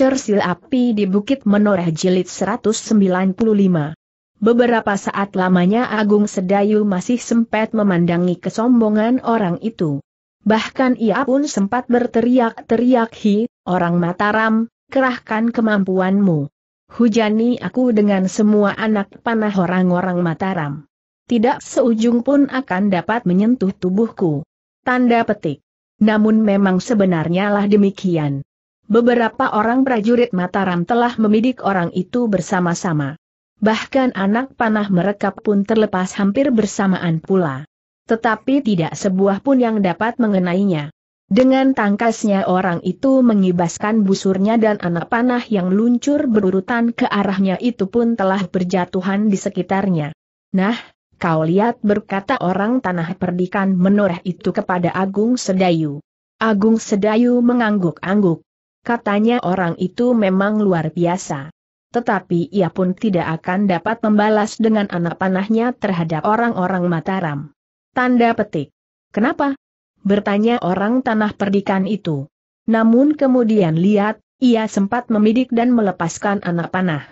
Cersil Api di Bukit Menoreh Jilid 195. Beberapa saat lamanya Agung Sedayu masih sempat memandangi kesombongan orang itu. Bahkan ia pun sempat berteriak-teriak hi, orang Mataram, kerahkan kemampuanmu. Hujani aku dengan semua anak panah orang-orang Mataram. Tidak seujung pun akan dapat menyentuh tubuhku. Tanda petik. Namun memang sebenarnya lah demikian. Beberapa orang prajurit Mataram telah memidik orang itu bersama-sama. Bahkan anak panah mereka pun terlepas hampir bersamaan pula. Tetapi tidak sebuah pun yang dapat mengenainya. Dengan tangkasnya orang itu mengibaskan busurnya dan anak panah yang luncur berurutan ke arahnya itu pun telah berjatuhan di sekitarnya. Nah, kau lihat berkata orang tanah perdikan menoreh itu kepada Agung Sedayu. Agung Sedayu mengangguk-angguk katanya orang itu memang luar biasa. Tetapi ia pun tidak akan dapat membalas dengan anak panahnya terhadap orang-orang Mataram. Tanda petik. Kenapa? Bertanya orang tanah perdikan itu. Namun kemudian lihat, ia sempat memidik dan melepaskan anak panah.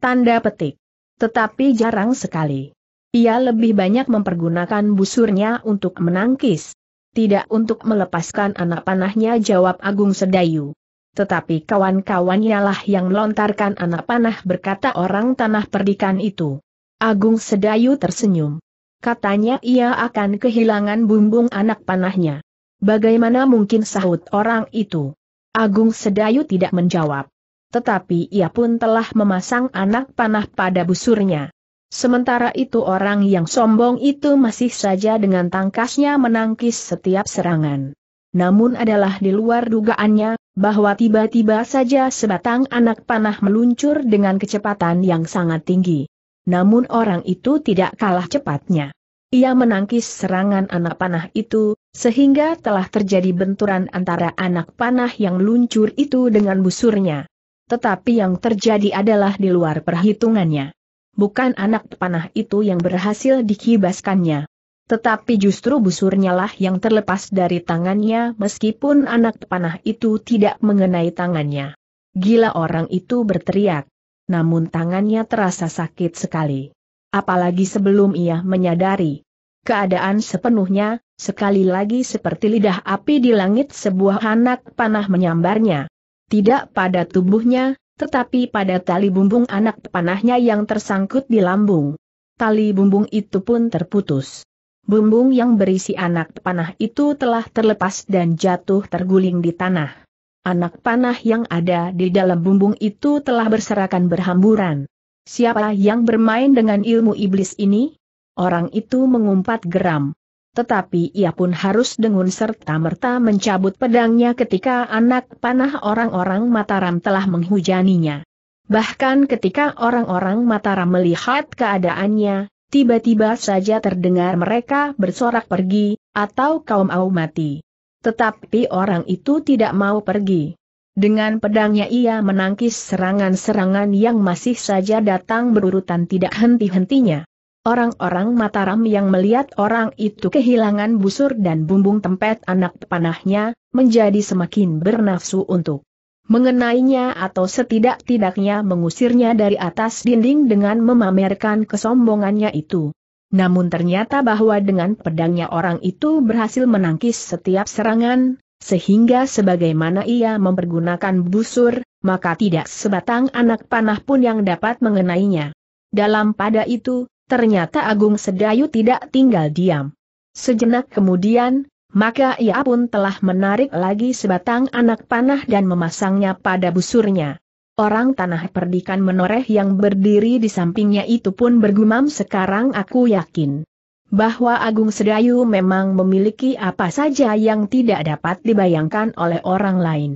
Tanda petik. Tetapi jarang sekali. Ia lebih banyak mempergunakan busurnya untuk menangkis. Tidak untuk melepaskan anak panahnya jawab Agung Sedayu. Tetapi kawan-kawannya lah yang melontarkan anak panah berkata orang tanah perdikan itu. Agung Sedayu tersenyum. Katanya ia akan kehilangan bumbung anak panahnya. Bagaimana mungkin sahut orang itu? Agung Sedayu tidak menjawab. Tetapi ia pun telah memasang anak panah pada busurnya. Sementara itu orang yang sombong itu masih saja dengan tangkasnya menangkis setiap serangan. Namun adalah di luar dugaannya, bahwa tiba-tiba saja sebatang anak panah meluncur dengan kecepatan yang sangat tinggi. Namun orang itu tidak kalah cepatnya. Ia menangkis serangan anak panah itu, sehingga telah terjadi benturan antara anak panah yang luncur itu dengan busurnya. Tetapi yang terjadi adalah di luar perhitungannya. Bukan anak panah itu yang berhasil dikibaskannya, tetapi justru busurnya lah yang terlepas dari tangannya meskipun anak panah itu tidak mengenai tangannya. Gila orang itu berteriak. Namun tangannya terasa sakit sekali. Apalagi sebelum ia menyadari keadaan sepenuhnya, sekali lagi seperti lidah api di langit sebuah anak panah menyambarnya. Tidak pada tubuhnya, tetapi pada tali bumbung anak panahnya yang tersangkut di lambung. Tali bumbung itu pun terputus bumbung yang berisi anak panah itu telah terlepas dan jatuh terguling di tanah. Anak panah yang ada di dalam bumbung itu telah berserakan berhamburan. Siapa yang bermain dengan ilmu iblis ini? Orang itu mengumpat geram. Tetapi ia pun harus dengan serta-merta mencabut pedangnya ketika anak panah orang-orang Mataram telah menghujaninya. Bahkan ketika orang-orang Mataram melihat keadaannya, tiba-tiba saja terdengar mereka bersorak pergi, atau kaum au mati. Tetapi orang itu tidak mau pergi. Dengan pedangnya ia menangkis serangan-serangan yang masih saja datang berurutan tidak henti-hentinya. Orang-orang Mataram yang melihat orang itu kehilangan busur dan bumbung tempet anak panahnya, menjadi semakin bernafsu untuk mengenainya atau setidak-tidaknya mengusirnya dari atas dinding dengan memamerkan kesombongannya itu. Namun ternyata bahwa dengan pedangnya orang itu berhasil menangkis setiap serangan, sehingga sebagaimana ia mempergunakan busur, maka tidak sebatang anak panah pun yang dapat mengenainya. Dalam pada itu, ternyata Agung Sedayu tidak tinggal diam. Sejenak kemudian, maka ia pun telah menarik lagi sebatang anak panah dan memasangnya pada busurnya. Orang tanah perdikan menoreh yang berdiri di sampingnya itu pun bergumam sekarang aku yakin bahwa Agung Sedayu memang memiliki apa saja yang tidak dapat dibayangkan oleh orang lain.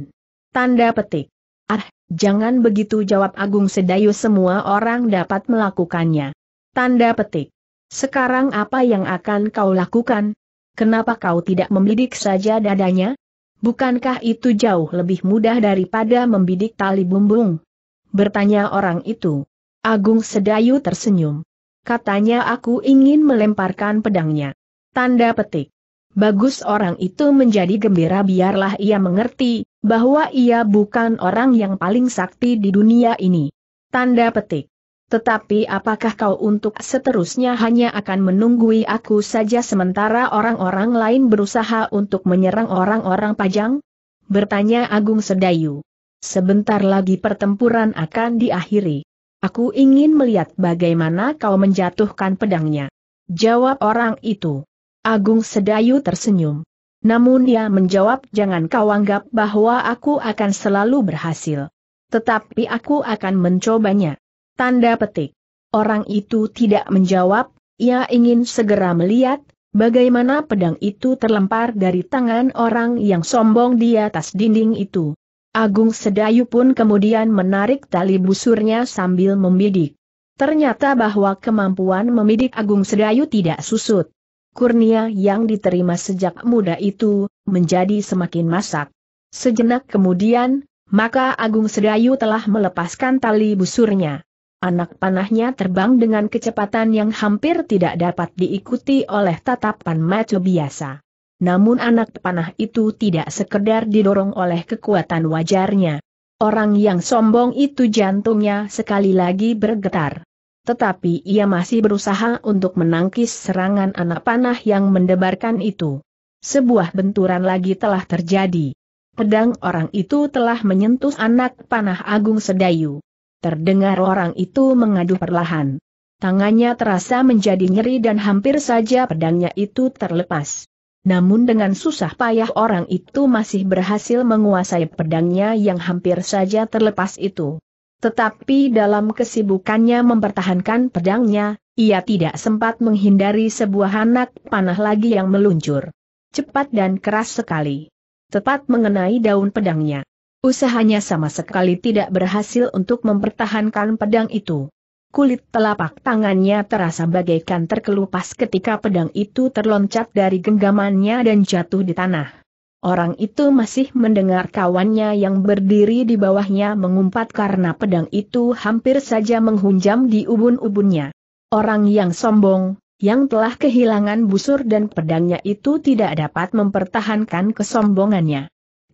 Tanda petik. Ah, jangan begitu jawab Agung Sedayu semua orang dapat melakukannya. Tanda petik. Sekarang apa yang akan kau lakukan? kenapa kau tidak membidik saja dadanya? Bukankah itu jauh lebih mudah daripada membidik tali bumbung? Bertanya orang itu. Agung Sedayu tersenyum. Katanya aku ingin melemparkan pedangnya. Tanda petik. Bagus orang itu menjadi gembira biarlah ia mengerti, bahwa ia bukan orang yang paling sakti di dunia ini. Tanda petik. Tetapi apakah kau untuk seterusnya hanya akan menunggui aku saja sementara orang-orang lain berusaha untuk menyerang orang-orang pajang? Bertanya Agung Sedayu. Sebentar lagi pertempuran akan diakhiri. Aku ingin melihat bagaimana kau menjatuhkan pedangnya. Jawab orang itu. Agung Sedayu tersenyum. Namun ia menjawab jangan kau anggap bahwa aku akan selalu berhasil. Tetapi aku akan mencobanya. Tanda petik. Orang itu tidak menjawab, ia ingin segera melihat, bagaimana pedang itu terlempar dari tangan orang yang sombong di atas dinding itu. Agung Sedayu pun kemudian menarik tali busurnya sambil membidik. Ternyata bahwa kemampuan membidik Agung Sedayu tidak susut. Kurnia yang diterima sejak muda itu, menjadi semakin masak. Sejenak kemudian, maka Agung Sedayu telah melepaskan tali busurnya anak panahnya terbang dengan kecepatan yang hampir tidak dapat diikuti oleh tatapan mata biasa. Namun anak panah itu tidak sekedar didorong oleh kekuatan wajarnya. Orang yang sombong itu jantungnya sekali lagi bergetar. Tetapi ia masih berusaha untuk menangkis serangan anak panah yang mendebarkan itu. Sebuah benturan lagi telah terjadi. Pedang orang itu telah menyentuh anak panah Agung Sedayu. Terdengar orang itu mengadu perlahan. Tangannya terasa menjadi nyeri dan hampir saja pedangnya itu terlepas. Namun dengan susah payah orang itu masih berhasil menguasai pedangnya yang hampir saja terlepas itu. Tetapi dalam kesibukannya mempertahankan pedangnya, ia tidak sempat menghindari sebuah anak panah lagi yang meluncur. Cepat dan keras sekali. Tepat mengenai daun pedangnya. Usahanya sama sekali tidak berhasil untuk mempertahankan pedang itu. Kulit telapak tangannya terasa bagaikan terkelupas ketika pedang itu terloncat dari genggamannya dan jatuh di tanah. Orang itu masih mendengar kawannya yang berdiri di bawahnya mengumpat karena pedang itu hampir saja menghunjam di ubun-ubunnya. Orang yang sombong, yang telah kehilangan busur dan pedangnya itu tidak dapat mempertahankan kesombongannya.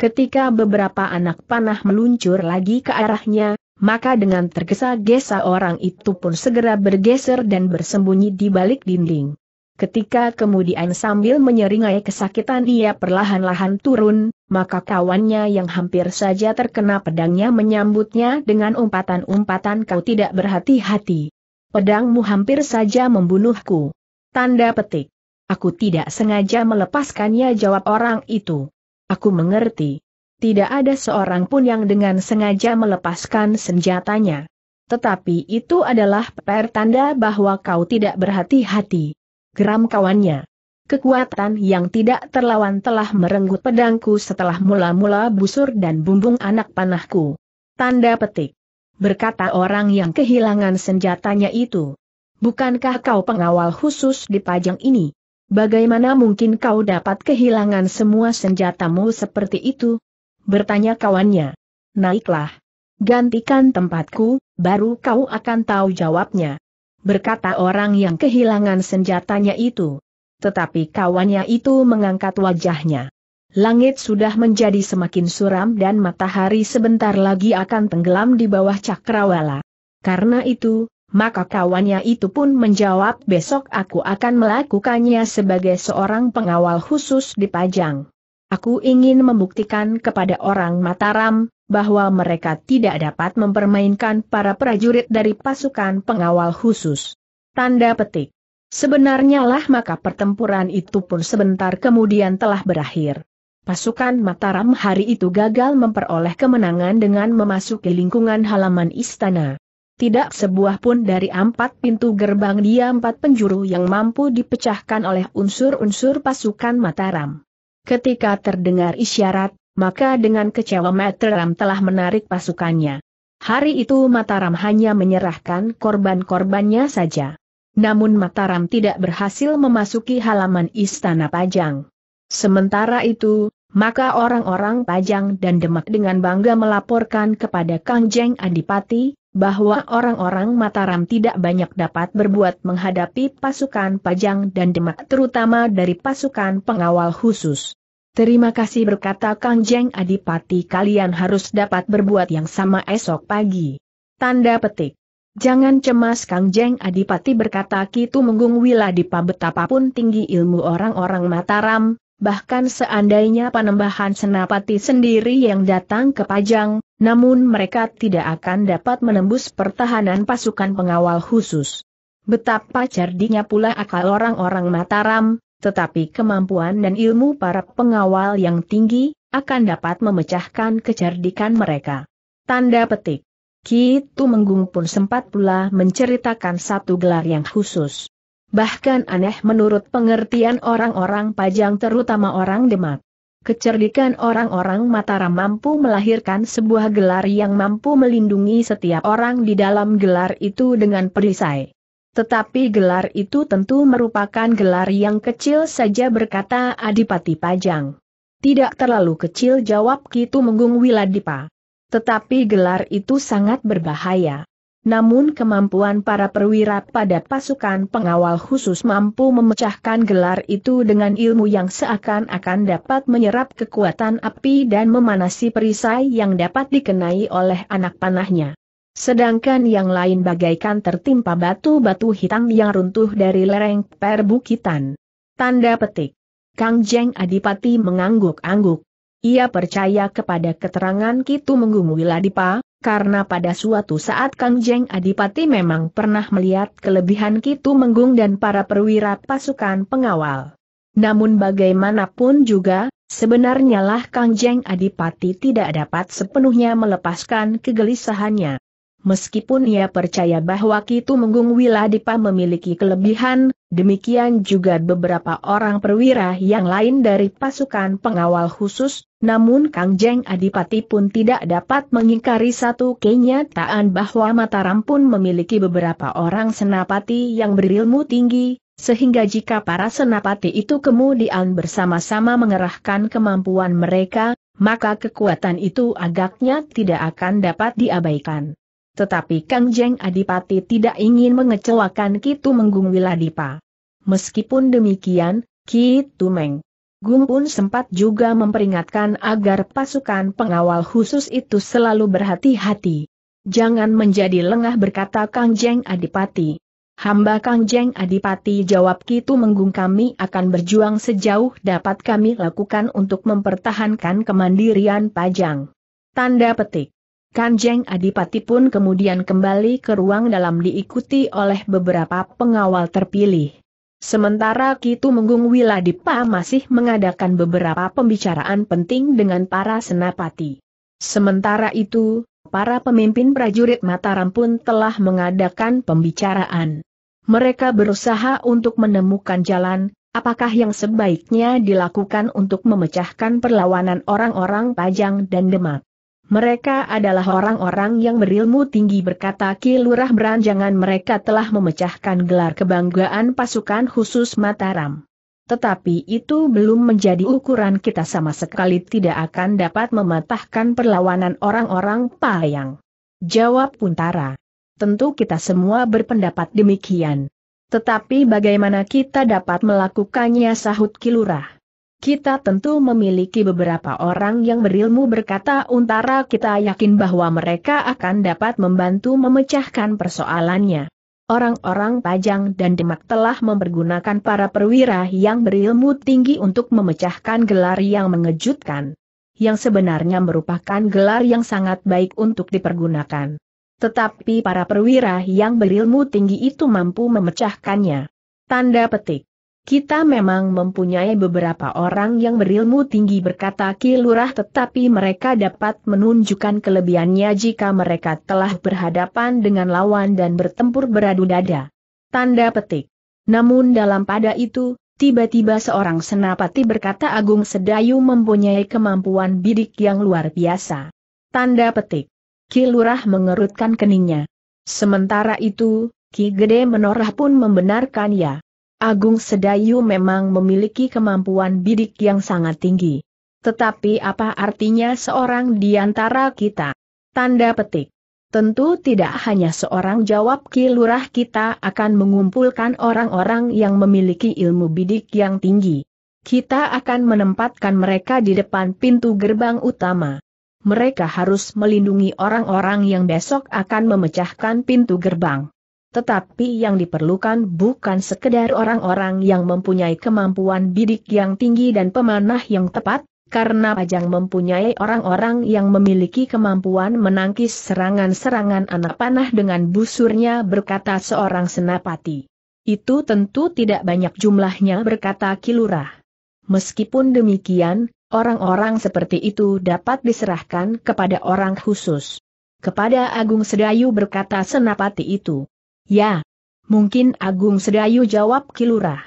Ketika beberapa anak panah meluncur lagi ke arahnya, maka dengan tergesa-gesa orang itu pun segera bergeser dan bersembunyi di balik dinding. Ketika kemudian sambil menyeringai kesakitan ia perlahan-lahan turun, maka kawannya yang hampir saja terkena pedangnya menyambutnya dengan umpatan-umpatan kau tidak berhati-hati. Pedangmu hampir saja membunuhku. Tanda petik. Aku tidak sengaja melepaskannya jawab orang itu. Aku mengerti. Tidak ada seorang pun yang dengan sengaja melepaskan senjatanya. Tetapi itu adalah pertanda bahwa kau tidak berhati-hati. Geram kawannya. Kekuatan yang tidak terlawan telah merenggut pedangku setelah mula-mula busur dan bumbung anak panahku. Tanda petik. Berkata orang yang kehilangan senjatanya itu. Bukankah kau pengawal khusus di pajang ini? Bagaimana mungkin kau dapat kehilangan semua senjatamu seperti itu? Bertanya kawannya. Naiklah. Gantikan tempatku, baru kau akan tahu jawabnya. Berkata orang yang kehilangan senjatanya itu. Tetapi kawannya itu mengangkat wajahnya. Langit sudah menjadi semakin suram dan matahari sebentar lagi akan tenggelam di bawah cakrawala. Karena itu, maka kawannya itu pun menjawab besok aku akan melakukannya sebagai seorang pengawal khusus di Pajang. Aku ingin membuktikan kepada orang Mataram, bahwa mereka tidak dapat mempermainkan para prajurit dari pasukan pengawal khusus. Tanda petik. Sebenarnya lah maka pertempuran itu pun sebentar kemudian telah berakhir. Pasukan Mataram hari itu gagal memperoleh kemenangan dengan memasuki lingkungan halaman istana tidak sebuah pun dari empat pintu gerbang di empat penjuru yang mampu dipecahkan oleh unsur-unsur pasukan Mataram. Ketika terdengar isyarat, maka dengan kecewa Mataram telah menarik pasukannya. Hari itu Mataram hanya menyerahkan korban-korbannya saja. Namun Mataram tidak berhasil memasuki halaman Istana Pajang. Sementara itu, maka orang-orang Pajang dan Demak dengan bangga melaporkan kepada Kangjeng Adipati, bahwa orang-orang Mataram tidak banyak dapat berbuat menghadapi pasukan Pajang dan Demak terutama dari pasukan pengawal khusus. Terima kasih berkata Kang Jeng Adipati kalian harus dapat berbuat yang sama esok pagi. Tanda petik. Jangan cemas Kang Jeng Adipati berkata Kitu Menggung Wiladipa betapapun tinggi ilmu orang-orang Mataram, bahkan seandainya panembahan senapati sendiri yang datang ke Pajang, namun mereka tidak akan dapat menembus pertahanan pasukan pengawal khusus. Betapa cerdiknya pula akal orang-orang Mataram, tetapi kemampuan dan ilmu para pengawal yang tinggi, akan dapat memecahkan kecerdikan mereka. Tanda petik. Kitu Menggung pun sempat pula menceritakan satu gelar yang khusus bahkan aneh menurut pengertian orang-orang Pajang terutama orang Demak. Kecerdikan orang-orang Mataram mampu melahirkan sebuah gelar yang mampu melindungi setiap orang di dalam gelar itu dengan perisai. Tetapi gelar itu tentu merupakan gelar yang kecil saja berkata Adipati Pajang. Tidak terlalu kecil jawab Kitu Menggung Wiladipa. Tetapi gelar itu sangat berbahaya. Namun kemampuan para perwira pada pasukan pengawal khusus mampu memecahkan gelar itu dengan ilmu yang seakan-akan dapat menyerap kekuatan api dan memanasi perisai yang dapat dikenai oleh anak panahnya. Sedangkan yang lain bagaikan tertimpa batu-batu hitam yang runtuh dari lereng perbukitan. Tanda petik. Kang Jeng Adipati mengangguk-angguk. Ia percaya kepada keterangan Kitu Menggungu Wiladipa, karena pada suatu saat Kang Jeng Adipati memang pernah melihat kelebihan Kitu Menggung dan para perwira pasukan pengawal. Namun bagaimanapun juga, sebenarnya lah Kang Jeng Adipati tidak dapat sepenuhnya melepaskan kegelisahannya. Meskipun ia percaya bahwa Kitu Menggung Wiladipa memiliki kelebihan, Demikian juga beberapa orang perwira yang lain dari pasukan pengawal khusus, namun Kang Jeng Adipati pun tidak dapat mengingkari satu kenyataan bahwa Mataram pun memiliki beberapa orang senapati yang berilmu tinggi, sehingga jika para senapati itu kemudian bersama-sama mengerahkan kemampuan mereka, maka kekuatan itu agaknya tidak akan dapat diabaikan. Tetapi Kang Jeng Adipati tidak ingin mengecewakan Kitu Menggung Wiladipa. Meskipun demikian, Kitu Meng Gung pun sempat juga memperingatkan agar pasukan pengawal khusus itu selalu berhati-hati. Jangan menjadi lengah berkata Kang Jeng Adipati. Hamba Kang Jeng Adipati jawab Kitu Menggung kami akan berjuang sejauh dapat kami lakukan untuk mempertahankan kemandirian Pajang. Tanda petik. Kanjeng Adipati pun kemudian kembali ke ruang dalam diikuti oleh beberapa pengawal terpilih. Sementara Kitu Menggung Wiladipa masih mengadakan beberapa pembicaraan penting dengan para senapati. Sementara itu, para pemimpin prajurit Mataram pun telah mengadakan pembicaraan. Mereka berusaha untuk menemukan jalan, apakah yang sebaiknya dilakukan untuk memecahkan perlawanan orang-orang Pajang dan Demak. Mereka adalah orang-orang yang berilmu tinggi berkata Ki Lurah Beranjangan mereka telah memecahkan gelar kebanggaan pasukan khusus Mataram. Tetapi itu belum menjadi ukuran kita sama sekali tidak akan dapat mematahkan perlawanan orang-orang Payang. Jawab Puntara. Tentu kita semua berpendapat demikian. Tetapi bagaimana kita dapat melakukannya sahut Ki Lurah. Kita tentu memiliki beberapa orang yang berilmu berkata untara kita yakin bahwa mereka akan dapat membantu memecahkan persoalannya. Orang-orang Pajang dan Demak telah mempergunakan para perwira yang berilmu tinggi untuk memecahkan gelar yang mengejutkan. Yang sebenarnya merupakan gelar yang sangat baik untuk dipergunakan. Tetapi para perwira yang berilmu tinggi itu mampu memecahkannya. Tanda petik. Kita memang mempunyai beberapa orang yang berilmu tinggi berkata Ki Lurah tetapi mereka dapat menunjukkan kelebihannya jika mereka telah berhadapan dengan lawan dan bertempur beradu dada. Tanda petik. Namun dalam pada itu, tiba-tiba seorang senapati berkata Agung Sedayu mempunyai kemampuan bidik yang luar biasa. Tanda petik. Ki Lurah mengerutkan keningnya. Sementara itu, Ki Gede Menorah pun membenarkan ya. Agung Sedayu memang memiliki kemampuan bidik yang sangat tinggi. Tetapi apa artinya seorang di antara kita? Tanda petik. Tentu tidak hanya seorang jawab kilurah kita akan mengumpulkan orang-orang yang memiliki ilmu bidik yang tinggi. Kita akan menempatkan mereka di depan pintu gerbang utama. Mereka harus melindungi orang-orang yang besok akan memecahkan pintu gerbang tetapi yang diperlukan bukan sekedar orang-orang yang mempunyai kemampuan bidik yang tinggi dan pemanah yang tepat, karena Pajang mempunyai orang-orang yang memiliki kemampuan menangkis serangan-serangan anak panah dengan busurnya berkata seorang senapati. Itu tentu tidak banyak jumlahnya berkata Kilurah. Meskipun demikian, orang-orang seperti itu dapat diserahkan kepada orang khusus. Kepada Agung Sedayu berkata senapati itu. Ya, mungkin Agung Sedayu jawab Kilurah.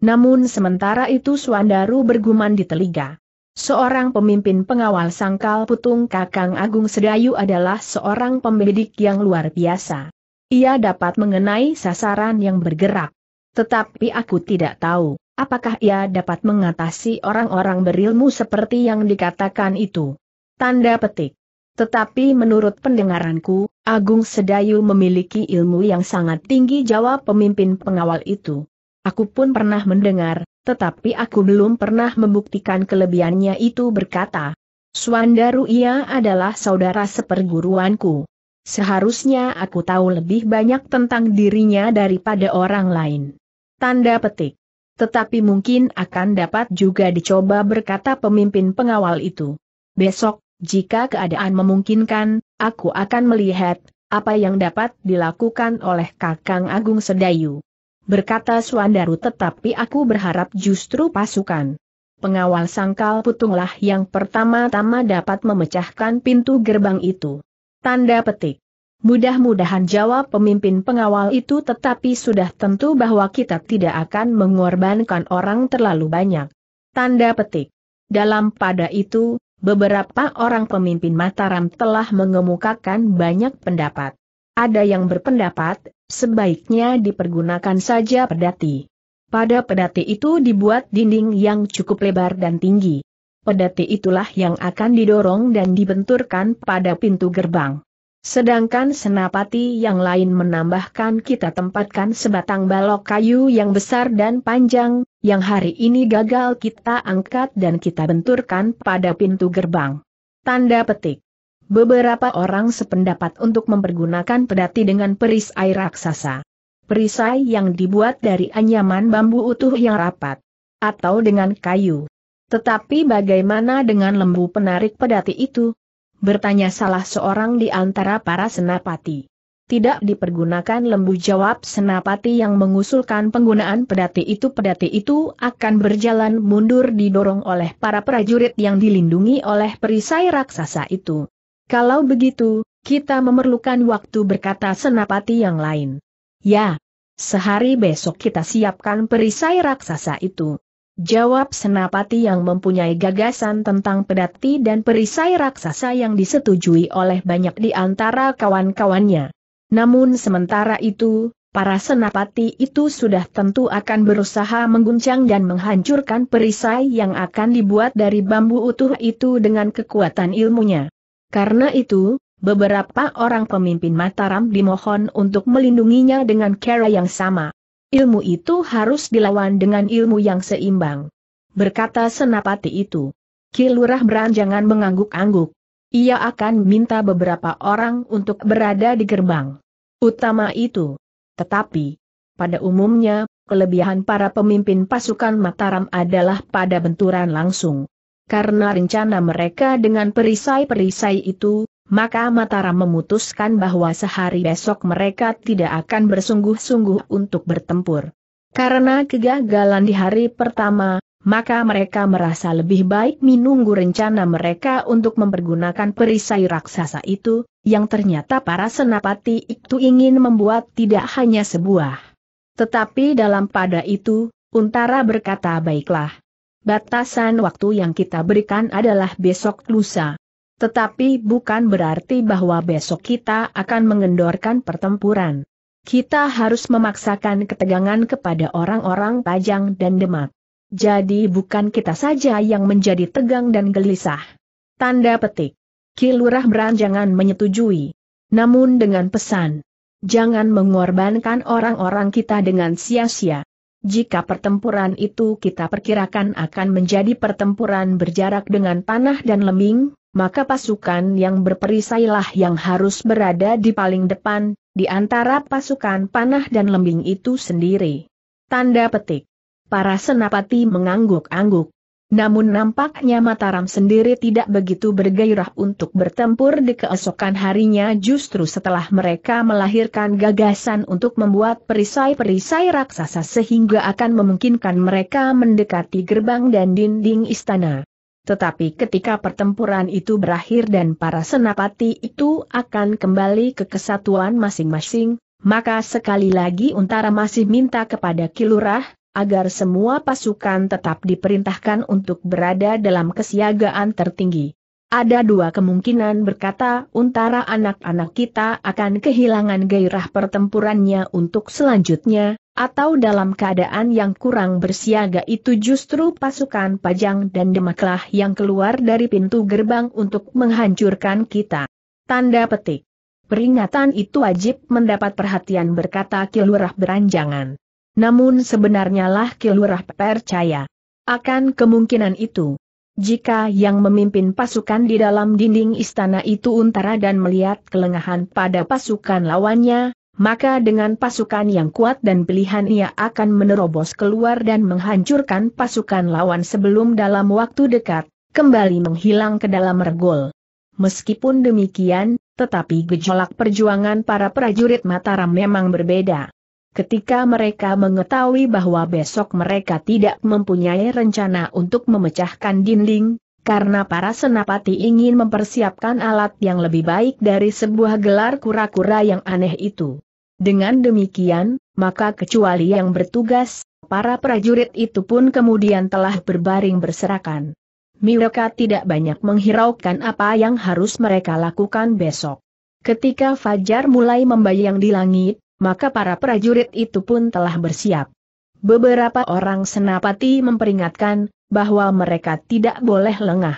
Namun sementara itu Suandaru berguman di teliga. Seorang pemimpin pengawal sangkal putung Kakang Agung Sedayu adalah seorang pembidik yang luar biasa. Ia dapat mengenai sasaran yang bergerak. Tetapi aku tidak tahu, apakah ia dapat mengatasi orang-orang berilmu seperti yang dikatakan itu. Tanda petik. Tetapi menurut pendengaranku, Agung Sedayu memiliki ilmu yang sangat tinggi jawab pemimpin pengawal itu. Aku pun pernah mendengar, tetapi aku belum pernah membuktikan kelebihannya itu berkata. Suandaru ia adalah saudara seperguruanku. Seharusnya aku tahu lebih banyak tentang dirinya daripada orang lain. Tanda petik. Tetapi mungkin akan dapat juga dicoba berkata pemimpin pengawal itu. Besok, jika keadaan memungkinkan, aku akan melihat apa yang dapat dilakukan oleh Kakang Agung Sedayu. Berkata Suandaru tetapi aku berharap justru pasukan. Pengawal sangkal putunglah yang pertama-tama dapat memecahkan pintu gerbang itu. Tanda petik. Mudah-mudahan jawab pemimpin pengawal itu tetapi sudah tentu bahwa kita tidak akan mengorbankan orang terlalu banyak. Tanda petik. Dalam pada itu, Beberapa orang pemimpin Mataram telah mengemukakan banyak pendapat. Ada yang berpendapat, sebaiknya dipergunakan saja pedati. Pada pedati itu dibuat dinding yang cukup lebar dan tinggi. Pedati itulah yang akan didorong dan dibenturkan pada pintu gerbang. Sedangkan senapati yang lain menambahkan kita tempatkan sebatang balok kayu yang besar dan panjang, yang hari ini gagal kita angkat dan kita benturkan pada pintu gerbang. Tanda petik. Beberapa orang sependapat untuk mempergunakan pedati dengan perisai raksasa. Perisai yang dibuat dari anyaman bambu utuh yang rapat. Atau dengan kayu. Tetapi bagaimana dengan lembu penarik pedati itu? bertanya salah seorang di antara para senapati. Tidak dipergunakan lembu jawab senapati yang mengusulkan penggunaan pedati itu pedati itu akan berjalan mundur didorong oleh para prajurit yang dilindungi oleh perisai raksasa itu. Kalau begitu, kita memerlukan waktu berkata senapati yang lain. Ya, sehari besok kita siapkan perisai raksasa itu. Jawab Senapati yang mempunyai gagasan tentang pedati dan perisai raksasa yang disetujui oleh banyak di antara kawan-kawannya. Namun sementara itu, para senapati itu sudah tentu akan berusaha mengguncang dan menghancurkan perisai yang akan dibuat dari bambu utuh itu dengan kekuatan ilmunya. Karena itu, beberapa orang pemimpin Mataram dimohon untuk melindunginya dengan cara yang sama. Ilmu itu harus dilawan dengan ilmu yang seimbang. Berkata senapati itu. Kilurah beranjangan mengangguk-angguk. Ia akan minta beberapa orang untuk berada di gerbang utama itu. Tetapi, pada umumnya, kelebihan para pemimpin pasukan Mataram adalah pada benturan langsung. Karena rencana mereka dengan perisai-perisai itu, maka Mataram memutuskan bahwa sehari besok mereka tidak akan bersungguh-sungguh untuk bertempur. Karena kegagalan di hari pertama, maka mereka merasa lebih baik menunggu rencana mereka untuk mempergunakan perisai raksasa itu, yang ternyata para senapati itu ingin membuat tidak hanya sebuah. Tetapi dalam pada itu, Untara berkata baiklah. Batasan waktu yang kita berikan adalah besok lusa. Tetapi bukan berarti bahwa besok kita akan mengendorkan pertempuran. Kita harus memaksakan ketegangan kepada orang-orang Pajang dan Demak. Jadi bukan kita saja yang menjadi tegang dan gelisah. Tanda petik. Kilurah Beranjangan menyetujui. Namun dengan pesan. Jangan mengorbankan orang-orang kita dengan sia-sia. Jika pertempuran itu kita perkirakan akan menjadi pertempuran berjarak dengan panah dan lembing, maka pasukan yang berperisailah yang harus berada di paling depan, di antara pasukan panah dan lembing itu sendiri. Tanda petik. Para senapati mengangguk-angguk. Namun nampaknya Mataram sendiri tidak begitu bergairah untuk bertempur di keesokan harinya justru setelah mereka melahirkan gagasan untuk membuat perisai-perisai raksasa sehingga akan memungkinkan mereka mendekati gerbang dan dinding istana. Tetapi ketika pertempuran itu berakhir dan para senapati itu akan kembali ke kesatuan masing-masing, maka sekali lagi Untara masih minta kepada Kilurah, agar semua pasukan tetap diperintahkan untuk berada dalam kesiagaan tertinggi. Ada dua kemungkinan berkata Untara anak-anak kita akan kehilangan gairah pertempurannya untuk selanjutnya, atau dalam keadaan yang kurang bersiaga itu justru pasukan Pajang dan Demaklah yang keluar dari pintu gerbang untuk menghancurkan kita. Tanda petik. Peringatan itu wajib mendapat perhatian berkata Kilurah beranjangan. Namun sebenarnya lah Kilurah percaya akan kemungkinan itu. Jika yang memimpin pasukan di dalam dinding istana itu untara dan melihat kelengahan pada pasukan lawannya, maka dengan pasukan yang kuat dan pilihan ia akan menerobos keluar dan menghancurkan pasukan lawan sebelum dalam waktu dekat, kembali menghilang ke dalam regol. Meskipun demikian, tetapi gejolak perjuangan para prajurit Mataram memang berbeda. Ketika mereka mengetahui bahwa besok mereka tidak mempunyai rencana untuk memecahkan dinding, karena para senapati ingin mempersiapkan alat yang lebih baik dari sebuah gelar kura-kura yang aneh itu. Dengan demikian, maka kecuali yang bertugas, para prajurit itu pun kemudian telah berbaring berserakan. Mereka tidak banyak menghiraukan apa yang harus mereka lakukan besok. Ketika Fajar mulai membayang di langit, maka para prajurit itu pun telah bersiap. Beberapa orang senapati memperingatkan bahwa mereka tidak boleh lengah.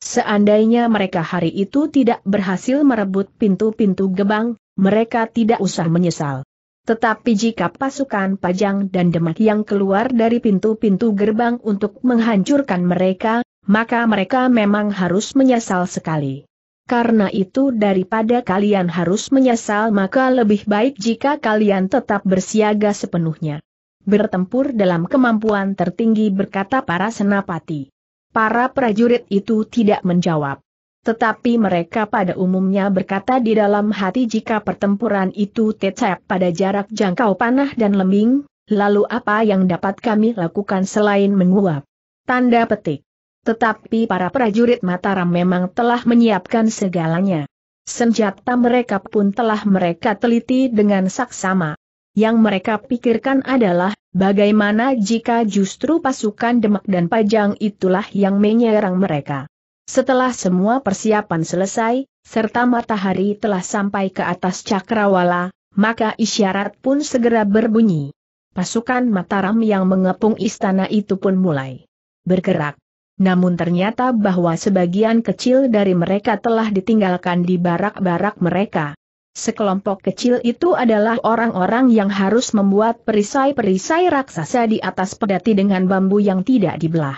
Seandainya mereka hari itu tidak berhasil merebut pintu-pintu gebang, mereka tidak usah menyesal. Tetapi jika pasukan Pajang dan Demak yang keluar dari pintu-pintu gerbang untuk menghancurkan mereka, maka mereka memang harus menyesal sekali. Karena itu daripada kalian harus menyesal maka lebih baik jika kalian tetap bersiaga sepenuhnya bertempur dalam kemampuan tertinggi berkata para senapati. Para prajurit itu tidak menjawab. Tetapi mereka pada umumnya berkata di dalam hati jika pertempuran itu tetap pada jarak jangkau panah dan lembing, lalu apa yang dapat kami lakukan selain menguap? Tanda petik. Tetapi para prajurit Mataram memang telah menyiapkan segalanya. Senjata mereka pun telah mereka teliti dengan saksama. Yang mereka pikirkan adalah, bagaimana jika justru pasukan Demak dan Pajang itulah yang menyerang mereka. Setelah semua persiapan selesai, serta matahari telah sampai ke atas cakrawala, maka isyarat pun segera berbunyi. Pasukan Mataram yang mengepung istana itu pun mulai bergerak. Namun ternyata bahwa sebagian kecil dari mereka telah ditinggalkan di barak-barak mereka. Sekelompok kecil itu adalah orang-orang yang harus membuat perisai-perisai raksasa di atas pedati dengan bambu yang tidak dibelah.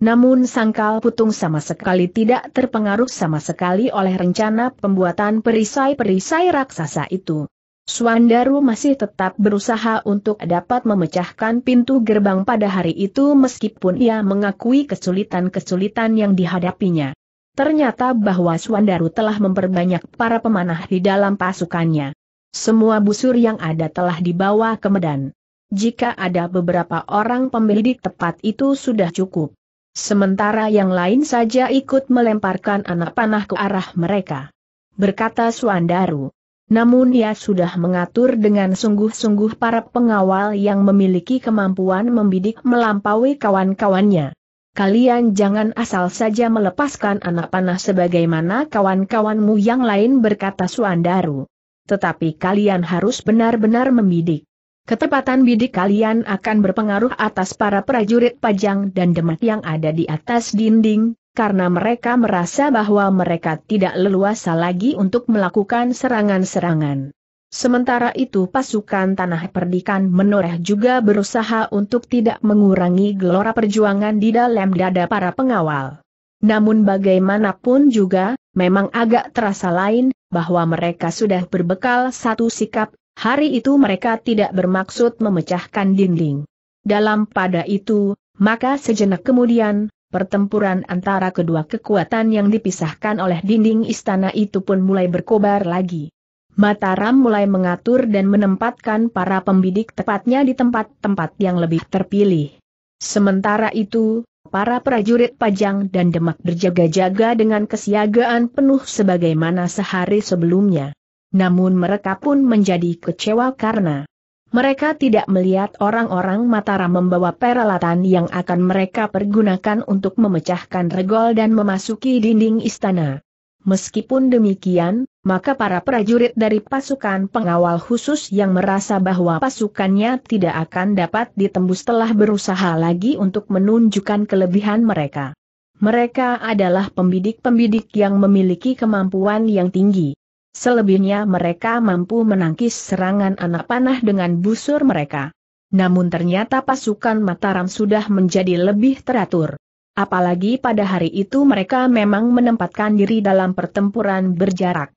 Namun sangkal putung sama sekali tidak terpengaruh sama sekali oleh rencana pembuatan perisai-perisai raksasa itu. Suandaru masih tetap berusaha untuk dapat memecahkan pintu gerbang pada hari itu meskipun ia mengakui kesulitan-kesulitan yang dihadapinya. Ternyata bahwa Suandaru telah memperbanyak para pemanah di dalam pasukannya. Semua busur yang ada telah dibawa ke Medan. Jika ada beberapa orang pemilik tepat itu sudah cukup. Sementara yang lain saja ikut melemparkan anak panah ke arah mereka. Berkata Suandaru. Namun ia sudah mengatur dengan sungguh-sungguh para pengawal yang memiliki kemampuan membidik melampaui kawan-kawannya kalian jangan asal saja melepaskan anak panah sebagaimana kawan-kawanmu yang lain berkata Suandaru. Tetapi kalian harus benar-benar membidik. Ketepatan bidik kalian akan berpengaruh atas para prajurit pajang dan demak yang ada di atas dinding, karena mereka merasa bahwa mereka tidak leluasa lagi untuk melakukan serangan-serangan. Sementara itu pasukan Tanah Perdikan menoreh juga berusaha untuk tidak mengurangi gelora perjuangan di dalam dada para pengawal. Namun bagaimanapun juga, memang agak terasa lain, bahwa mereka sudah berbekal satu sikap, hari itu mereka tidak bermaksud memecahkan dinding. Dalam pada itu, maka sejenak kemudian, pertempuran antara kedua kekuatan yang dipisahkan oleh dinding istana itu pun mulai berkobar lagi. Mataram mulai mengatur dan menempatkan para pembidik tepatnya di tempat-tempat yang lebih terpilih. Sementara itu, para prajurit Pajang dan Demak berjaga-jaga dengan kesiagaan penuh sebagaimana sehari sebelumnya. Namun mereka pun menjadi kecewa karena mereka tidak melihat orang-orang Mataram membawa peralatan yang akan mereka pergunakan untuk memecahkan regol dan memasuki dinding istana. Meskipun demikian, maka para prajurit dari pasukan pengawal khusus yang merasa bahwa pasukannya tidak akan dapat ditembus telah berusaha lagi untuk menunjukkan kelebihan mereka. Mereka adalah pembidik-pembidik yang memiliki kemampuan yang tinggi. Selebihnya mereka mampu menangkis serangan anak panah dengan busur mereka. Namun ternyata pasukan Mataram sudah menjadi lebih teratur. Apalagi pada hari itu mereka memang menempatkan diri dalam pertempuran berjarak.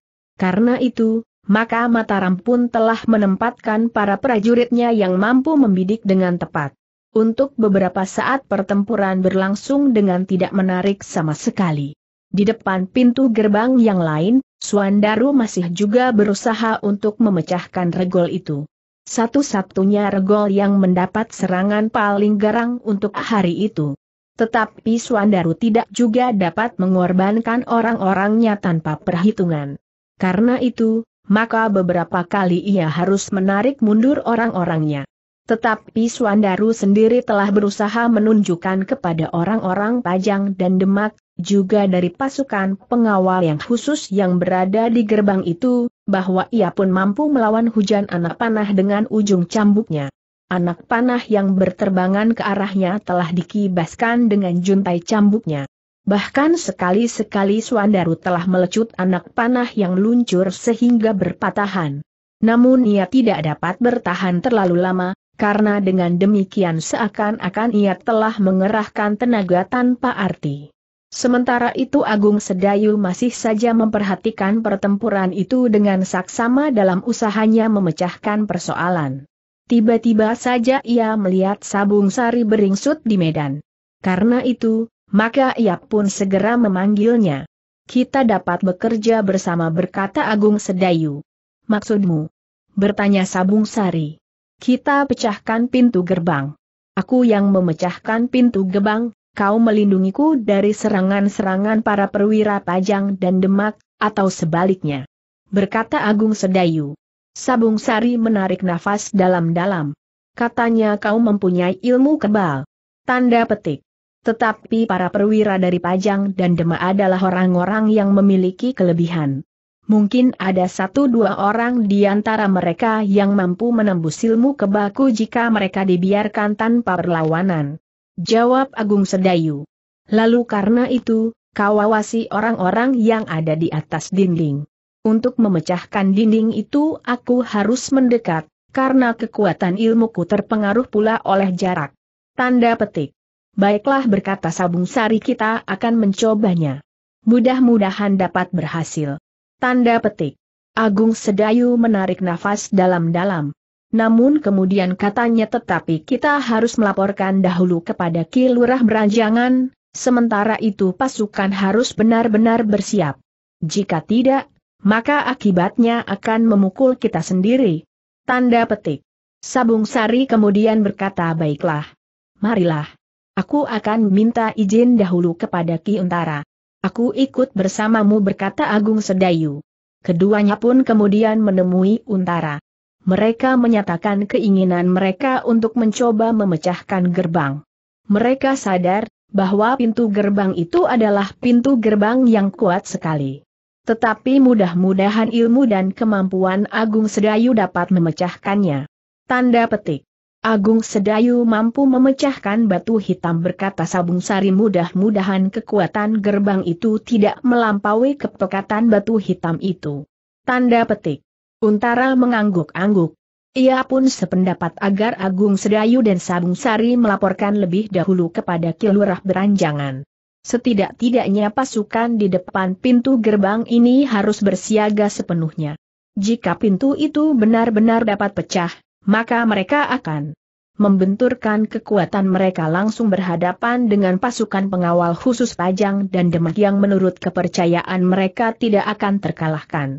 Karena itu, maka Mataram pun telah menempatkan para prajuritnya yang mampu membidik dengan tepat. Untuk beberapa saat pertempuran berlangsung dengan tidak menarik sama sekali. Di depan pintu gerbang yang lain, Suandaru masih juga berusaha untuk memecahkan regol itu. Satu-satunya regol yang mendapat serangan paling garang untuk hari itu. Tetapi Suandaru tidak juga dapat mengorbankan orang-orangnya tanpa perhitungan. Karena itu, maka beberapa kali ia harus menarik mundur orang-orangnya. Tetapi Suandaru sendiri telah berusaha menunjukkan kepada orang-orang Pajang dan Demak, juga dari pasukan pengawal yang khusus yang berada di gerbang itu, bahwa ia pun mampu melawan hujan anak panah dengan ujung cambuknya. Anak panah yang berterbangan ke arahnya telah dikibaskan dengan juntai cambuknya. Bahkan sekali-sekali Suandaru telah melecut anak panah yang luncur sehingga berpatahan. Namun ia tidak dapat bertahan terlalu lama, karena dengan demikian seakan-akan ia telah mengerahkan tenaga tanpa arti. Sementara itu Agung Sedayu masih saja memperhatikan pertempuran itu dengan saksama dalam usahanya memecahkan persoalan. Tiba-tiba saja ia melihat sabung sari beringsut di medan. Karena itu, maka ia pun segera memanggilnya. Kita dapat bekerja bersama berkata Agung Sedayu. Maksudmu? Bertanya Sabung Sari. Kita pecahkan pintu gerbang. Aku yang memecahkan pintu gerbang, kau melindungiku dari serangan-serangan para perwira Pajang dan Demak, atau sebaliknya. Berkata Agung Sedayu. Sabung Sari menarik nafas dalam-dalam. Katanya kau mempunyai ilmu kebal. Tanda petik. Tetapi para perwira dari Pajang dan Dema adalah orang-orang yang memiliki kelebihan. Mungkin ada satu dua orang di antara mereka yang mampu menembus ilmu kebaku jika mereka dibiarkan tanpa perlawanan. Jawab Agung Sedayu. Lalu karena itu, kau awasi orang-orang yang ada di atas dinding. Untuk memecahkan dinding itu aku harus mendekat, karena kekuatan ilmuku terpengaruh pula oleh jarak. Tanda petik. Baiklah berkata Sabung Sari kita akan mencobanya. Mudah-mudahan dapat berhasil. Tanda petik. Agung Sedayu menarik nafas dalam-dalam. Namun kemudian katanya tetapi kita harus melaporkan dahulu kepada Ki Lurah Beranjangan, sementara itu pasukan harus benar-benar bersiap. Jika tidak, maka akibatnya akan memukul kita sendiri. Tanda petik. Sabung Sari kemudian berkata baiklah. Marilah. Aku akan minta izin dahulu kepada Ki Untara. Aku ikut bersamamu berkata Agung Sedayu. Keduanya pun kemudian menemui Untara. Mereka menyatakan keinginan mereka untuk mencoba memecahkan gerbang. Mereka sadar bahwa pintu gerbang itu adalah pintu gerbang yang kuat sekali. Tetapi mudah-mudahan ilmu dan kemampuan Agung Sedayu dapat memecahkannya. Tanda petik. Agung Sedayu mampu memecahkan batu hitam berkata Sabung Sari mudah-mudahan kekuatan gerbang itu tidak melampaui kepekatan batu hitam itu. Tanda petik. Untara mengangguk-angguk. Ia pun sependapat agar Agung Sedayu dan Sabung Sari melaporkan lebih dahulu kepada Kilurah Beranjangan. Setidak-tidaknya pasukan di depan pintu gerbang ini harus bersiaga sepenuhnya. Jika pintu itu benar-benar dapat pecah, maka mereka akan membenturkan kekuatan mereka langsung berhadapan dengan pasukan pengawal khusus Pajang dan Demak yang menurut kepercayaan mereka tidak akan terkalahkan.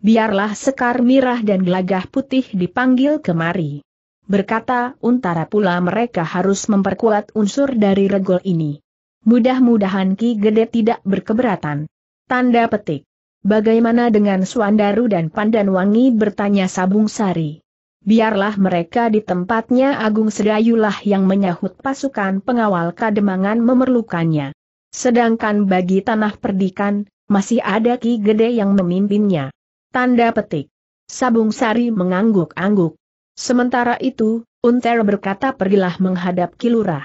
Biarlah Sekar Mirah dan Gelagah Putih dipanggil kemari. Berkata Untara pula mereka harus memperkuat unsur dari regol ini. Mudah-mudahan Ki Gede tidak berkeberatan. Tanda petik. Bagaimana dengan Suandaru dan Pandanwangi bertanya Sabung Sari? biarlah mereka di tempatnya Agung Sedayulah yang menyahut pasukan pengawal kademangan memerlukannya. Sedangkan bagi tanah perdikan, masih ada Ki Gede yang memimpinnya. Tanda petik. Sabung Sari mengangguk-angguk. Sementara itu, Unter berkata pergilah menghadap Kilurah.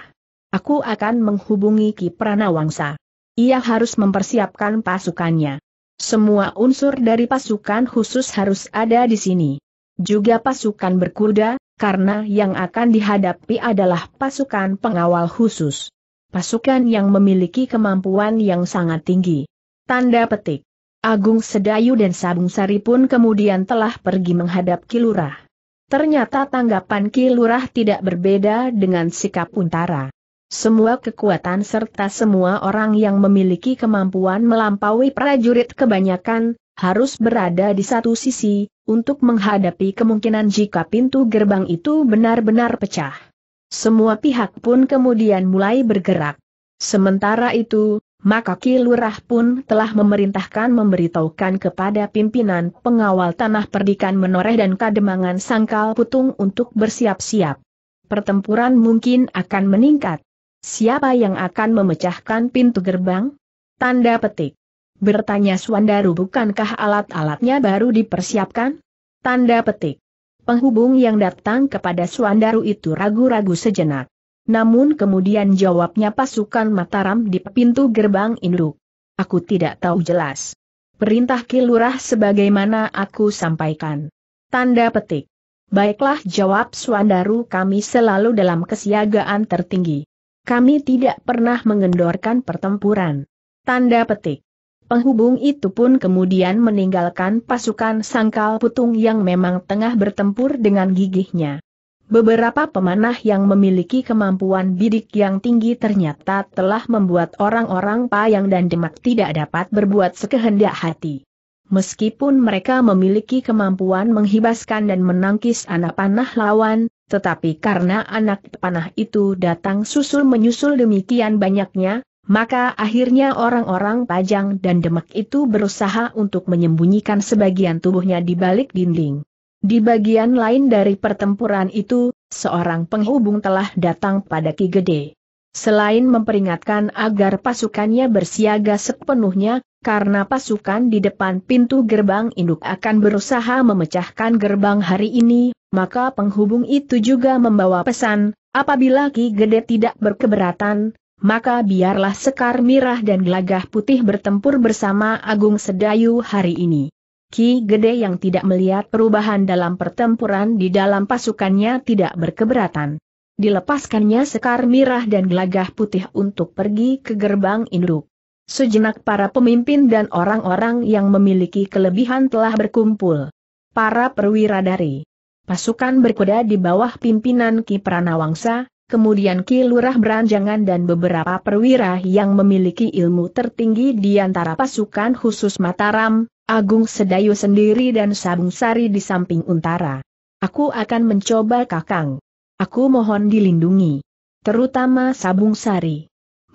Aku akan menghubungi Ki Pranawangsa. Ia harus mempersiapkan pasukannya. Semua unsur dari pasukan khusus harus ada di sini. Juga pasukan berkuda, karena yang akan dihadapi adalah pasukan pengawal khusus. Pasukan yang memiliki kemampuan yang sangat tinggi. Tanda petik. Agung Sedayu dan Sabung Sari pun kemudian telah pergi menghadap Kilurah. Ternyata tanggapan Kilurah tidak berbeda dengan sikap Untara semua kekuatan serta semua orang yang memiliki kemampuan melampaui prajurit kebanyakan, harus berada di satu sisi, untuk menghadapi kemungkinan jika pintu gerbang itu benar-benar pecah. Semua pihak pun kemudian mulai bergerak. Sementara itu, maka Ki pun telah memerintahkan memberitahukan kepada pimpinan pengawal tanah perdikan menoreh dan kademangan sangkal putung untuk bersiap-siap. Pertempuran mungkin akan meningkat. Siapa yang akan memecahkan pintu gerbang? Tanda petik. Bertanya Swandaru bukankah alat-alatnya baru dipersiapkan? Tanda petik. Penghubung yang datang kepada Suandaru itu ragu-ragu sejenak. Namun kemudian jawabnya pasukan Mataram di pintu gerbang induk. Aku tidak tahu jelas. Perintah Kilurah sebagaimana aku sampaikan. Tanda petik. Baiklah jawab Suandaru kami selalu dalam kesiagaan tertinggi. Kami tidak pernah mengendorkan pertempuran. Tanda petik. Penghubung itu pun kemudian meninggalkan pasukan sangkal putung yang memang tengah bertempur dengan gigihnya. Beberapa pemanah yang memiliki kemampuan bidik yang tinggi ternyata telah membuat orang-orang payang dan demak tidak dapat berbuat sekehendak hati. Meskipun mereka memiliki kemampuan menghibaskan dan menangkis anak panah lawan, tetapi karena anak panah itu datang susul-menyusul demikian banyaknya, maka akhirnya orang-orang Pajang dan Demak itu berusaha untuk menyembunyikan sebagian tubuhnya di balik dinding. Di bagian lain dari pertempuran itu, seorang penghubung telah datang pada Ki Gede. Selain memperingatkan agar pasukannya bersiaga sepenuhnya, karena pasukan di depan pintu gerbang induk akan berusaha memecahkan gerbang hari ini, maka penghubung itu juga membawa pesan, apabila Ki Gede tidak berkeberatan, maka biarlah Sekar Mirah dan Gelagah Putih bertempur bersama Agung Sedayu hari ini. Ki Gede yang tidak melihat perubahan dalam pertempuran di dalam pasukannya tidak berkeberatan. Dilepaskannya Sekar Mirah dan Gelagah Putih untuk pergi ke gerbang induk. Sejenak para pemimpin dan orang-orang yang memiliki kelebihan telah berkumpul. Para perwira dari pasukan berkuda di bawah pimpinan Ki Pranawangsa, kemudian Ki Lurah Beranjangan dan beberapa perwira yang memiliki ilmu tertinggi di antara pasukan khusus Mataram, Agung Sedayu sendiri dan Sabung Sari di samping Untara. Aku akan mencoba Kakang. Aku mohon dilindungi. Terutama Sabung Sari.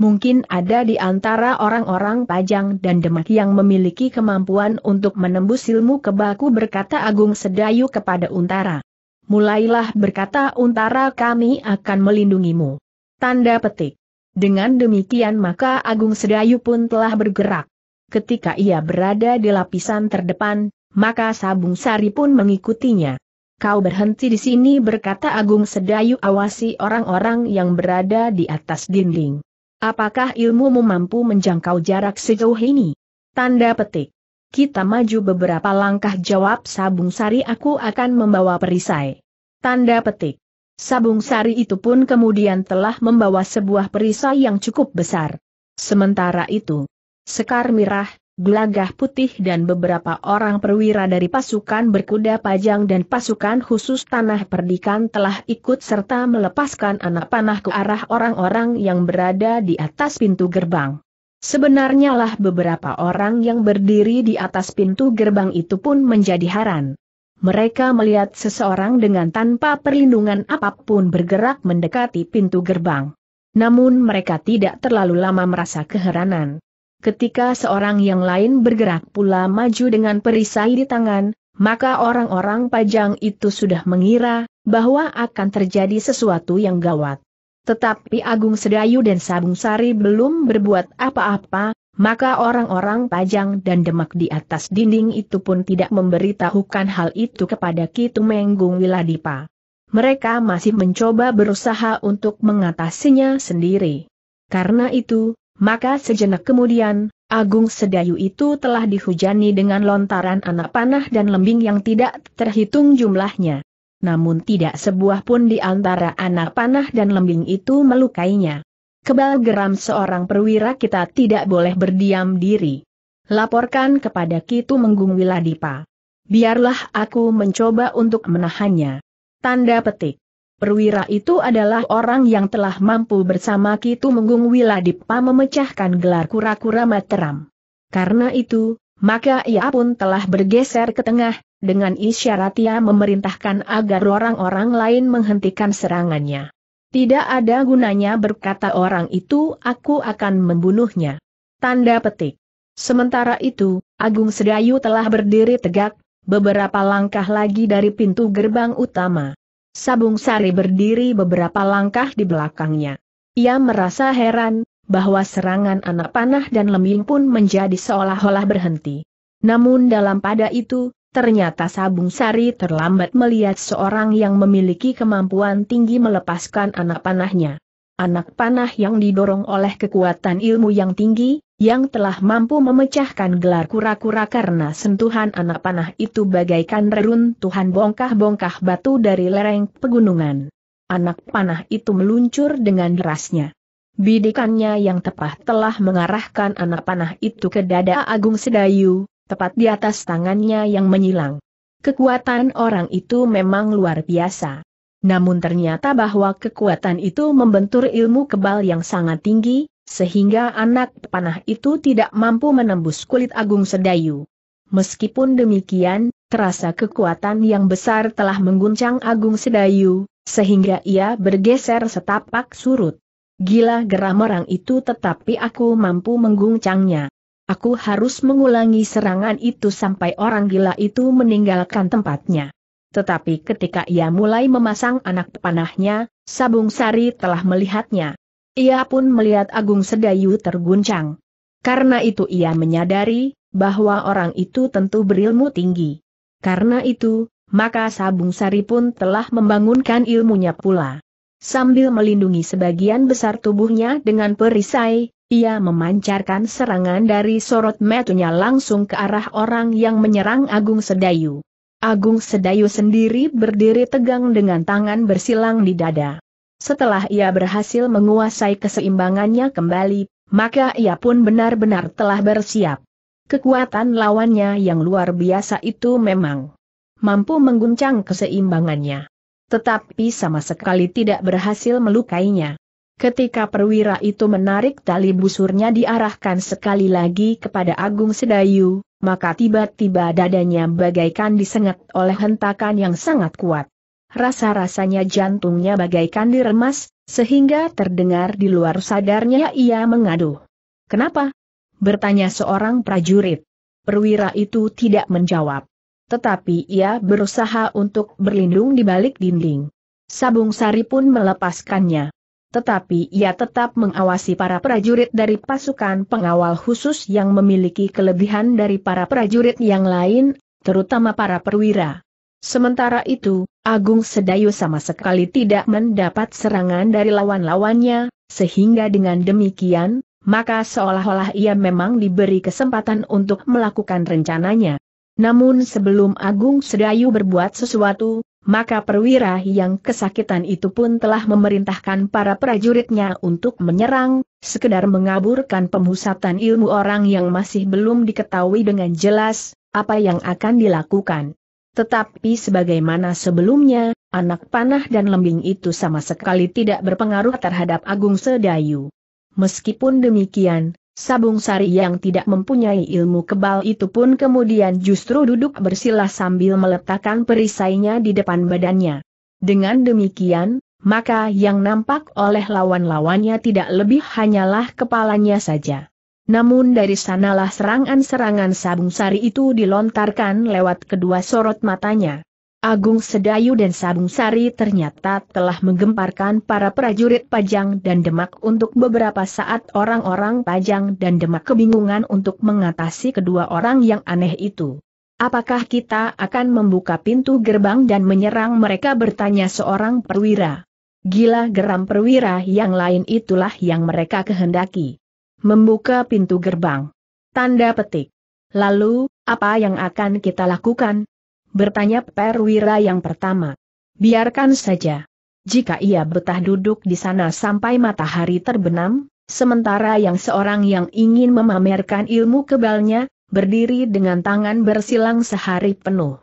Mungkin ada di antara orang-orang Pajang dan Demak yang memiliki kemampuan untuk menembus ilmu kebaku berkata Agung Sedayu kepada Untara. Mulailah berkata Untara kami akan melindungimu. Tanda petik. Dengan demikian maka Agung Sedayu pun telah bergerak. Ketika ia berada di lapisan terdepan, maka Sabung Sari pun mengikutinya. Kau berhenti di sini berkata Agung Sedayu awasi orang-orang yang berada di atas dinding. Apakah ilmumu mampu menjangkau jarak sejauh ini? Tanda petik. Kita maju beberapa langkah jawab Sabung Sari aku akan membawa perisai. Tanda petik. Sabung Sari itu pun kemudian telah membawa sebuah perisai yang cukup besar. Sementara itu, Sekar Mirah, gelagah putih dan beberapa orang perwira dari pasukan berkuda pajang dan pasukan khusus tanah perdikan telah ikut serta melepaskan anak panah ke arah orang-orang yang berada di atas pintu gerbang. Sebenarnya lah beberapa orang yang berdiri di atas pintu gerbang itu pun menjadi heran. Mereka melihat seseorang dengan tanpa perlindungan apapun bergerak mendekati pintu gerbang. Namun mereka tidak terlalu lama merasa keheranan ketika seorang yang lain bergerak pula maju dengan perisai di tangan, maka orang-orang pajang itu sudah mengira bahwa akan terjadi sesuatu yang gawat. Tetapi Agung Sedayu dan Sabung Sari belum berbuat apa-apa, maka orang-orang pajang dan demak di atas dinding itu pun tidak memberitahukan hal itu kepada Kitu Menggung Wiladipa mereka masih mencoba berusaha untuk mengatasinya sendiri. Karena itu, maka sejenak kemudian, Agung Sedayu itu telah dihujani dengan lontaran anak panah dan lembing yang tidak terhitung jumlahnya. Namun tidak sebuah pun di antara anak panah dan lembing itu melukainya. Kebal geram seorang perwira kita tidak boleh berdiam diri. Laporkan kepada Kitu Menggung Wiladipa. Biarlah aku mencoba untuk menahannya. Tanda petik. Perwira itu adalah orang yang telah mampu bersama Kitu Menggung Wiladipa memecahkan gelar kura-kura materam. Karena itu, maka ia pun telah bergeser ke tengah, dengan isyarat ia memerintahkan agar orang-orang lain menghentikan serangannya. Tidak ada gunanya berkata orang itu aku akan membunuhnya. Tanda petik. Sementara itu, Agung Sedayu telah berdiri tegak, beberapa langkah lagi dari pintu gerbang utama. Sabung Sari berdiri beberapa langkah di belakangnya. Ia merasa heran, bahwa serangan anak panah dan lembing pun menjadi seolah-olah berhenti. Namun dalam pada itu, ternyata Sabung Sari terlambat melihat seorang yang memiliki kemampuan tinggi melepaskan anak panahnya anak panah yang didorong oleh kekuatan ilmu yang tinggi, yang telah mampu memecahkan gelar kura-kura karena sentuhan anak panah itu bagaikan rerun tuhan bongkah-bongkah batu dari lereng pegunungan. Anak panah itu meluncur dengan derasnya. Bidikannya yang tepat telah mengarahkan anak panah itu ke dada Agung Sedayu, tepat di atas tangannya yang menyilang. Kekuatan orang itu memang luar biasa. Namun ternyata bahwa kekuatan itu membentur ilmu kebal yang sangat tinggi, sehingga anak panah itu tidak mampu menembus kulit Agung Sedayu. Meskipun demikian, terasa kekuatan yang besar telah mengguncang Agung Sedayu, sehingga ia bergeser setapak surut. Gila geram orang itu tetapi aku mampu mengguncangnya. Aku harus mengulangi serangan itu sampai orang gila itu meninggalkan tempatnya. Tetapi ketika ia mulai memasang anak panahnya, Sabung Sari telah melihatnya. Ia pun melihat Agung Sedayu terguncang. Karena itu ia menyadari, bahwa orang itu tentu berilmu tinggi. Karena itu, maka Sabung Sari pun telah membangunkan ilmunya pula. Sambil melindungi sebagian besar tubuhnya dengan perisai, ia memancarkan serangan dari sorot metunya langsung ke arah orang yang menyerang Agung Sedayu. Agung Sedayu sendiri berdiri tegang dengan tangan bersilang di dada. Setelah ia berhasil menguasai keseimbangannya kembali, maka ia pun benar-benar telah bersiap. Kekuatan lawannya yang luar biasa itu memang mampu mengguncang keseimbangannya. Tetapi sama sekali tidak berhasil melukainya. Ketika perwira itu menarik tali busurnya diarahkan sekali lagi kepada Agung Sedayu, maka tiba-tiba dadanya bagaikan disengat oleh hentakan yang sangat kuat. Rasa-rasanya jantungnya bagaikan diremas, sehingga terdengar di luar sadarnya ia mengadu. Kenapa? Bertanya seorang prajurit. Perwira itu tidak menjawab. Tetapi ia berusaha untuk berlindung di balik dinding. Sabung Sari pun melepaskannya tetapi ia tetap mengawasi para prajurit dari pasukan pengawal khusus yang memiliki kelebihan dari para prajurit yang lain, terutama para perwira. Sementara itu, Agung Sedayu sama sekali tidak mendapat serangan dari lawan-lawannya, sehingga dengan demikian, maka seolah-olah ia memang diberi kesempatan untuk melakukan rencananya. Namun sebelum Agung Sedayu berbuat sesuatu, maka perwira yang kesakitan itu pun telah memerintahkan para prajuritnya untuk menyerang, sekedar mengaburkan pemusatan ilmu orang yang masih belum diketahui dengan jelas, apa yang akan dilakukan. Tetapi sebagaimana sebelumnya, anak panah dan lembing itu sama sekali tidak berpengaruh terhadap Agung Sedayu. Meskipun demikian, Sabung Sari yang tidak mempunyai ilmu kebal itu pun kemudian justru duduk bersila sambil meletakkan perisainya di depan badannya. Dengan demikian, maka yang nampak oleh lawan-lawannya tidak lebih hanyalah kepalanya saja. Namun dari sanalah serangan-serangan Sabung Sari itu dilontarkan lewat kedua sorot matanya. Agung Sedayu dan Sabung Sari ternyata telah menggemparkan para prajurit Pajang dan Demak untuk beberapa saat orang-orang Pajang dan Demak kebingungan untuk mengatasi kedua orang yang aneh itu. Apakah kita akan membuka pintu gerbang dan menyerang mereka bertanya seorang perwira. Gila geram perwira yang lain itulah yang mereka kehendaki. Membuka pintu gerbang. Tanda petik. Lalu, apa yang akan kita lakukan? Bertanya perwira yang pertama. Biarkan saja. Jika ia betah duduk di sana sampai matahari terbenam, sementara yang seorang yang ingin memamerkan ilmu kebalnya, berdiri dengan tangan bersilang sehari penuh.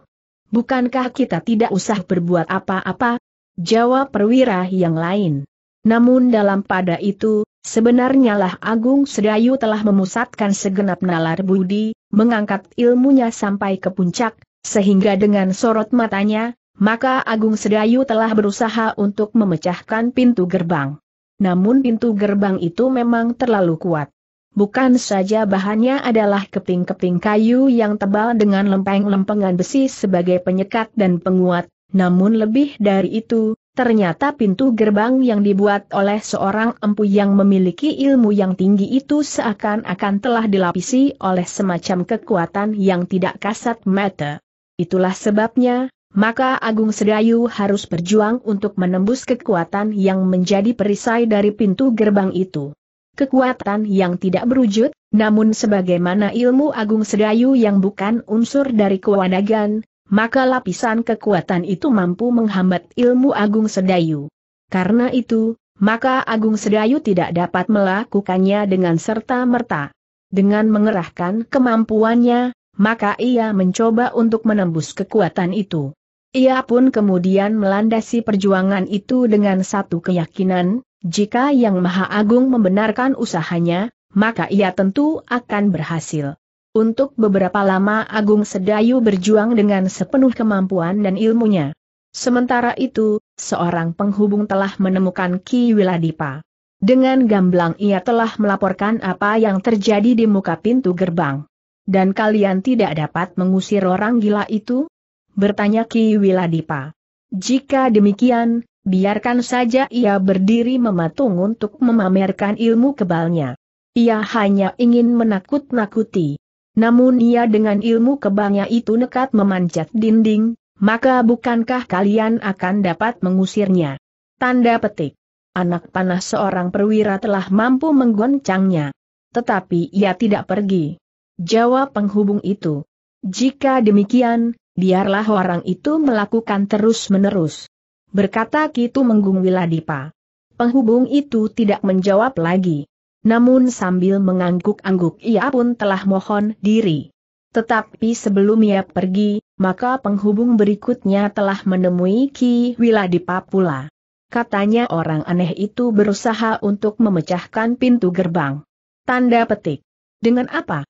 Bukankah kita tidak usah berbuat apa-apa? Jawab perwira yang lain. Namun dalam pada itu, sebenarnya lah Agung Sedayu telah memusatkan segenap nalar budi, mengangkat ilmunya sampai ke puncak, sehingga dengan sorot matanya, maka Agung Sedayu telah berusaha untuk memecahkan pintu gerbang. Namun pintu gerbang itu memang terlalu kuat. Bukan saja bahannya adalah keping-keping kayu yang tebal dengan lempeng-lempengan besi sebagai penyekat dan penguat, namun lebih dari itu, ternyata pintu gerbang yang dibuat oleh seorang empu yang memiliki ilmu yang tinggi itu seakan-akan telah dilapisi oleh semacam kekuatan yang tidak kasat mata. Itulah sebabnya, maka Agung Sedayu harus berjuang untuk menembus kekuatan yang menjadi perisai dari pintu gerbang itu. Kekuatan yang tidak berwujud, namun sebagaimana ilmu Agung Sedayu yang bukan unsur dari kewanagan, maka lapisan kekuatan itu mampu menghambat ilmu Agung Sedayu. Karena itu, maka Agung Sedayu tidak dapat melakukannya dengan serta-merta. Dengan mengerahkan kemampuannya, maka ia mencoba untuk menembus kekuatan itu. Ia pun kemudian melandasi perjuangan itu dengan satu keyakinan, jika Yang Maha Agung membenarkan usahanya, maka ia tentu akan berhasil. Untuk beberapa lama Agung Sedayu berjuang dengan sepenuh kemampuan dan ilmunya. Sementara itu, seorang penghubung telah menemukan Ki Wiladipa. Dengan gamblang ia telah melaporkan apa yang terjadi di muka pintu gerbang. Dan kalian tidak dapat mengusir orang gila itu? Bertanya Ki Wiladipa. Jika demikian, biarkan saja ia berdiri mematung untuk memamerkan ilmu kebalnya. Ia hanya ingin menakut-nakuti. Namun ia dengan ilmu kebalnya itu nekat memanjat dinding, maka bukankah kalian akan dapat mengusirnya? Tanda petik. Anak panah seorang perwira telah mampu menggoncangnya. Tetapi ia tidak pergi. Jawab penghubung itu. Jika demikian, biarlah orang itu melakukan terus-menerus. Berkata Kitu Menggung Wiladipa. Penghubung itu tidak menjawab lagi. Namun sambil mengangguk-angguk ia pun telah mohon diri. Tetapi sebelum ia pergi, maka penghubung berikutnya telah menemui Ki Wiladipa pula. Katanya orang aneh itu berusaha untuk memecahkan pintu gerbang. Tanda petik. Dengan apa?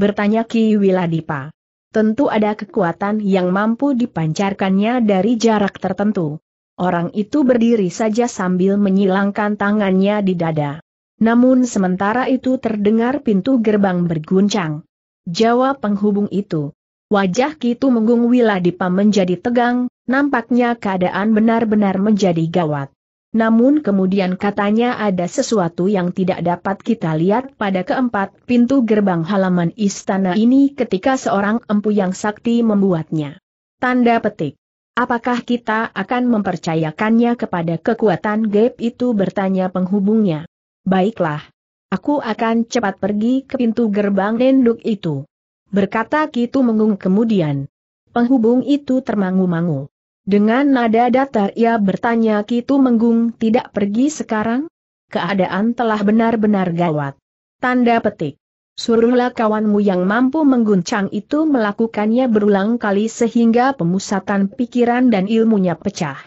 bertanya Ki Wiladipa. Tentu ada kekuatan yang mampu dipancarkannya dari jarak tertentu. Orang itu berdiri saja sambil menyilangkan tangannya di dada. Namun sementara itu terdengar pintu gerbang berguncang. Jawab penghubung itu. Wajah Kitu Menggung Wiladipa menjadi tegang, nampaknya keadaan benar-benar menjadi gawat. Namun kemudian katanya ada sesuatu yang tidak dapat kita lihat pada keempat pintu gerbang halaman istana ini ketika seorang empu yang sakti membuatnya. Tanda petik. Apakah kita akan mempercayakannya kepada kekuatan gaib itu bertanya penghubungnya. Baiklah. Aku akan cepat pergi ke pintu gerbang nenduk itu. Berkata Kitu mengung kemudian. Penghubung itu termangu-mangu. Dengan nada datar ia bertanya Kitu Menggung tidak pergi sekarang? Keadaan telah benar-benar gawat. Tanda petik. Suruhlah kawanmu yang mampu mengguncang itu melakukannya berulang kali sehingga pemusatan pikiran dan ilmunya pecah.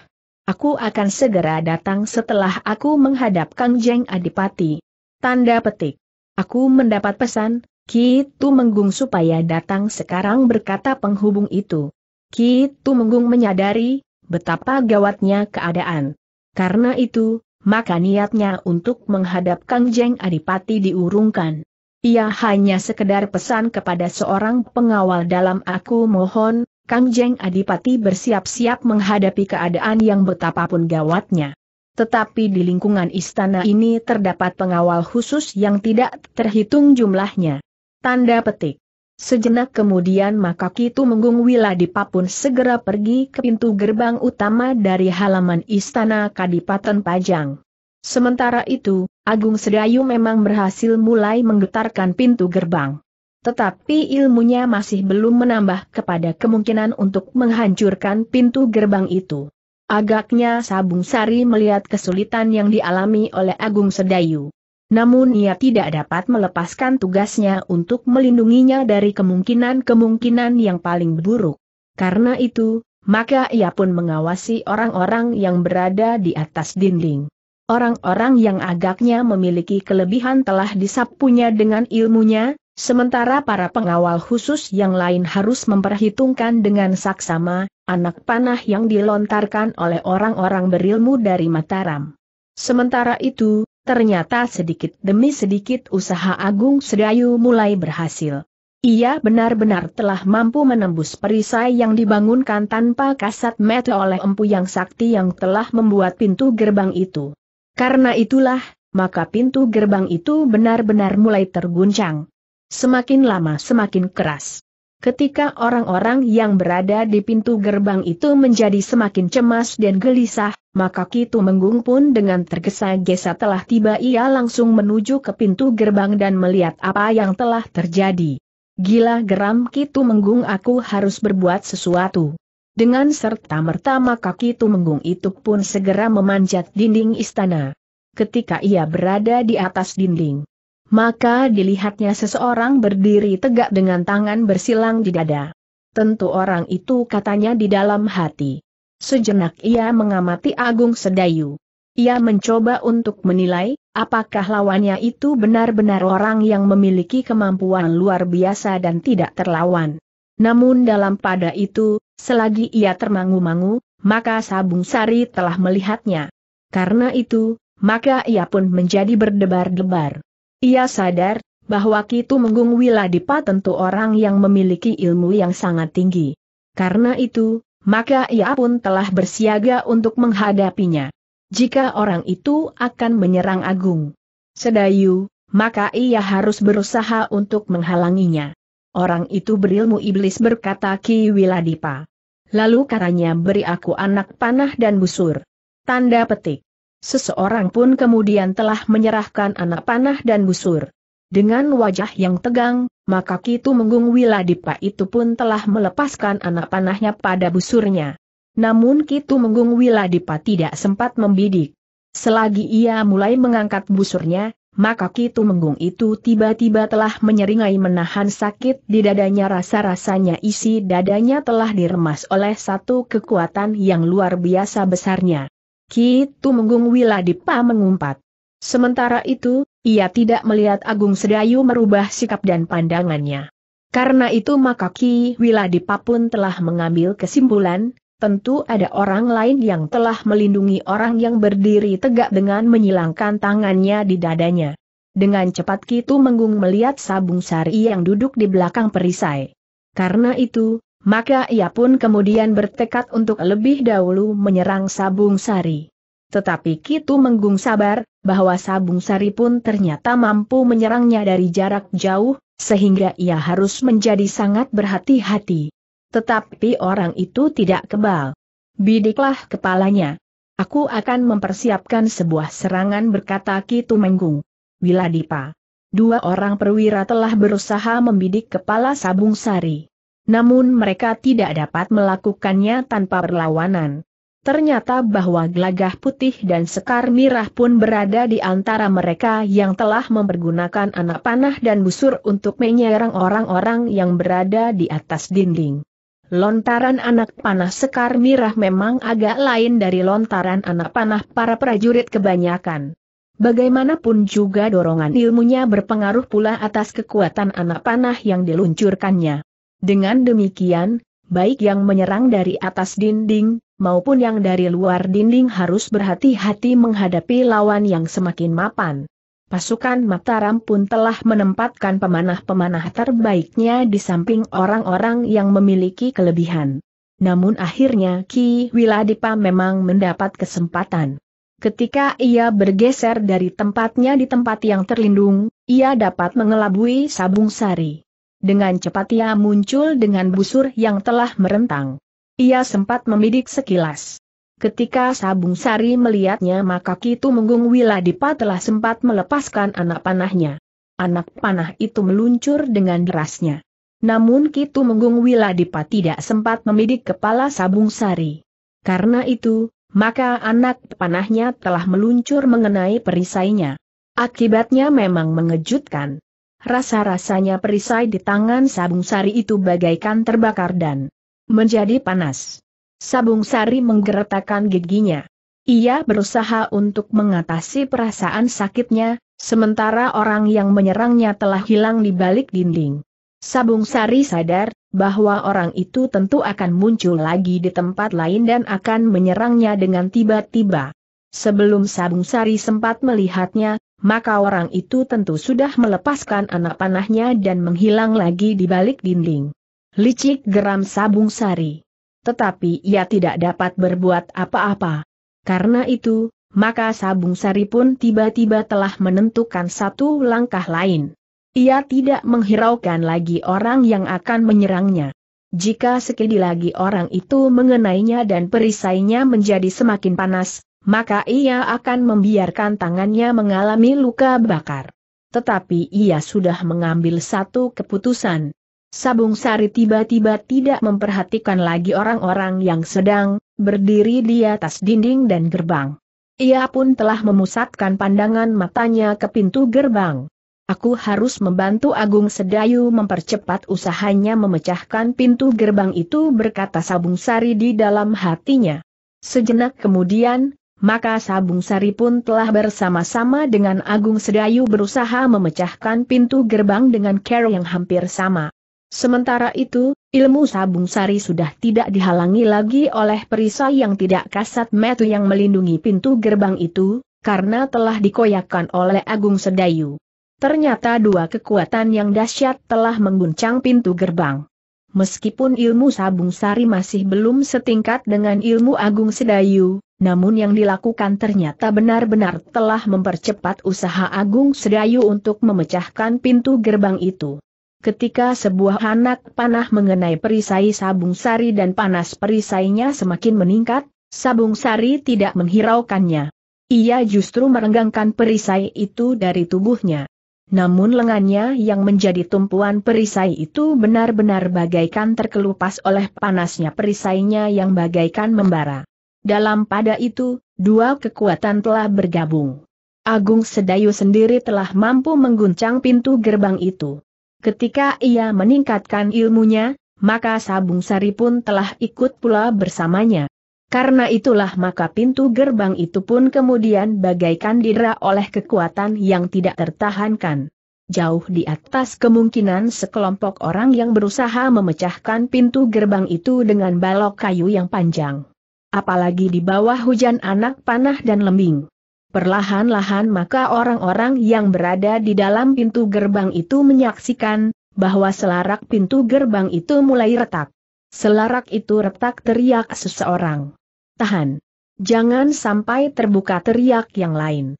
Aku akan segera datang setelah aku menghadap Kang Jeng Adipati. Tanda petik. Aku mendapat pesan, Kitu Menggung supaya datang sekarang berkata penghubung itu. Ki Tumenggung menyadari betapa gawatnya keadaan. Karena itu, maka niatnya untuk menghadap Kang Jeng Adipati diurungkan. Ia hanya sekedar pesan kepada seorang pengawal dalam aku mohon, Kang Jeng Adipati bersiap-siap menghadapi keadaan yang betapapun gawatnya. Tetapi di lingkungan istana ini terdapat pengawal khusus yang tidak terhitung jumlahnya. Tanda petik. Sejenak kemudian maka Kitu Menggung Wiladipa Papun segera pergi ke pintu gerbang utama dari halaman Istana Kadipaten Pajang. Sementara itu, Agung Sedayu memang berhasil mulai menggetarkan pintu gerbang. Tetapi ilmunya masih belum menambah kepada kemungkinan untuk menghancurkan pintu gerbang itu. Agaknya Sabung Sari melihat kesulitan yang dialami oleh Agung Sedayu namun ia tidak dapat melepaskan tugasnya untuk melindunginya dari kemungkinan-kemungkinan yang paling buruk. Karena itu, maka ia pun mengawasi orang-orang yang berada di atas dinding. Orang-orang yang agaknya memiliki kelebihan telah disapunya dengan ilmunya, sementara para pengawal khusus yang lain harus memperhitungkan dengan saksama, anak panah yang dilontarkan oleh orang-orang berilmu dari Mataram. Sementara itu, Ternyata sedikit demi sedikit usaha Agung Sedayu mulai berhasil. Ia benar-benar telah mampu menembus perisai yang dibangunkan tanpa kasat mata oleh Empu Yang Sakti yang telah membuat pintu gerbang itu. Karena itulah, maka pintu gerbang itu benar-benar mulai terguncang. Semakin lama semakin keras. Ketika orang-orang yang berada di pintu gerbang itu menjadi semakin cemas dan gelisah, maka Kitu Menggung pun dengan tergesa-gesa telah tiba ia langsung menuju ke pintu gerbang dan melihat apa yang telah terjadi. Gila geram Kitu Menggung aku harus berbuat sesuatu. Dengan serta-merta maka Kitu Menggung itu pun segera memanjat dinding istana. Ketika ia berada di atas dinding, maka dilihatnya seseorang berdiri tegak dengan tangan bersilang di dada. Tentu orang itu katanya di dalam hati. Sejenak ia mengamati Agung Sedayu. Ia mencoba untuk menilai, apakah lawannya itu benar-benar orang yang memiliki kemampuan luar biasa dan tidak terlawan. Namun dalam pada itu, selagi ia termangu-mangu, maka Sabung Sari telah melihatnya. Karena itu, maka ia pun menjadi berdebar-debar. Ia sadar, bahwa Kitu Menggung Wiladipa tentu orang yang memiliki ilmu yang sangat tinggi. Karena itu, maka ia pun telah bersiaga untuk menghadapinya. Jika orang itu akan menyerang Agung Sedayu, maka ia harus berusaha untuk menghalanginya. Orang itu berilmu iblis berkata Ki Wiladipa. Lalu katanya beri aku anak panah dan busur. Tanda petik. Seseorang pun kemudian telah menyerahkan anak panah dan busur. Dengan wajah yang tegang, maka Kitu Menggung Wiladipa itu pun telah melepaskan anak panahnya pada busurnya. Namun Kitu Menggung Wiladipa tidak sempat membidik. Selagi ia mulai mengangkat busurnya, maka Kitu Menggung itu tiba-tiba telah menyeringai menahan sakit di dadanya rasa-rasanya isi dadanya telah diremas oleh satu kekuatan yang luar biasa besarnya. Ki menggung Wiladipa mengumpat. Sementara itu, ia tidak melihat Agung Sedayu merubah sikap dan pandangannya. Karena itu maka Ki Wiladipa pun telah mengambil kesimpulan, tentu ada orang lain yang telah melindungi orang yang berdiri tegak dengan menyilangkan tangannya di dadanya. Dengan cepat Ki menggung melihat Sabung Sari yang duduk di belakang perisai. Karena itu, maka ia pun kemudian bertekad untuk lebih dahulu menyerang Sabung Sari. Tetapi Kitu Menggung sabar, bahwa Sabung Sari pun ternyata mampu menyerangnya dari jarak jauh, sehingga ia harus menjadi sangat berhati-hati. Tetapi orang itu tidak kebal. Bidiklah kepalanya. Aku akan mempersiapkan sebuah serangan berkata Kitu Menggung. Wiladipa. Dua orang perwira telah berusaha membidik kepala Sabung Sari. Namun mereka tidak dapat melakukannya tanpa perlawanan. Ternyata bahwa gelagah putih dan sekar mirah pun berada di antara mereka yang telah mempergunakan anak panah dan busur untuk menyerang orang-orang yang berada di atas dinding. Lontaran anak panah sekar mirah memang agak lain dari lontaran anak panah para prajurit kebanyakan. Bagaimanapun juga dorongan ilmunya berpengaruh pula atas kekuatan anak panah yang diluncurkannya. Dengan demikian, baik yang menyerang dari atas dinding, maupun yang dari luar dinding harus berhati-hati menghadapi lawan yang semakin mapan. Pasukan Mataram pun telah menempatkan pemanah-pemanah terbaiknya di samping orang-orang yang memiliki kelebihan. Namun akhirnya Ki Wiladipa memang mendapat kesempatan. Ketika ia bergeser dari tempatnya di tempat yang terlindung, ia dapat mengelabui Sabung Sari. Dengan cepat ia muncul dengan busur yang telah merentang. Ia sempat memidik sekilas. Ketika Sabung Sari melihatnya maka Kitu Menggung Wiladipa telah sempat melepaskan anak panahnya. Anak panah itu meluncur dengan derasnya. Namun Kitu Menggung Wiladipa tidak sempat memidik kepala Sabung Sari. Karena itu, maka anak panahnya telah meluncur mengenai perisainya. Akibatnya memang mengejutkan. Rasa-rasanya perisai di tangan Sabung Sari itu bagaikan terbakar dan menjadi panas. Sabung Sari menggeretakkan giginya. Ia berusaha untuk mengatasi perasaan sakitnya, sementara orang yang menyerangnya telah hilang di balik dinding. Sabung Sari sadar bahwa orang itu tentu akan muncul lagi di tempat lain dan akan menyerangnya dengan tiba-tiba. Sebelum Sabung Sari sempat melihatnya, maka orang itu tentu sudah melepaskan anak panahnya dan menghilang lagi di balik dinding. Licik geram Sabung Sari. Tetapi ia tidak dapat berbuat apa-apa. Karena itu, maka Sabung Sari pun tiba-tiba telah menentukan satu langkah lain. Ia tidak menghiraukan lagi orang yang akan menyerangnya. Jika sekali lagi orang itu mengenainya dan perisainya menjadi semakin panas, maka ia akan membiarkan tangannya mengalami luka bakar. Tetapi ia sudah mengambil satu keputusan. Sabung Sari tiba-tiba tidak memperhatikan lagi orang-orang yang sedang berdiri di atas dinding dan gerbang. Ia pun telah memusatkan pandangan matanya ke pintu gerbang. Aku harus membantu Agung Sedayu mempercepat usahanya memecahkan pintu gerbang itu berkata Sabung Sari di dalam hatinya. Sejenak kemudian, maka Sabung Sari pun telah bersama-sama dengan Agung Sedayu berusaha memecahkan pintu gerbang dengan cara yang hampir sama. Sementara itu, ilmu Sabung Sari sudah tidak dihalangi lagi oleh perisai yang tidak kasat mata yang melindungi pintu gerbang itu, karena telah dikoyakkan oleh Agung Sedayu. Ternyata dua kekuatan yang dahsyat telah mengguncang pintu gerbang. Meskipun ilmu Sabung Sari masih belum setingkat dengan ilmu Agung Sedayu, namun yang dilakukan ternyata benar-benar telah mempercepat usaha Agung Sedayu untuk memecahkan pintu gerbang itu. Ketika sebuah anak panah mengenai perisai Sabung Sari dan panas perisainya semakin meningkat, Sabung Sari tidak menghiraukannya. Ia justru merenggangkan perisai itu dari tubuhnya. Namun lengannya yang menjadi tumpuan perisai itu benar-benar bagaikan terkelupas oleh panasnya perisainya yang bagaikan membara. Dalam pada itu, dua kekuatan telah bergabung. Agung Sedayu sendiri telah mampu mengguncang pintu gerbang itu. Ketika ia meningkatkan ilmunya, maka Sabung Sari pun telah ikut pula bersamanya. Karena itulah maka pintu gerbang itu pun kemudian bagaikan dira oleh kekuatan yang tidak tertahankan. Jauh di atas kemungkinan sekelompok orang yang berusaha memecahkan pintu gerbang itu dengan balok kayu yang panjang apalagi di bawah hujan anak panah dan lembing. Perlahan-lahan maka orang-orang yang berada di dalam pintu gerbang itu menyaksikan, bahwa selarak pintu gerbang itu mulai retak. Selarak itu retak teriak seseorang. Tahan. Jangan sampai terbuka teriak yang lain.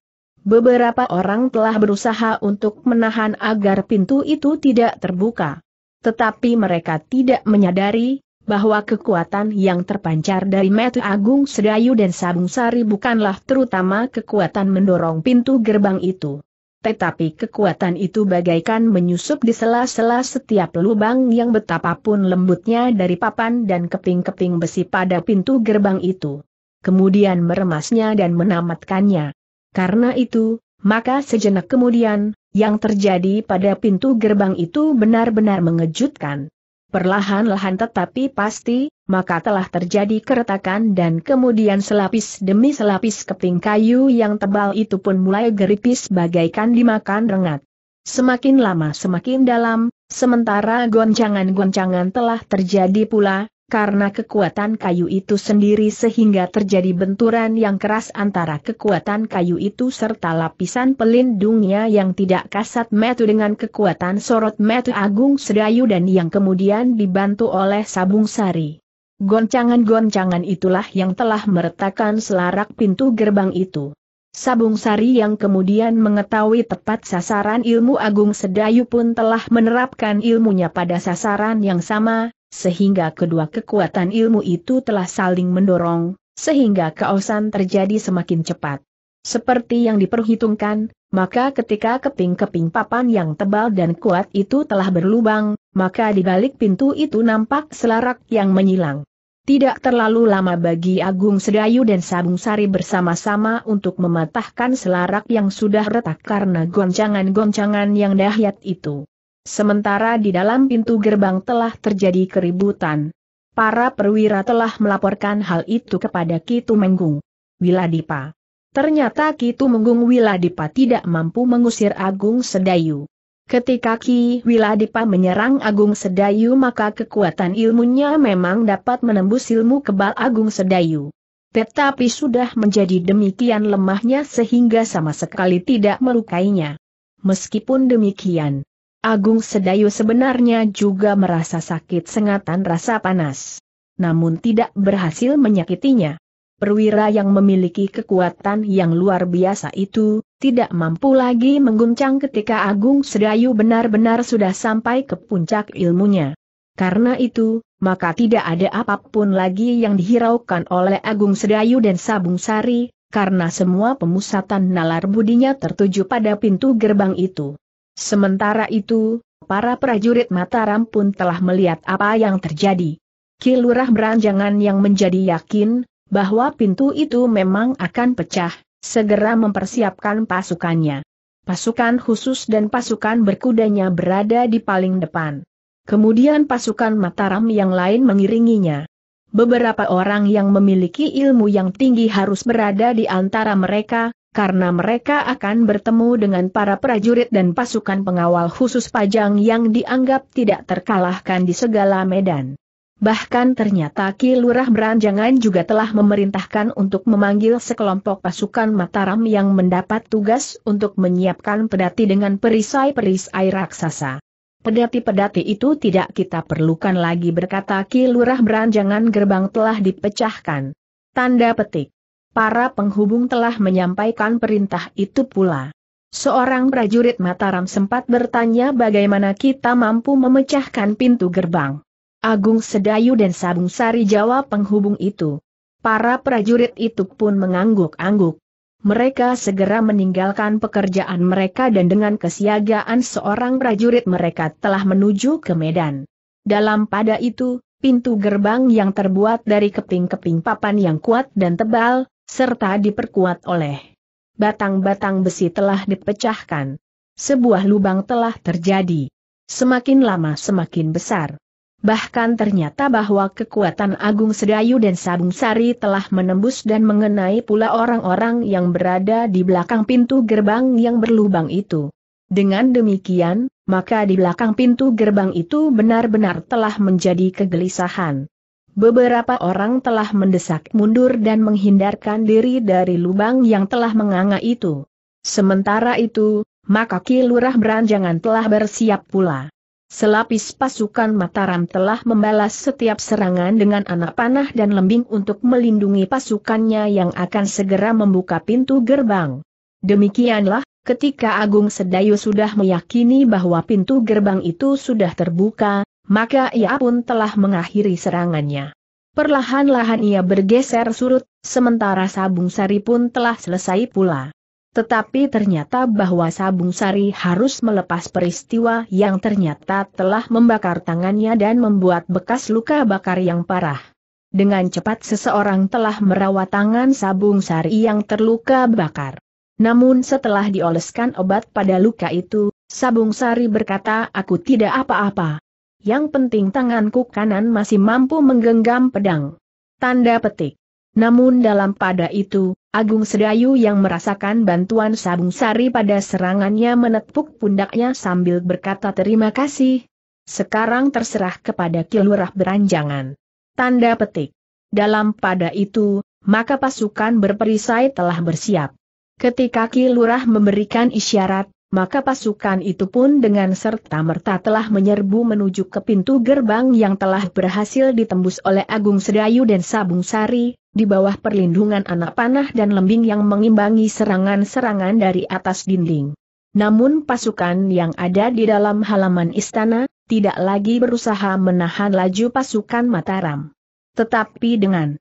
Beberapa orang telah berusaha untuk menahan agar pintu itu tidak terbuka. Tetapi mereka tidak menyadari, bahwa kekuatan yang terpancar dari Metu Agung Sedayu dan Sabung Sari bukanlah terutama kekuatan mendorong pintu gerbang itu. Tetapi kekuatan itu bagaikan menyusup di sela-sela setiap lubang yang betapapun lembutnya dari papan dan keping-keping besi pada pintu gerbang itu. Kemudian meremasnya dan menamatkannya. Karena itu, maka sejenak kemudian, yang terjadi pada pintu gerbang itu benar-benar mengejutkan. Perlahan-lahan tetapi pasti, maka telah terjadi keretakan dan kemudian selapis demi selapis keping kayu yang tebal itu pun mulai geripis bagaikan dimakan rengat. Semakin lama semakin dalam, sementara goncangan-goncangan telah terjadi pula, karena kekuatan kayu itu sendiri sehingga terjadi benturan yang keras antara kekuatan kayu itu serta lapisan pelindungnya yang tidak kasat metu dengan kekuatan sorot metu agung sedayu dan yang kemudian dibantu oleh sabung sari. Goncangan-goncangan itulah yang telah meretakkan selarak pintu gerbang itu. Sabung Sari yang kemudian mengetahui tepat sasaran ilmu agung sedayu pun telah menerapkan ilmunya pada sasaran yang sama, sehingga kedua kekuatan ilmu itu telah saling mendorong, sehingga keosan terjadi semakin cepat. Seperti yang diperhitungkan, maka ketika keping-keping papan yang tebal dan kuat itu telah berlubang, maka di balik pintu itu nampak selarak yang menyilang. Tidak terlalu lama bagi Agung Sedayu dan Sabung Sari bersama-sama untuk mematahkan selarak yang sudah retak karena goncangan-goncangan yang dahyat itu. Sementara di dalam pintu gerbang telah terjadi keributan. Para perwira telah melaporkan hal itu kepada Kitu Menggung. Wiladipa. Ternyata Kitu Menggung Wiladipa tidak mampu mengusir Agung Sedayu. Ketika Ki Wiladipa menyerang Agung Sedayu maka kekuatan ilmunya memang dapat menembus ilmu kebal Agung Sedayu. Tetapi sudah menjadi demikian lemahnya sehingga sama sekali tidak melukainya. Meskipun demikian, Agung Sedayu sebenarnya juga merasa sakit sengatan rasa panas. Namun tidak berhasil menyakitinya. Perwira yang memiliki kekuatan yang luar biasa itu, tidak mampu lagi mengguncang ketika Agung Sedayu benar-benar sudah sampai ke puncak ilmunya. Karena itu, maka tidak ada apapun lagi yang dihiraukan oleh Agung Sedayu dan Sabung Sari, karena semua pemusatan nalar budinya tertuju pada pintu gerbang itu. Sementara itu, para prajurit Mataram pun telah melihat apa yang terjadi. Kilurah beranjangan yang menjadi yakin, bahwa pintu itu memang akan pecah, segera mempersiapkan pasukannya. Pasukan khusus dan pasukan berkudanya berada di paling depan. Kemudian pasukan Mataram yang lain mengiringinya. Beberapa orang yang memiliki ilmu yang tinggi harus berada di antara mereka, karena mereka akan bertemu dengan para prajurit dan pasukan pengawal khusus pajang yang dianggap tidak terkalahkan di segala medan. Bahkan ternyata Ki Lurah Beranjangan juga telah memerintahkan untuk memanggil sekelompok pasukan Mataram yang mendapat tugas untuk menyiapkan pedati dengan perisai-perisai raksasa. Pedati-pedati itu tidak kita perlukan lagi berkata Ki Lurah Beranjangan gerbang telah dipecahkan. Tanda petik para penghubung telah menyampaikan perintah itu pula. Seorang prajurit Mataram sempat bertanya bagaimana kita mampu memecahkan pintu gerbang. Agung Sedayu dan Sabung Sari jawab penghubung itu. Para prajurit itu pun mengangguk-angguk. Mereka segera meninggalkan pekerjaan mereka dan dengan kesiagaan seorang prajurit mereka telah menuju ke Medan. Dalam pada itu, pintu gerbang yang terbuat dari keping-keping papan yang kuat dan tebal, serta diperkuat oleh batang-batang besi telah dipecahkan. Sebuah lubang telah terjadi. Semakin lama semakin besar. Bahkan ternyata bahwa kekuatan Agung Sedayu dan Sabung Sari telah menembus dan mengenai pula orang-orang yang berada di belakang pintu gerbang yang berlubang itu. Dengan demikian, maka di belakang pintu gerbang itu benar-benar telah menjadi kegelisahan. Beberapa orang telah mendesak mundur dan menghindarkan diri dari lubang yang telah menganga itu. Sementara itu, maka Ki Lurah Beranjangan telah bersiap pula. Selapis pasukan Mataram telah membalas setiap serangan dengan anak panah dan lembing untuk melindungi pasukannya yang akan segera membuka pintu gerbang. Demikianlah, ketika Agung Sedayu sudah meyakini bahwa pintu gerbang itu sudah terbuka, maka ia pun telah mengakhiri serangannya. Perlahan-lahan ia bergeser surut, sementara Sabung Sari pun telah selesai pula. Tetapi ternyata bahwa Sabung Sari harus melepas peristiwa yang ternyata telah membakar tangannya dan membuat bekas luka bakar yang parah. Dengan cepat seseorang telah merawat tangan Sabung Sari yang terluka bakar. Namun setelah dioleskan obat pada luka itu, Sabung Sari berkata aku tidak apa-apa yang penting tanganku kanan masih mampu menggenggam pedang. Tanda petik. Namun dalam pada itu, Agung Sedayu yang merasakan bantuan Sabung Sari pada serangannya menepuk pundaknya sambil berkata terima kasih. Sekarang terserah kepada Kilurah Beranjangan. Tanda petik. Dalam pada itu, maka pasukan berperisai telah bersiap. Ketika Kilurah memberikan isyarat, maka pasukan itu pun dengan serta-merta telah menyerbu menuju ke pintu gerbang yang telah berhasil ditembus oleh Agung Sedayu dan Sabung Sari, di bawah perlindungan anak panah dan lembing yang mengimbangi serangan-serangan dari atas dinding. Namun pasukan yang ada di dalam halaman istana, tidak lagi berusaha menahan laju pasukan Mataram. Tetapi dengan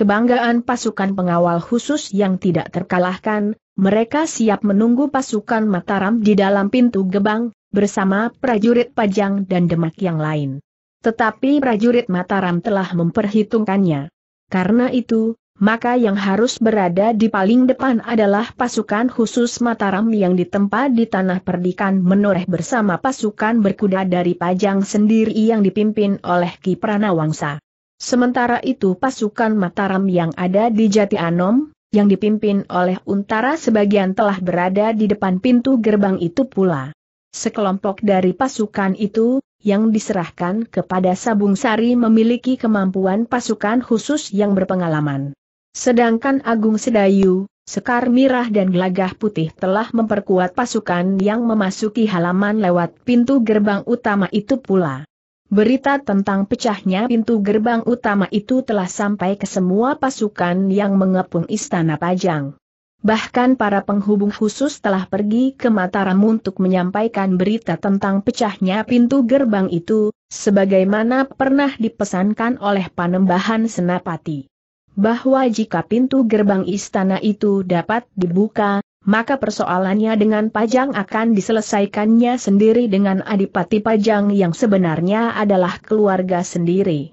Kebanggaan pasukan pengawal khusus yang tidak terkalahkan, mereka siap menunggu pasukan Mataram di dalam pintu gebang, bersama prajurit Pajang dan Demak yang lain. Tetapi prajurit Mataram telah memperhitungkannya. Karena itu, maka yang harus berada di paling depan adalah pasukan khusus Mataram yang ditempa di tanah perdikan menoreh bersama pasukan berkuda dari Pajang sendiri yang dipimpin oleh Ki Pranawangsa. Sementara itu pasukan Mataram yang ada di Jati Anom, yang dipimpin oleh Untara sebagian telah berada di depan pintu gerbang itu pula. Sekelompok dari pasukan itu, yang diserahkan kepada Sabung Sari memiliki kemampuan pasukan khusus yang berpengalaman. Sedangkan Agung Sedayu, Sekar Mirah dan Gelagah Putih telah memperkuat pasukan yang memasuki halaman lewat pintu gerbang utama itu pula. Berita tentang pecahnya pintu gerbang utama itu telah sampai ke semua pasukan yang mengepung istana Pajang. Bahkan para penghubung khusus telah pergi ke Mataram untuk menyampaikan berita tentang pecahnya pintu gerbang itu, sebagaimana pernah dipesankan oleh Panembahan Senapati. Bahwa jika pintu gerbang istana itu dapat dibuka, maka persoalannya dengan Pajang akan diselesaikannya sendiri dengan Adipati Pajang yang sebenarnya adalah keluarga sendiri.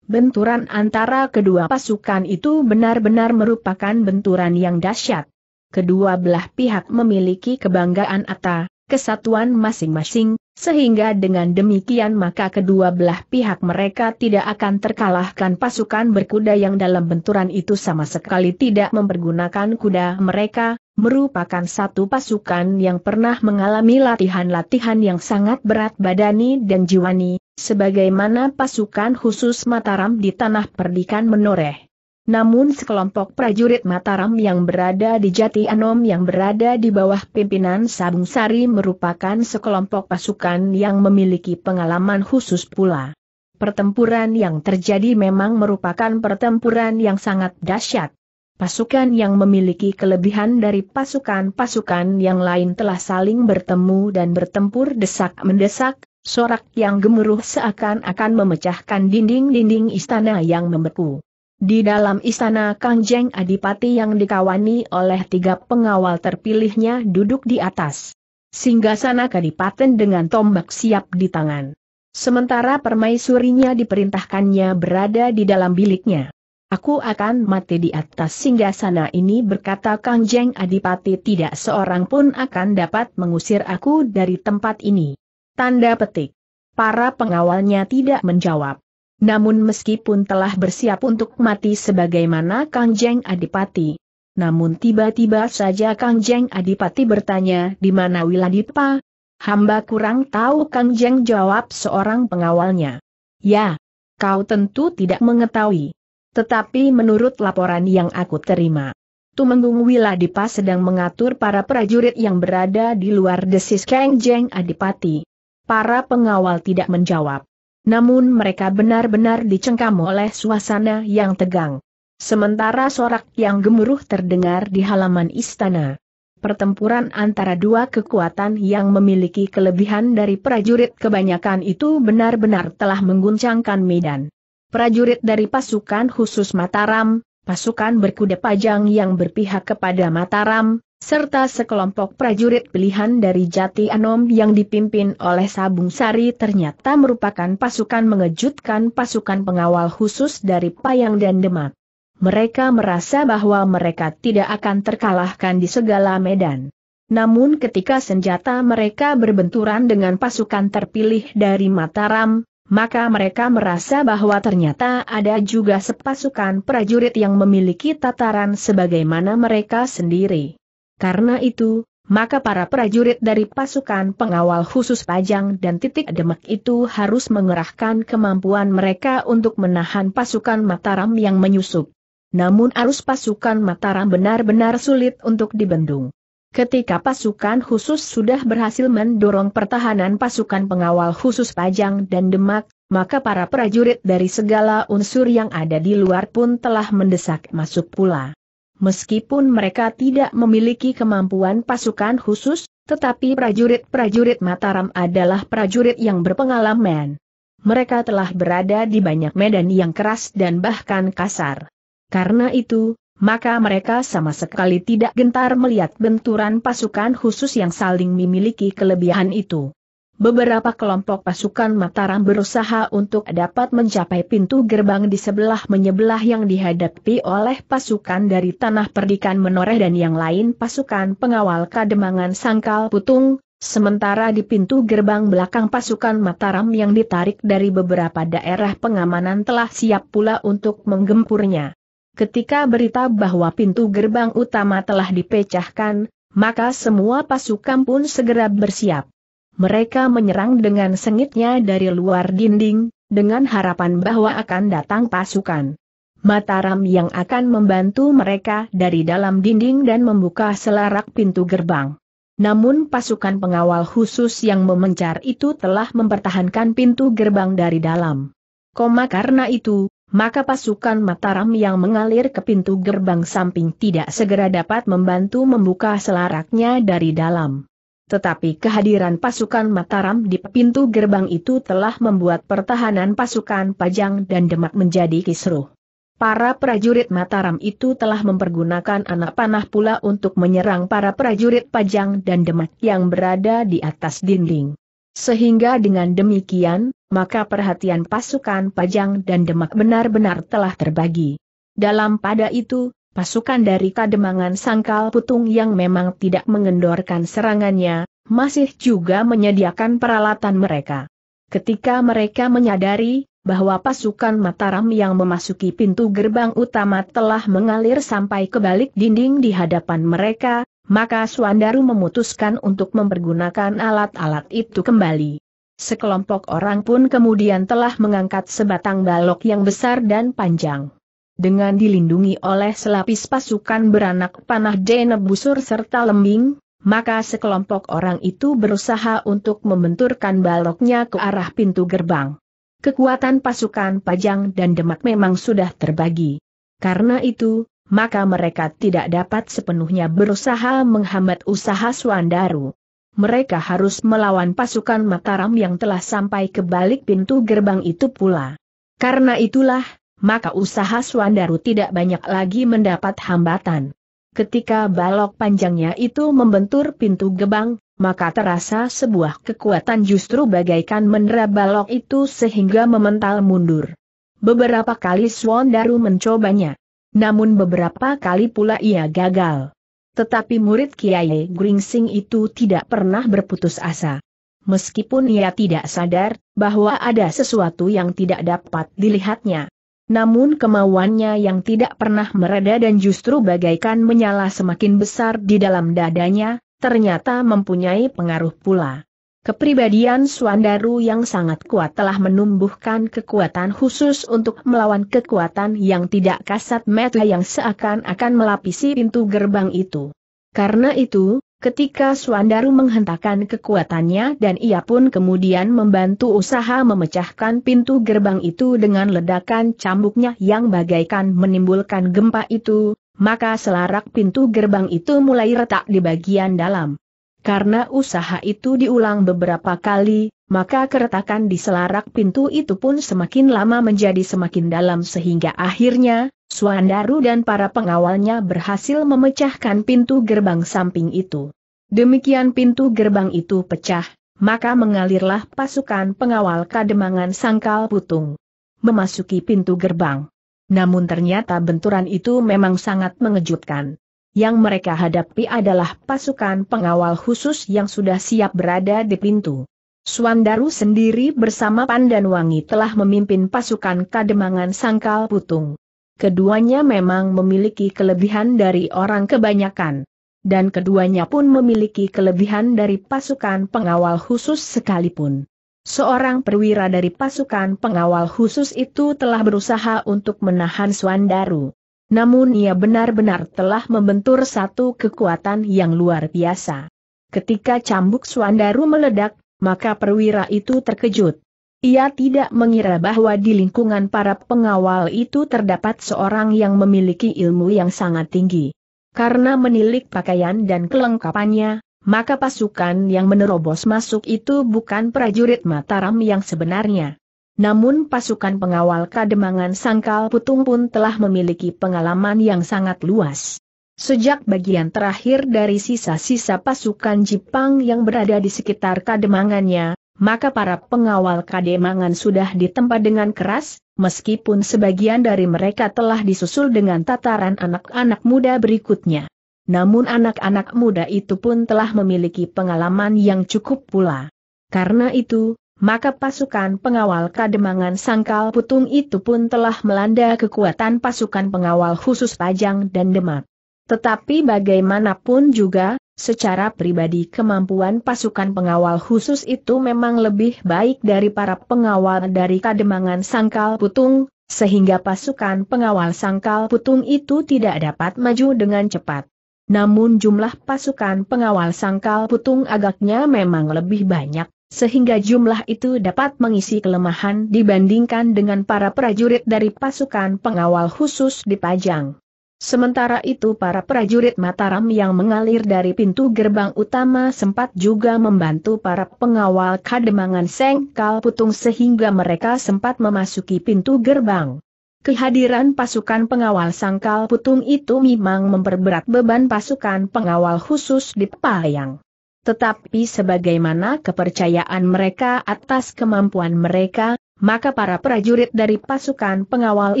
Benturan antara kedua pasukan itu benar-benar merupakan benturan yang dahsyat. Kedua belah pihak memiliki kebanggaan atas kesatuan masing-masing, sehingga dengan demikian maka kedua belah pihak mereka tidak akan terkalahkan pasukan berkuda yang dalam benturan itu sama sekali tidak mempergunakan kuda mereka, merupakan satu pasukan yang pernah mengalami latihan-latihan yang sangat berat badani dan jiwani, sebagaimana pasukan khusus Mataram di tanah perdikan menoreh. Namun sekelompok prajurit Mataram yang berada di Jati Anom yang berada di bawah pimpinan Sabung Sari merupakan sekelompok pasukan yang memiliki pengalaman khusus pula. Pertempuran yang terjadi memang merupakan pertempuran yang sangat dahsyat. Pasukan yang memiliki kelebihan dari pasukan-pasukan yang lain telah saling bertemu dan bertempur desak-mendesak, sorak yang gemuruh seakan-akan memecahkan dinding-dinding istana yang membeku. Di dalam istana Kangjeng Adipati yang dikawani oleh tiga pengawal terpilihnya duduk di atas. Singgasana kadipaten dengan tombak siap di tangan. Sementara permaisurinya diperintahkannya berada di dalam biliknya. Aku akan mati di atas singgah sana ini berkata Kang Jeng Adipati tidak seorang pun akan dapat mengusir aku dari tempat ini. Tanda petik. Para pengawalnya tidak menjawab. Namun meskipun telah bersiap untuk mati sebagaimana Kang Jeng Adipati. Namun tiba-tiba saja Kang Jeng Adipati bertanya di mana Wiladipa? Hamba kurang tahu Kang Jeng jawab seorang pengawalnya. Ya, kau tentu tidak mengetahui. Tetapi menurut laporan yang aku terima, Tumenggung Wiladipa sedang mengatur para prajurit yang berada di luar desis Kang Jeng Adipati. Para pengawal tidak menjawab. Namun mereka benar-benar dicengkam oleh suasana yang tegang. Sementara sorak yang gemuruh terdengar di halaman istana. Pertempuran antara dua kekuatan yang memiliki kelebihan dari prajurit kebanyakan itu benar-benar telah mengguncangkan medan prajurit dari pasukan khusus Mataram, pasukan berkuda pajang yang berpihak kepada Mataram, serta sekelompok prajurit pilihan dari Jati Anom yang dipimpin oleh Sabung Sari ternyata merupakan pasukan mengejutkan pasukan pengawal khusus dari Payang dan Demak. Mereka merasa bahwa mereka tidak akan terkalahkan di segala medan. Namun ketika senjata mereka berbenturan dengan pasukan terpilih dari Mataram, maka mereka merasa bahwa ternyata ada juga sepasukan prajurit yang memiliki tataran sebagaimana mereka sendiri. Karena itu, maka para prajurit dari pasukan pengawal khusus Pajang dan titik Demak itu harus mengerahkan kemampuan mereka untuk menahan pasukan Mataram yang menyusup. Namun arus pasukan Mataram benar-benar sulit untuk dibendung. Ketika pasukan khusus sudah berhasil mendorong pertahanan pasukan pengawal khusus Pajang dan Demak, maka para prajurit dari segala unsur yang ada di luar pun telah mendesak masuk pula. Meskipun mereka tidak memiliki kemampuan pasukan khusus, tetapi prajurit-prajurit Mataram adalah prajurit yang berpengalaman. Mereka telah berada di banyak medan yang keras dan bahkan kasar. Karena itu, maka mereka sama sekali tidak gentar melihat benturan pasukan khusus yang saling memiliki kelebihan itu. Beberapa kelompok pasukan Mataram berusaha untuk dapat mencapai pintu gerbang di sebelah menyebelah yang dihadapi oleh pasukan dari Tanah Perdikan Menoreh dan yang lain pasukan pengawal Kademangan Sangkal Putung, sementara di pintu gerbang belakang pasukan Mataram yang ditarik dari beberapa daerah pengamanan telah siap pula untuk menggempurnya. Ketika berita bahwa pintu gerbang utama telah dipecahkan, maka semua pasukan pun segera bersiap. Mereka menyerang dengan sengitnya dari luar dinding, dengan harapan bahwa akan datang pasukan. Mataram yang akan membantu mereka dari dalam dinding dan membuka selarak pintu gerbang. Namun pasukan pengawal khusus yang memencar itu telah mempertahankan pintu gerbang dari dalam. Koma karena itu, maka pasukan Mataram yang mengalir ke pintu gerbang samping tidak segera dapat membantu membuka selaraknya dari dalam. Tetapi kehadiran pasukan Mataram di pintu gerbang itu telah membuat pertahanan pasukan Pajang dan Demak menjadi kisruh. Para prajurit Mataram itu telah mempergunakan anak panah pula untuk menyerang para prajurit Pajang dan Demak yang berada di atas dinding. Sehingga dengan demikian, maka perhatian pasukan Pajang dan Demak benar-benar telah terbagi. Dalam pada itu, pasukan dari Kademangan Sangkal Putung yang memang tidak mengendorkan serangannya, masih juga menyediakan peralatan mereka. Ketika mereka menyadari bahwa pasukan Mataram yang memasuki pintu gerbang utama telah mengalir sampai ke balik dinding di hadapan mereka, maka Suandaru memutuskan untuk mempergunakan alat-alat itu kembali. Sekelompok orang pun kemudian telah mengangkat sebatang balok yang besar dan panjang. Dengan dilindungi oleh selapis pasukan beranak panah Deneb busur serta lembing, maka sekelompok orang itu berusaha untuk membenturkan baloknya ke arah pintu gerbang. Kekuatan pasukan Pajang dan Demak memang sudah terbagi. Karena itu, maka mereka tidak dapat sepenuhnya berusaha menghambat usaha Suandaru. Mereka harus melawan pasukan Mataram yang telah sampai ke balik pintu gerbang itu pula. Karena itulah, maka usaha Suandaru tidak banyak lagi mendapat hambatan. Ketika balok panjangnya itu membentur pintu gerbang, maka terasa sebuah kekuatan justru bagaikan menera balok itu sehingga memental mundur. Beberapa kali Swandaru mencobanya, namun beberapa kali pula ia gagal. Tetapi murid Kiai Gringsing itu tidak pernah berputus asa. Meskipun ia tidak sadar bahwa ada sesuatu yang tidak dapat dilihatnya. Namun kemauannya yang tidak pernah mereda dan justru bagaikan menyala semakin besar di dalam dadanya, ternyata mempunyai pengaruh pula. Kepribadian Suandaru yang sangat kuat telah menumbuhkan kekuatan khusus untuk melawan kekuatan yang tidak kasat mata yang seakan-akan melapisi pintu gerbang itu. Karena itu, ketika Suandaru menghentakkan kekuatannya dan ia pun kemudian membantu usaha memecahkan pintu gerbang itu dengan ledakan cambuknya yang bagaikan menimbulkan gempa itu, maka selarak pintu gerbang itu mulai retak di bagian dalam. Karena usaha itu diulang beberapa kali, maka keretakan di selarak pintu itu pun semakin lama menjadi semakin dalam sehingga akhirnya, Suandaru dan para pengawalnya berhasil memecahkan pintu gerbang samping itu. Demikian pintu gerbang itu pecah, maka mengalirlah pasukan pengawal kademangan sangkal putung. Memasuki pintu gerbang. Namun ternyata benturan itu memang sangat mengejutkan. Yang mereka hadapi adalah pasukan pengawal khusus yang sudah siap berada di pintu. Suandaru sendiri bersama Pandan Wangi telah memimpin pasukan Kademangan Sangkal Putung. Keduanya memang memiliki kelebihan dari orang kebanyakan. Dan keduanya pun memiliki kelebihan dari pasukan pengawal khusus sekalipun. Seorang perwira dari pasukan pengawal khusus itu telah berusaha untuk menahan Suandaru. Namun ia benar-benar telah membentur satu kekuatan yang luar biasa. Ketika cambuk Suandaru meledak, maka perwira itu terkejut. Ia tidak mengira bahwa di lingkungan para pengawal itu terdapat seorang yang memiliki ilmu yang sangat tinggi. Karena menilik pakaian dan kelengkapannya, maka pasukan yang menerobos masuk itu bukan prajurit Mataram yang sebenarnya. Namun pasukan pengawal kademangan sangkal putung pun telah memiliki pengalaman yang sangat luas. Sejak bagian terakhir dari sisa-sisa pasukan Jepang yang berada di sekitar kademangannya, maka para pengawal kademangan sudah ditempa dengan keras, meskipun sebagian dari mereka telah disusul dengan tataran anak-anak muda berikutnya. Namun anak-anak muda itu pun telah memiliki pengalaman yang cukup pula. Karena itu, maka pasukan pengawal kademangan sangkal putung itu pun telah melanda kekuatan pasukan pengawal khusus Pajang dan Demak. Tetapi bagaimanapun juga, secara pribadi kemampuan pasukan pengawal khusus itu memang lebih baik dari para pengawal dari kademangan sangkal putung, sehingga pasukan pengawal sangkal putung itu tidak dapat maju dengan cepat. Namun jumlah pasukan pengawal sangkal putung agaknya memang lebih banyak, sehingga jumlah itu dapat mengisi kelemahan dibandingkan dengan para prajurit dari pasukan pengawal khusus di Pajang. Sementara itu para prajurit Mataram yang mengalir dari pintu gerbang utama sempat juga membantu para pengawal kademangan Sengkal Putung sehingga mereka sempat memasuki pintu gerbang. Kehadiran pasukan pengawal Sangkal Putung itu memang memperberat beban pasukan pengawal khusus di Payang. Tetapi sebagaimana kepercayaan mereka atas kemampuan mereka, maka para prajurit dari pasukan pengawal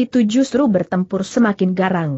itu justru bertempur semakin garang.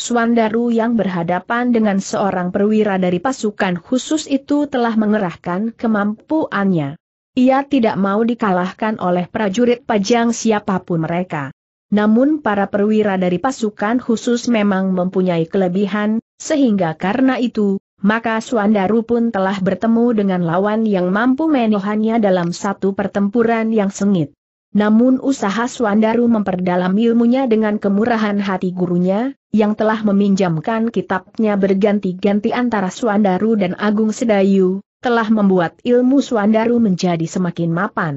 Suandaru yang berhadapan dengan seorang perwira dari pasukan khusus itu telah mengerahkan kemampuannya. Ia tidak mau dikalahkan oleh prajurit pajang siapapun mereka. Namun para perwira dari pasukan khusus memang mempunyai kelebihan, sehingga karena itu, maka Suandaru pun telah bertemu dengan lawan yang mampu menohannya dalam satu pertempuran yang sengit. Namun usaha Suandaru memperdalam ilmunya dengan kemurahan hati gurunya, yang telah meminjamkan kitabnya berganti-ganti antara Suandaru dan Agung Sedayu, telah membuat ilmu Suandaru menjadi semakin mapan.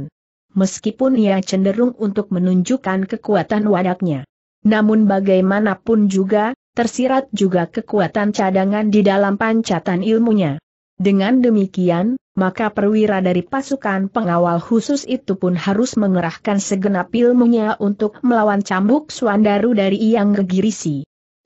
Meskipun ia cenderung untuk menunjukkan kekuatan wadaknya. Namun bagaimanapun juga, tersirat juga kekuatan cadangan di dalam pancatan ilmunya. Dengan demikian, maka perwira dari pasukan pengawal khusus itu pun harus mengerahkan segenap ilmunya untuk melawan cambuk Swandaru dari Yang Gegirisi.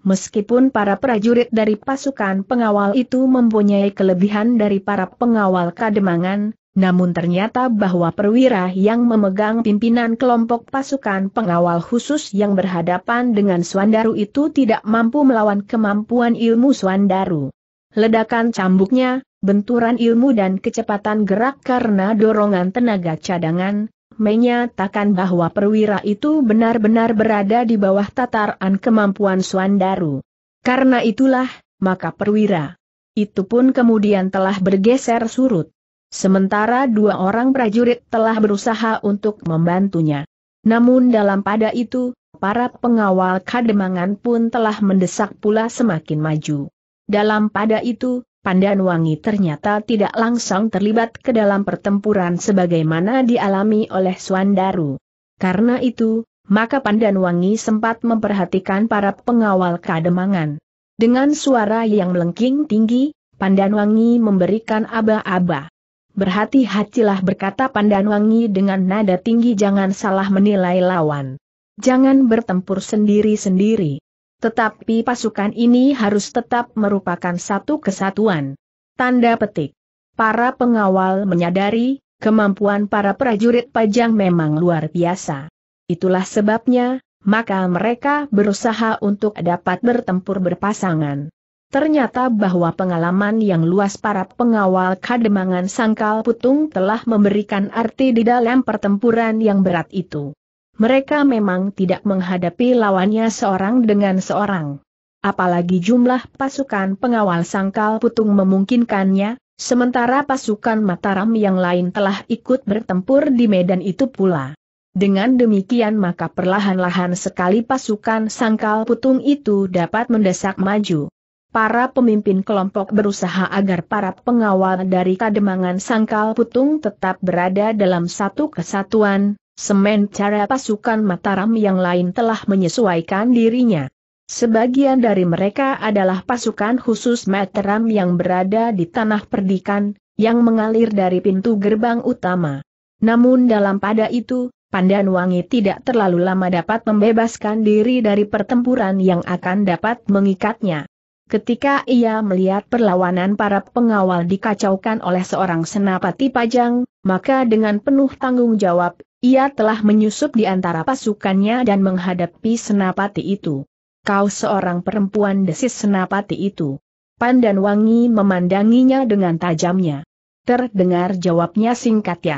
Meskipun para prajurit dari pasukan pengawal itu mempunyai kelebihan dari para pengawal kademangan, namun ternyata bahwa perwira yang memegang pimpinan kelompok pasukan pengawal khusus yang berhadapan dengan Swandaru itu tidak mampu melawan kemampuan ilmu Swandaru. Ledakan cambuknya, benturan ilmu dan kecepatan gerak karena dorongan tenaga cadangan, menyatakan bahwa perwira itu benar-benar berada di bawah tataran kemampuan Swandaru. Karena itulah, maka perwira itu pun kemudian telah bergeser surut. Sementara dua orang prajurit telah berusaha untuk membantunya. Namun dalam pada itu, para pengawal kademangan pun telah mendesak pula semakin maju. Dalam pada itu, Pandanwangi ternyata tidak langsung terlibat ke dalam pertempuran sebagaimana dialami oleh Swandaru. Karena itu, maka Pandanwangi sempat memperhatikan para pengawal kademangan. Dengan suara yang melengking tinggi, Pandanwangi memberikan aba-aba. Berhati-hatilah berkata Pandan Wangi dengan nada tinggi jangan salah menilai lawan. Jangan bertempur sendiri-sendiri. Tetapi pasukan ini harus tetap merupakan satu kesatuan. Tanda petik. Para pengawal menyadari, kemampuan para prajurit pajang memang luar biasa. Itulah sebabnya, maka mereka berusaha untuk dapat bertempur berpasangan. Ternyata bahwa pengalaman yang luas para pengawal kademangan sangkal putung telah memberikan arti di dalam pertempuran yang berat itu. Mereka memang tidak menghadapi lawannya seorang dengan seorang. Apalagi jumlah pasukan pengawal sangkal putung memungkinkannya, sementara pasukan Mataram yang lain telah ikut bertempur di medan itu pula. Dengan demikian maka perlahan-lahan sekali pasukan sangkal putung itu dapat mendesak maju para pemimpin kelompok berusaha agar para pengawal dari Kademangan Sangkal Putung tetap berada dalam satu kesatuan, sementara pasukan Mataram yang lain telah menyesuaikan dirinya. Sebagian dari mereka adalah pasukan khusus Mataram yang berada di tanah perdikan, yang mengalir dari pintu gerbang utama. Namun dalam pada itu, Wangi tidak terlalu lama dapat membebaskan diri dari pertempuran yang akan dapat mengikatnya. Ketika ia melihat perlawanan para pengawal dikacaukan oleh seorang senapati pajang, maka dengan penuh tanggung jawab, ia telah menyusup di antara pasukannya dan menghadapi senapati itu. Kau seorang perempuan desis senapati itu. Pandan Wangi memandanginya dengan tajamnya. Terdengar jawabnya singkat ya.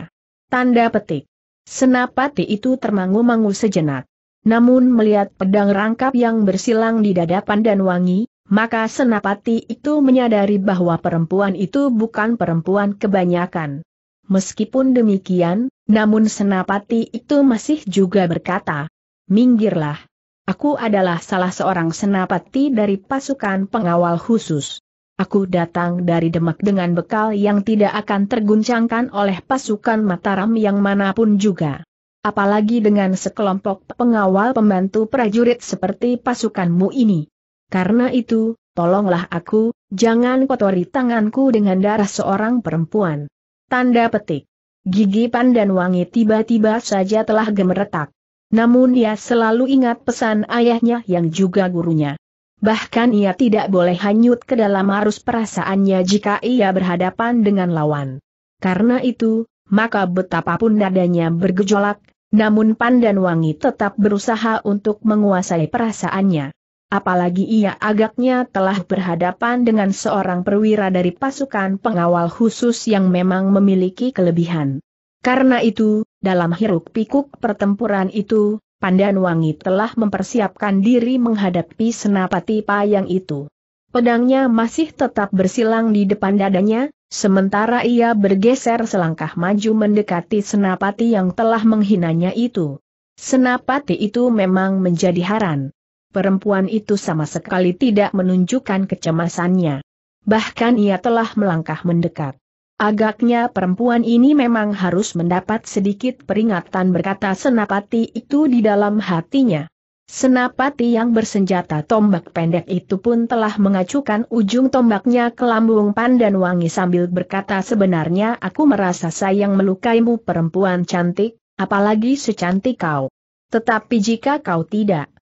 Tanda petik. Senapati itu termangu-mangu sejenak. Namun melihat pedang rangkap yang bersilang di dada Pandan Wangi, maka senapati itu menyadari bahwa perempuan itu bukan perempuan kebanyakan. Meskipun demikian, namun senapati itu masih juga berkata, minggirlah. Aku adalah salah seorang senapati dari pasukan pengawal khusus. Aku datang dari Demak dengan bekal yang tidak akan terguncangkan oleh pasukan Mataram yang manapun juga. Apalagi dengan sekelompok pengawal pembantu prajurit seperti pasukanmu ini. Karena itu, tolonglah aku, jangan kotori tanganku dengan darah seorang perempuan. Tanda petik. Gigi pandan wangi tiba-tiba saja telah gemeretak. Namun ia selalu ingat pesan ayahnya yang juga gurunya. Bahkan ia tidak boleh hanyut ke dalam arus perasaannya jika ia berhadapan dengan lawan. Karena itu, maka betapapun nadanya bergejolak, namun Pandan Wangi tetap berusaha untuk menguasai perasaannya apalagi ia agaknya telah berhadapan dengan seorang perwira dari pasukan pengawal khusus yang memang memiliki kelebihan. Karena itu, dalam hiruk-pikuk pertempuran itu, Pandan Wangi telah mempersiapkan diri menghadapi senapati payang itu. Pedangnya masih tetap bersilang di depan dadanya, sementara ia bergeser selangkah maju mendekati senapati yang telah menghinanya itu. Senapati itu memang menjadi haran perempuan itu sama sekali tidak menunjukkan kecemasannya. Bahkan ia telah melangkah mendekat. Agaknya perempuan ini memang harus mendapat sedikit peringatan berkata senapati itu di dalam hatinya. Senapati yang bersenjata tombak pendek itu pun telah mengacukan ujung tombaknya ke lambung wangi sambil berkata sebenarnya aku merasa sayang melukaimu perempuan cantik, apalagi secantik kau. Tetapi jika kau tidak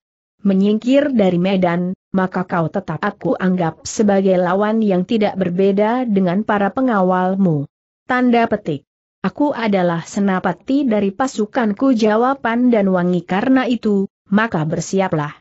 menyingkir dari medan, maka kau tetap aku anggap sebagai lawan yang tidak berbeda dengan para pengawalmu. Tanda petik. Aku adalah senapati dari pasukanku jawaban dan wangi karena itu, maka bersiaplah.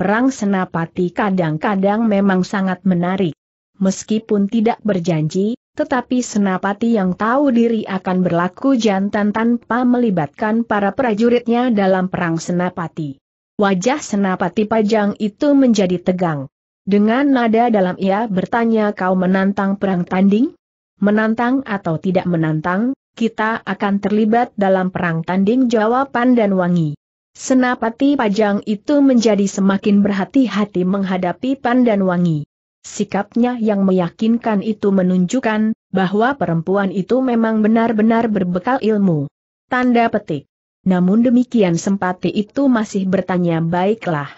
Perang senapati kadang-kadang memang sangat menarik. Meskipun tidak berjanji, tetapi senapati yang tahu diri akan berlaku jantan tanpa melibatkan para prajuritnya dalam perang senapati. Wajah senapati pajang itu menjadi tegang. Dengan nada dalam ia bertanya kau menantang perang tanding? Menantang atau tidak menantang, kita akan terlibat dalam perang tanding jawaban dan wangi. Senapati pajang itu menjadi semakin berhati-hati menghadapi pandan wangi. Sikapnya yang meyakinkan itu menunjukkan bahwa perempuan itu memang benar-benar berbekal ilmu. Tanda petik. Namun demikian sempati itu masih bertanya baiklah.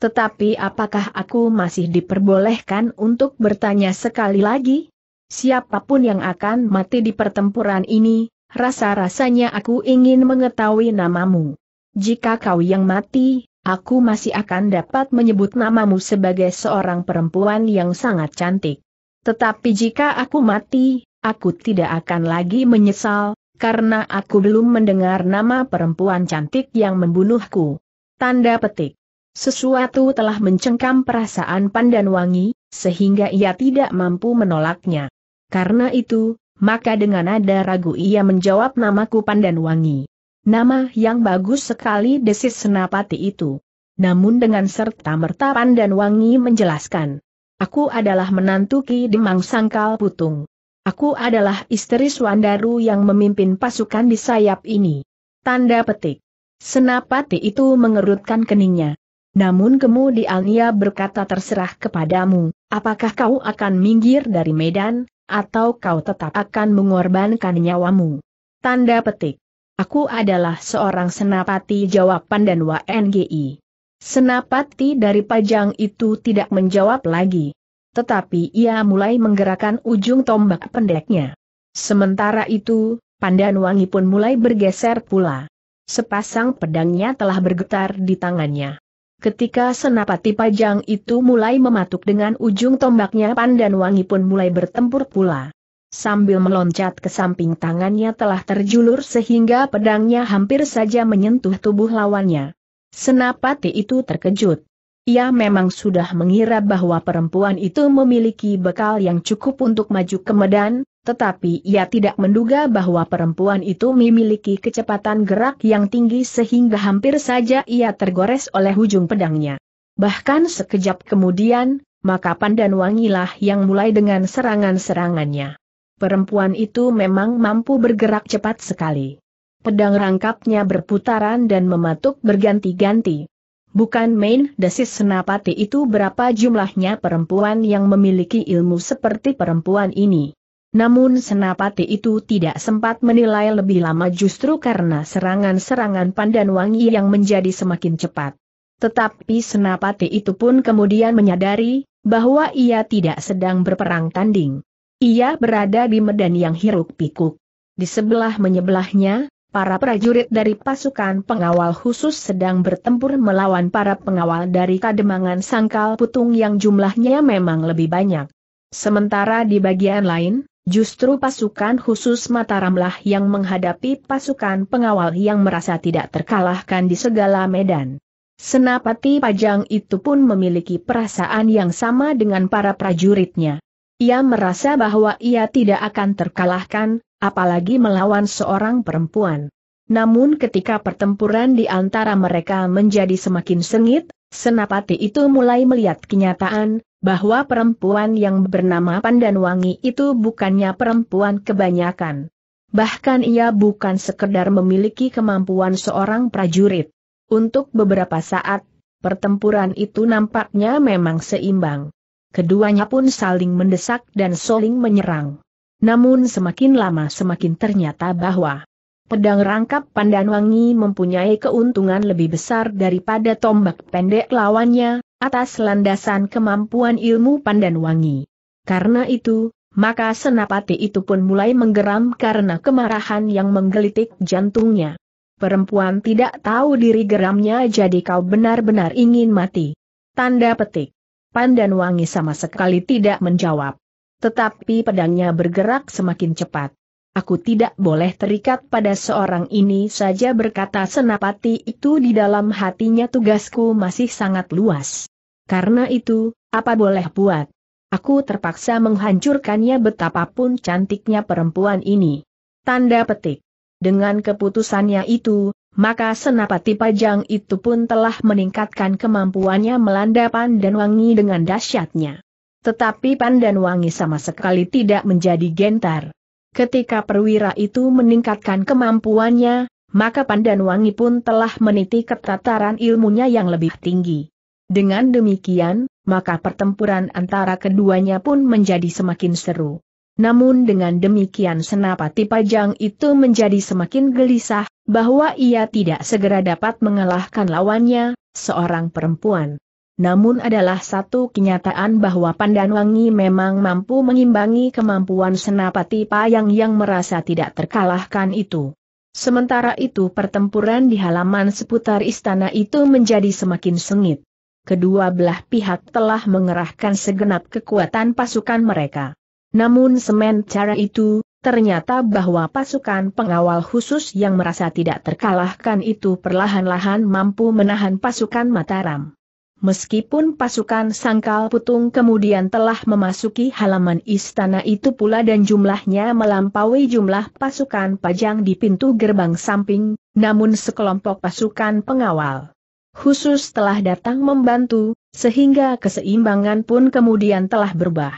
Tetapi apakah aku masih diperbolehkan untuk bertanya sekali lagi? Siapapun yang akan mati di pertempuran ini, rasa-rasanya aku ingin mengetahui namamu. Jika kau yang mati, aku masih akan dapat menyebut namamu sebagai seorang perempuan yang sangat cantik. Tetapi jika aku mati, aku tidak akan lagi menyesal, karena aku belum mendengar nama perempuan cantik yang membunuhku. Tanda petik. Sesuatu telah mencengkam perasaan Pandan Wangi, sehingga ia tidak mampu menolaknya. Karena itu, maka dengan nada ragu ia menjawab namaku Pandan Wangi. Nama yang bagus sekali desis senapati itu. Namun dengan serta merta Pandan Wangi menjelaskan. Aku adalah menantu Ki Demang Sangkal Putung. Aku adalah istri Suandaru yang memimpin pasukan di sayap ini. Tanda petik. Senapati itu mengerutkan keningnya. Namun kemudian ia berkata terserah kepadamu, apakah kau akan minggir dari medan, atau kau tetap akan mengorbankan nyawamu. Tanda petik. Aku adalah seorang senapati jawab Pandanwa NGI. Senapati dari Pajang itu tidak menjawab lagi tetapi ia mulai menggerakkan ujung tombak pendeknya. Sementara itu, pandan wangi pun mulai bergeser pula. Sepasang pedangnya telah bergetar di tangannya. Ketika senapati pajang itu mulai mematuk dengan ujung tombaknya pandan wangi pun mulai bertempur pula. Sambil meloncat ke samping tangannya telah terjulur sehingga pedangnya hampir saja menyentuh tubuh lawannya. Senapati itu terkejut. Ia memang sudah mengira bahwa perempuan itu memiliki bekal yang cukup untuk maju ke medan, tetapi ia tidak menduga bahwa perempuan itu memiliki kecepatan gerak yang tinggi sehingga hampir saja ia tergores oleh ujung pedangnya. Bahkan sekejap kemudian, maka Pandan Wangilah yang mulai dengan serangan-serangannya. Perempuan itu memang mampu bergerak cepat sekali. Pedang rangkapnya berputaran dan mematuk berganti-ganti. Bukan main desis senapati itu berapa jumlahnya perempuan yang memiliki ilmu seperti perempuan ini. Namun senapati itu tidak sempat menilai lebih lama justru karena serangan-serangan pandan wangi yang menjadi semakin cepat. Tetapi senapati itu pun kemudian menyadari, bahwa ia tidak sedang berperang tanding. Ia berada di medan yang hiruk pikuk. Di sebelah menyebelahnya, para prajurit dari pasukan pengawal khusus sedang bertempur melawan para pengawal dari Kademangan Sangkal Putung yang jumlahnya memang lebih banyak. Sementara di bagian lain, justru pasukan khusus Mataramlah yang menghadapi pasukan pengawal yang merasa tidak terkalahkan di segala medan. Senapati Pajang itu pun memiliki perasaan yang sama dengan para prajuritnya. Ia merasa bahwa ia tidak akan terkalahkan, apalagi melawan seorang perempuan. Namun ketika pertempuran di antara mereka menjadi semakin sengit, Senapati itu mulai melihat kenyataan, bahwa perempuan yang bernama Pandanwangi itu bukannya perempuan kebanyakan. Bahkan ia bukan sekedar memiliki kemampuan seorang prajurit. Untuk beberapa saat, pertempuran itu nampaknya memang seimbang. Keduanya pun saling mendesak dan saling menyerang. Namun semakin lama semakin ternyata bahwa pedang rangkap pandan wangi mempunyai keuntungan lebih besar daripada tombak pendek lawannya, atas landasan kemampuan ilmu pandan wangi. Karena itu, maka senapati itu pun mulai menggeram karena kemarahan yang menggelitik jantungnya. Perempuan tidak tahu diri geramnya jadi kau benar-benar ingin mati. Tanda petik. Pandan wangi sama sekali tidak menjawab. Tetapi pedangnya bergerak semakin cepat. Aku tidak boleh terikat pada seorang ini saja berkata senapati itu di dalam hatinya tugasku masih sangat luas. Karena itu, apa boleh buat? Aku terpaksa menghancurkannya betapapun cantiknya perempuan ini. Tanda petik. Dengan keputusannya itu, maka senapati pajang itu pun telah meningkatkan kemampuannya melanda wangi dengan dahsyatnya. Tetapi Pandan Wangi sama sekali tidak menjadi gentar. Ketika perwira itu meningkatkan kemampuannya, maka Pandan Wangi pun telah meniti ketataran ilmunya yang lebih tinggi. Dengan demikian, maka pertempuran antara keduanya pun menjadi semakin seru. Namun dengan demikian senapati pajang itu menjadi semakin gelisah, bahwa ia tidak segera dapat mengalahkan lawannya, seorang perempuan namun adalah satu kenyataan bahwa Pandan Wangi memang mampu mengimbangi kemampuan senapati Payang yang merasa tidak terkalahkan itu. Sementara itu pertempuran di halaman seputar istana itu menjadi semakin sengit. Kedua belah pihak telah mengerahkan segenap kekuatan pasukan mereka. Namun sementara itu, ternyata bahwa pasukan pengawal khusus yang merasa tidak terkalahkan itu perlahan-lahan mampu menahan pasukan Mataram. Meskipun pasukan sangkal putung kemudian telah memasuki halaman istana itu pula dan jumlahnya melampaui jumlah pasukan pajang di pintu gerbang samping, namun sekelompok pasukan pengawal khusus telah datang membantu, sehingga keseimbangan pun kemudian telah berubah.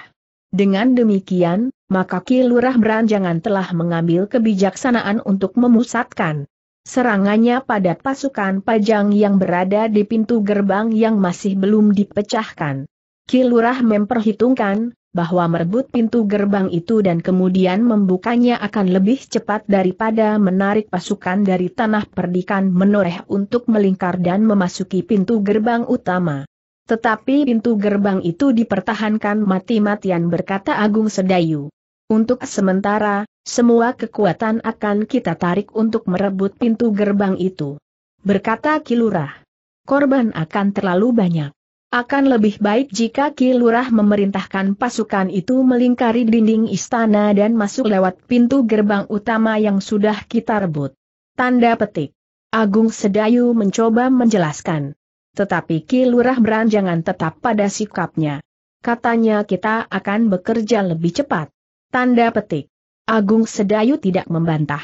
Dengan demikian, maka Kilurah Beranjangan telah mengambil kebijaksanaan untuk memusatkan Serangannya pada pasukan pajang yang berada di pintu gerbang yang masih belum dipecahkan. Kilurah memperhitungkan, bahwa merebut pintu gerbang itu dan kemudian membukanya akan lebih cepat daripada menarik pasukan dari tanah perdikan menoreh untuk melingkar dan memasuki pintu gerbang utama. Tetapi pintu gerbang itu dipertahankan mati-matian berkata Agung Sedayu. Untuk sementara, semua kekuatan akan kita tarik untuk merebut pintu gerbang itu. Berkata Kilurah. Korban akan terlalu banyak. Akan lebih baik jika Kilurah memerintahkan pasukan itu melingkari dinding istana dan masuk lewat pintu gerbang utama yang sudah kita rebut. Tanda petik. Agung Sedayu mencoba menjelaskan. Tetapi Kilurah beranjangan tetap pada sikapnya. Katanya kita akan bekerja lebih cepat. Tanda petik. Agung Sedayu tidak membantah.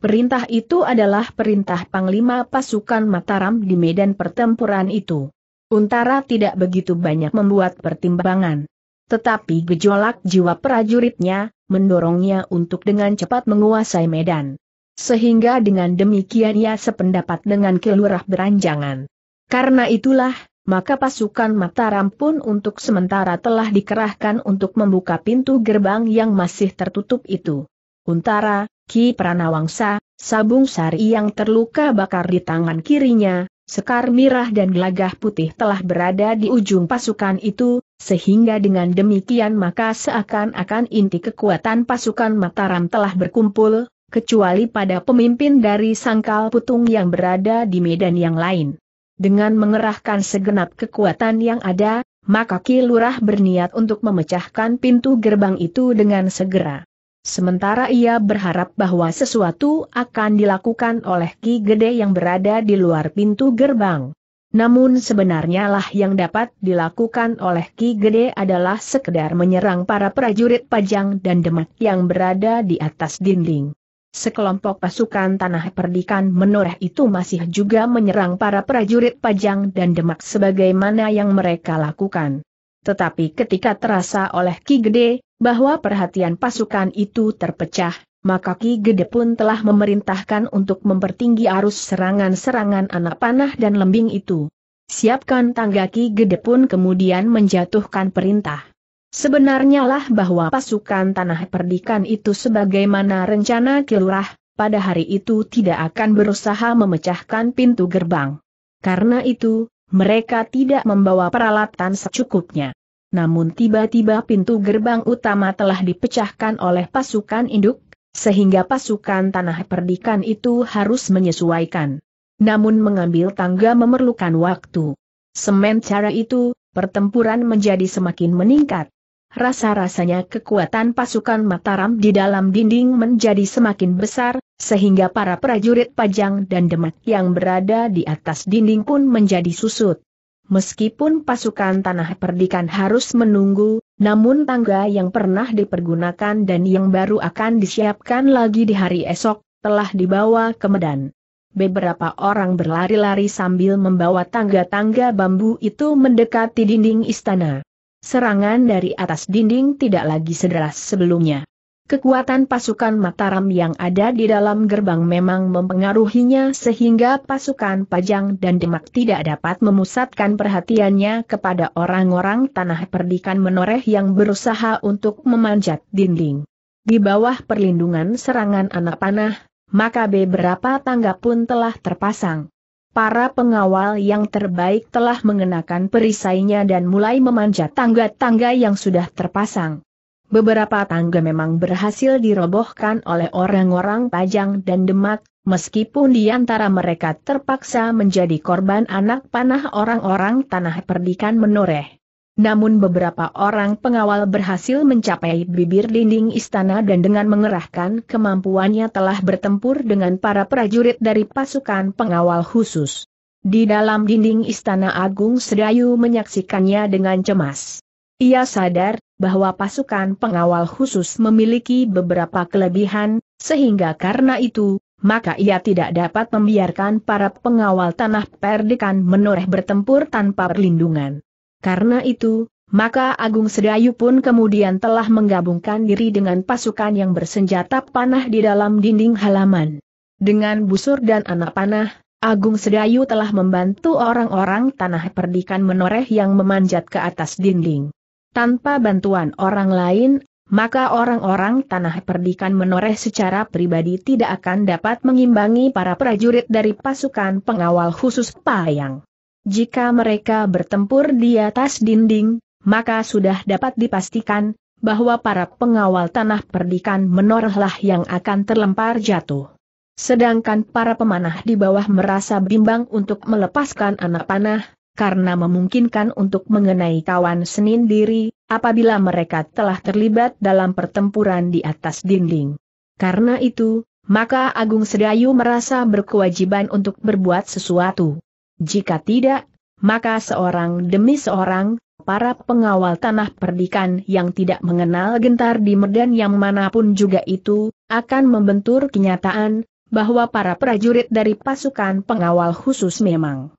Perintah itu adalah perintah Panglima Pasukan Mataram di medan pertempuran itu. Untara tidak begitu banyak membuat pertimbangan. Tetapi gejolak jiwa prajuritnya, mendorongnya untuk dengan cepat menguasai medan. Sehingga dengan demikian ia sependapat dengan kelurah beranjangan. Karena itulah, maka pasukan Mataram pun untuk sementara telah dikerahkan untuk membuka pintu gerbang yang masih tertutup itu. Untara, Ki Pranawangsa, Sabung Sari yang terluka bakar di tangan kirinya, Sekar Mirah dan Gelagah Putih telah berada di ujung pasukan itu, sehingga dengan demikian maka seakan-akan inti kekuatan pasukan Mataram telah berkumpul, kecuali pada pemimpin dari Sangkal Putung yang berada di medan yang lain. Dengan mengerahkan segenap kekuatan yang ada, maka Ki Lurah berniat untuk memecahkan pintu gerbang itu dengan segera. Sementara ia berharap bahwa sesuatu akan dilakukan oleh Ki Gede yang berada di luar pintu gerbang. Namun sebenarnya lah yang dapat dilakukan oleh Ki Gede adalah sekedar menyerang para prajurit pajang dan demak yang berada di atas dinding. Sekelompok pasukan tanah perdikan menoreh itu masih juga menyerang para prajurit Pajang dan Demak sebagaimana yang mereka lakukan. Tetapi ketika terasa oleh Ki Gede, bahwa perhatian pasukan itu terpecah, maka Ki Gede pun telah memerintahkan untuk mempertinggi arus serangan-serangan anak panah dan lembing itu. Siapkan tangga Ki Gede pun kemudian menjatuhkan perintah. Sebenarnya lah bahwa pasukan tanah perdikan itu sebagaimana rencana kilurah, pada hari itu tidak akan berusaha memecahkan pintu gerbang. Karena itu, mereka tidak membawa peralatan secukupnya. Namun tiba-tiba pintu gerbang utama telah dipecahkan oleh pasukan induk, sehingga pasukan tanah perdikan itu harus menyesuaikan. Namun mengambil tangga memerlukan waktu. Semen itu, pertempuran menjadi semakin meningkat rasa-rasanya kekuatan pasukan Mataram di dalam dinding menjadi semakin besar, sehingga para prajurit Pajang dan Demak yang berada di atas dinding pun menjadi susut. Meskipun pasukan tanah perdikan harus menunggu, namun tangga yang pernah dipergunakan dan yang baru akan disiapkan lagi di hari esok, telah dibawa ke Medan. Beberapa orang berlari-lari sambil membawa tangga-tangga bambu itu mendekati dinding istana serangan dari atas dinding tidak lagi sederas sebelumnya. Kekuatan pasukan Mataram yang ada di dalam gerbang memang mempengaruhinya sehingga pasukan Pajang dan Demak tidak dapat memusatkan perhatiannya kepada orang-orang tanah perdikan menoreh yang berusaha untuk memanjat dinding. Di bawah perlindungan serangan anak panah, maka beberapa tangga pun telah terpasang. Para pengawal yang terbaik telah mengenakan perisainya dan mulai memanjat tangga-tangga yang sudah terpasang. Beberapa tangga memang berhasil dirobohkan oleh orang-orang Pajang dan Demak, meskipun di antara mereka terpaksa menjadi korban anak panah orang-orang tanah perdikan menoreh. Namun beberapa orang pengawal berhasil mencapai bibir dinding istana dan dengan mengerahkan kemampuannya telah bertempur dengan para prajurit dari pasukan pengawal khusus. Di dalam dinding istana agung Sedayu menyaksikannya dengan cemas. Ia sadar bahwa pasukan pengawal khusus memiliki beberapa kelebihan, sehingga karena itu maka ia tidak dapat membiarkan para pengawal tanah perdikan menoreh bertempur tanpa perlindungan. Karena itu, maka Agung Sedayu pun kemudian telah menggabungkan diri dengan pasukan yang bersenjata panah di dalam dinding halaman. Dengan busur dan anak panah, Agung Sedayu telah membantu orang-orang tanah perdikan menoreh yang memanjat ke atas dinding. Tanpa bantuan orang lain, maka orang-orang tanah perdikan menoreh secara pribadi tidak akan dapat mengimbangi para prajurit dari pasukan pengawal khusus Payang. Jika mereka bertempur di atas dinding, maka sudah dapat dipastikan bahwa para pengawal tanah perdikan menorehlah yang akan terlempar jatuh. Sedangkan para pemanah di bawah merasa bimbang untuk melepaskan anak panah, karena memungkinkan untuk mengenai kawan senin diri, apabila mereka telah terlibat dalam pertempuran di atas dinding. Karena itu, maka Agung Sedayu merasa berkewajiban untuk berbuat sesuatu. Jika tidak, maka seorang demi seorang, para pengawal tanah perdikan yang tidak mengenal gentar di Medan yang manapun juga itu, akan membentur kenyataan, bahwa para prajurit dari pasukan pengawal khusus memang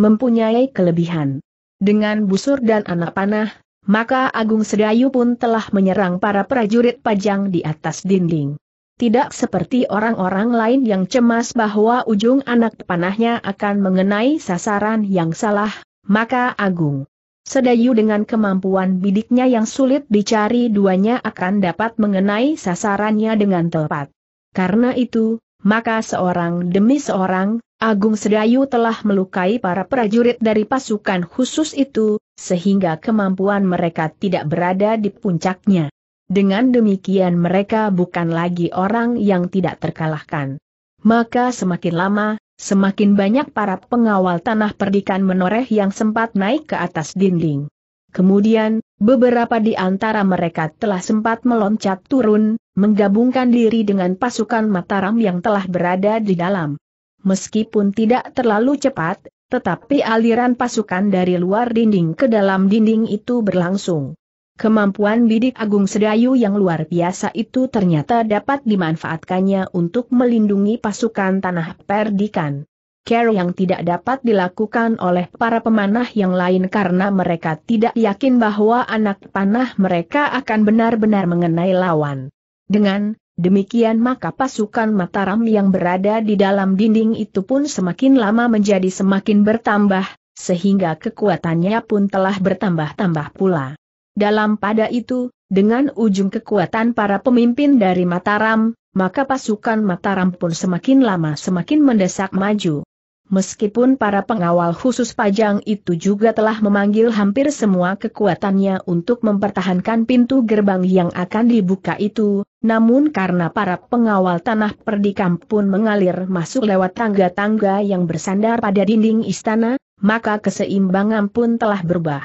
mempunyai kelebihan. Dengan busur dan anak panah, maka Agung Sedayu pun telah menyerang para prajurit pajang di atas dinding. Tidak seperti orang-orang lain yang cemas bahwa ujung anak panahnya akan mengenai sasaran yang salah, maka Agung Sedayu dengan kemampuan bidiknya yang sulit dicari duanya akan dapat mengenai sasarannya dengan tepat. Karena itu, maka seorang demi seorang, Agung Sedayu telah melukai para prajurit dari pasukan khusus itu, sehingga kemampuan mereka tidak berada di puncaknya. Dengan demikian mereka bukan lagi orang yang tidak terkalahkan. Maka semakin lama, semakin banyak para pengawal tanah perdikan menoreh yang sempat naik ke atas dinding. Kemudian, beberapa di antara mereka telah sempat meloncat turun, menggabungkan diri dengan pasukan Mataram yang telah berada di dalam. Meskipun tidak terlalu cepat, tetapi aliran pasukan dari luar dinding ke dalam dinding itu berlangsung. Kemampuan bidik Agung Sedayu yang luar biasa itu ternyata dapat dimanfaatkannya untuk melindungi pasukan tanah perdikan. Care yang tidak dapat dilakukan oleh para pemanah yang lain karena mereka tidak yakin bahwa anak panah mereka akan benar-benar mengenai lawan. Dengan demikian maka pasukan Mataram yang berada di dalam dinding itu pun semakin lama menjadi semakin bertambah, sehingga kekuatannya pun telah bertambah-tambah pula. Dalam pada itu, dengan ujung kekuatan para pemimpin dari Mataram, maka pasukan Mataram pun semakin lama semakin mendesak maju. Meskipun para pengawal khusus pajang itu juga telah memanggil hampir semua kekuatannya untuk mempertahankan pintu gerbang yang akan dibuka itu, namun karena para pengawal tanah perdikam pun mengalir masuk lewat tangga-tangga yang bersandar pada dinding istana, maka keseimbangan pun telah berubah.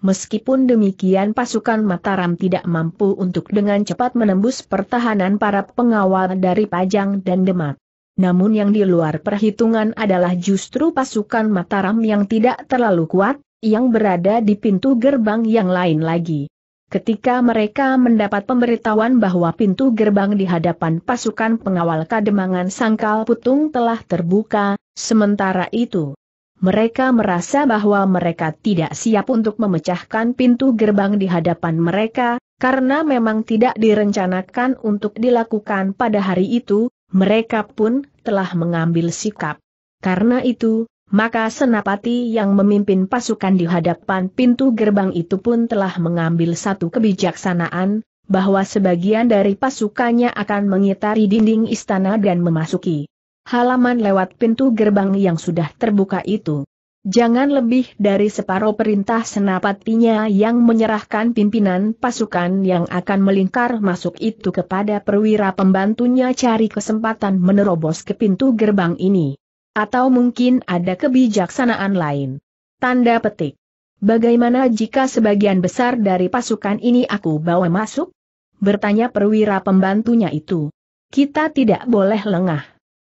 Meskipun demikian pasukan Mataram tidak mampu untuk dengan cepat menembus pertahanan para pengawal dari Pajang dan Demak. Namun yang di luar perhitungan adalah justru pasukan Mataram yang tidak terlalu kuat, yang berada di pintu gerbang yang lain lagi. Ketika mereka mendapat pemberitahuan bahwa pintu gerbang di hadapan pasukan pengawal Kademangan Sangkal Putung telah terbuka, sementara itu, mereka merasa bahwa mereka tidak siap untuk memecahkan pintu gerbang di hadapan mereka, karena memang tidak direncanakan untuk dilakukan pada hari itu, mereka pun telah mengambil sikap. Karena itu, maka Senapati yang memimpin pasukan di hadapan pintu gerbang itu pun telah mengambil satu kebijaksanaan, bahwa sebagian dari pasukannya akan mengitari dinding istana dan memasuki halaman lewat pintu gerbang yang sudah terbuka itu. Jangan lebih dari separuh perintah senapatinya yang menyerahkan pimpinan pasukan yang akan melingkar masuk itu kepada perwira pembantunya cari kesempatan menerobos ke pintu gerbang ini. Atau mungkin ada kebijaksanaan lain. Tanda petik. Bagaimana jika sebagian besar dari pasukan ini aku bawa masuk? Bertanya perwira pembantunya itu. Kita tidak boleh lengah.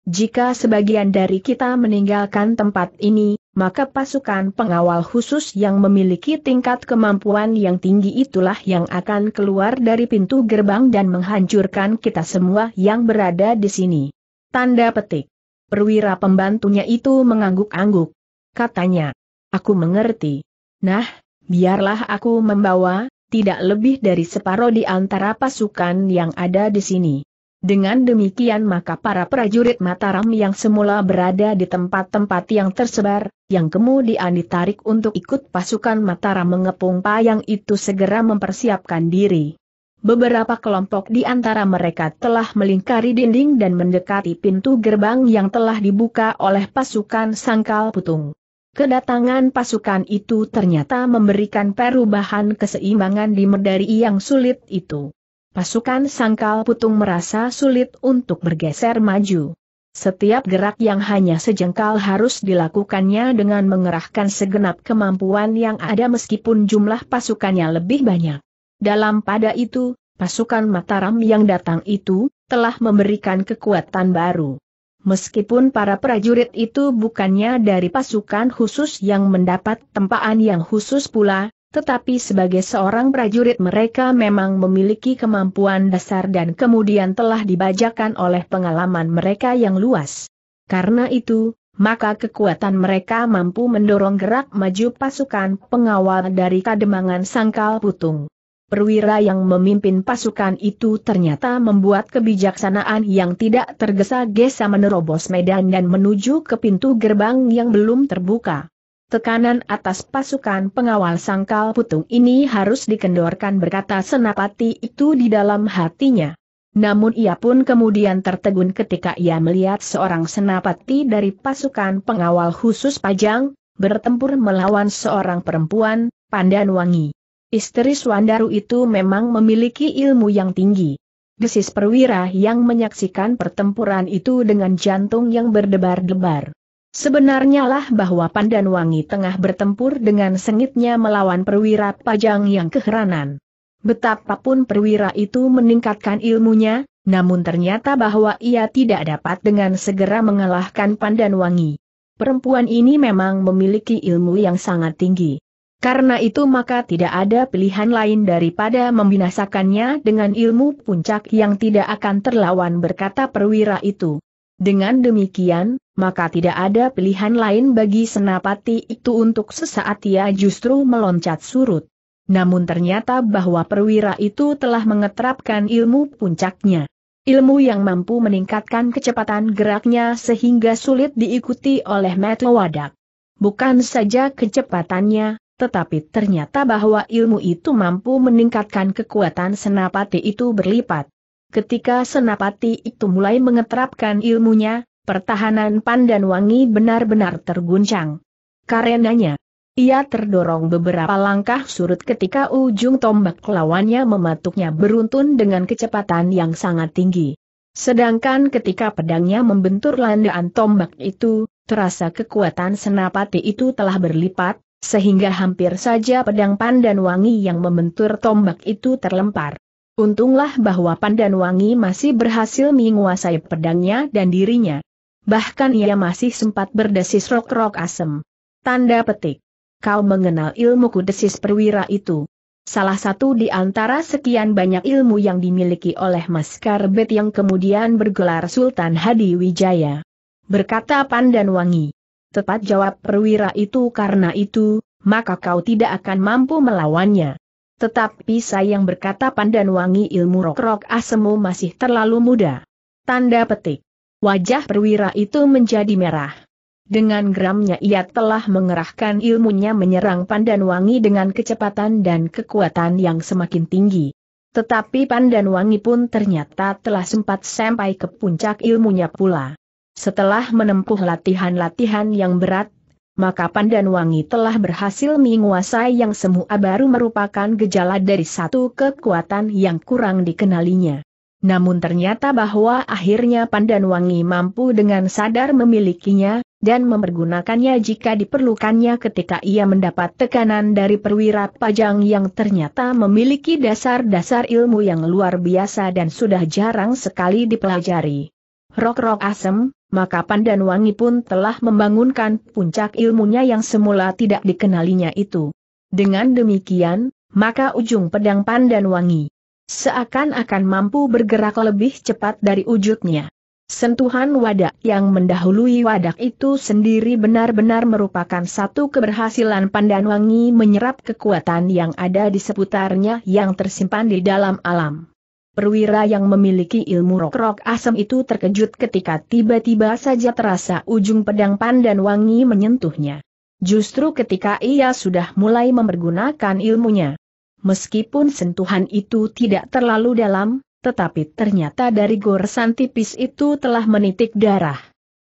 Jika sebagian dari kita meninggalkan tempat ini, maka pasukan pengawal khusus yang memiliki tingkat kemampuan yang tinggi itulah yang akan keluar dari pintu gerbang dan menghancurkan kita semua yang berada di sini. Tanda petik. Perwira pembantunya itu mengangguk-angguk. Katanya, aku mengerti. Nah, biarlah aku membawa, tidak lebih dari separuh di antara pasukan yang ada di sini. Dengan demikian maka para prajurit Mataram yang semula berada di tempat-tempat yang tersebar, yang kemudian ditarik untuk ikut pasukan Mataram mengepung payang itu segera mempersiapkan diri. Beberapa kelompok di antara mereka telah melingkari dinding dan mendekati pintu gerbang yang telah dibuka oleh pasukan Sangkal Putung. Kedatangan pasukan itu ternyata memberikan perubahan keseimbangan di medari yang sulit itu pasukan sangkal putung merasa sulit untuk bergeser maju. Setiap gerak yang hanya sejengkal harus dilakukannya dengan mengerahkan segenap kemampuan yang ada meskipun jumlah pasukannya lebih banyak. Dalam pada itu, pasukan Mataram yang datang itu, telah memberikan kekuatan baru. Meskipun para prajurit itu bukannya dari pasukan khusus yang mendapat tempaan yang khusus pula, tetapi sebagai seorang prajurit mereka memang memiliki kemampuan dasar dan kemudian telah dibajakan oleh pengalaman mereka yang luas. Karena itu, maka kekuatan mereka mampu mendorong gerak maju pasukan pengawal dari Kademangan Sangkal Putung. Perwira yang memimpin pasukan itu ternyata membuat kebijaksanaan yang tidak tergesa-gesa menerobos medan dan menuju ke pintu gerbang yang belum terbuka. Tekanan atas pasukan pengawal sangkal putung ini harus dikendorkan berkata senapati itu di dalam hatinya. Namun ia pun kemudian tertegun ketika ia melihat seorang senapati dari pasukan pengawal khusus Pajang, bertempur melawan seorang perempuan, Pandan Wangi. Istri Swandaru itu memang memiliki ilmu yang tinggi. Desis perwira yang menyaksikan pertempuran itu dengan jantung yang berdebar-debar. Sebenarnya lah bahwa Pandan Wangi tengah bertempur dengan sengitnya melawan perwira pajang yang keheranan. Betapapun perwira itu meningkatkan ilmunya, namun ternyata bahwa ia tidak dapat dengan segera mengalahkan Pandan Wangi. Perempuan ini memang memiliki ilmu yang sangat tinggi. Karena itu maka tidak ada pilihan lain daripada membinasakannya dengan ilmu puncak yang tidak akan terlawan berkata perwira itu. Dengan demikian, maka tidak ada pilihan lain bagi senapati itu untuk sesaat ia justru meloncat surut. Namun ternyata bahwa perwira itu telah mengeterapkan ilmu puncaknya. Ilmu yang mampu meningkatkan kecepatan geraknya sehingga sulit diikuti oleh Metu Wadak. Bukan saja kecepatannya, tetapi ternyata bahwa ilmu itu mampu meningkatkan kekuatan senapati itu berlipat. Ketika Senapati itu mulai mengeterapkan ilmunya, pertahanan Pandan Wangi benar-benar terguncang. Karenanya, ia terdorong beberapa langkah surut ketika ujung tombak lawannya mematuknya beruntun dengan kecepatan yang sangat tinggi. Sedangkan ketika pedangnya membentur landaan tombak itu, terasa kekuatan Senapati itu telah berlipat, sehingga hampir saja pedang Pandan Wangi yang membentur tombak itu terlempar. Untunglah bahwa Pandan Wangi masih berhasil menguasai pedangnya dan dirinya. Bahkan ia masih sempat berdesis rok-rok asem. Tanda petik. Kau mengenal ilmu desis perwira itu. Salah satu di antara sekian banyak ilmu yang dimiliki oleh Mas Karbet yang kemudian bergelar Sultan Hadi Wijaya. Berkata Pandan Wangi. Tepat jawab perwira itu karena itu, maka kau tidak akan mampu melawannya. Tetapi sayang berkata pandan Wangi ilmu rok-rok asemu masih terlalu muda. Tanda petik. Wajah perwira itu menjadi merah. Dengan geramnya ia telah mengerahkan ilmunya menyerang pandan Wangi dengan kecepatan dan kekuatan yang semakin tinggi. Tetapi pandan Wangi pun ternyata telah sempat sampai ke puncak ilmunya pula. Setelah menempuh latihan-latihan yang berat, maka pandan wangi telah berhasil menguasai yang semua baru merupakan gejala dari satu kekuatan yang kurang dikenalinya. Namun ternyata bahwa akhirnya pandan wangi mampu dengan sadar memilikinya, dan mempergunakannya jika diperlukannya ketika ia mendapat tekanan dari perwira pajang yang ternyata memiliki dasar-dasar ilmu yang luar biasa dan sudah jarang sekali dipelajari rok-rok asem, maka Pandan Wangi pun telah membangunkan puncak ilmunya yang semula tidak dikenalinya itu. Dengan demikian, maka ujung pedang Pandan Wangi seakan-akan mampu bergerak lebih cepat dari wujudnya. Sentuhan wadak yang mendahului wadak itu sendiri benar-benar merupakan satu keberhasilan pandan wangi menyerap kekuatan yang ada di seputarnya yang tersimpan di dalam alam. Perwira yang memiliki ilmu rok-rok asam itu terkejut ketika tiba-tiba saja terasa ujung pedang pandan wangi menyentuhnya. Justru ketika ia sudah mulai memergunakan ilmunya. Meskipun sentuhan itu tidak terlalu dalam, tetapi ternyata dari goresan tipis itu telah menitik darah.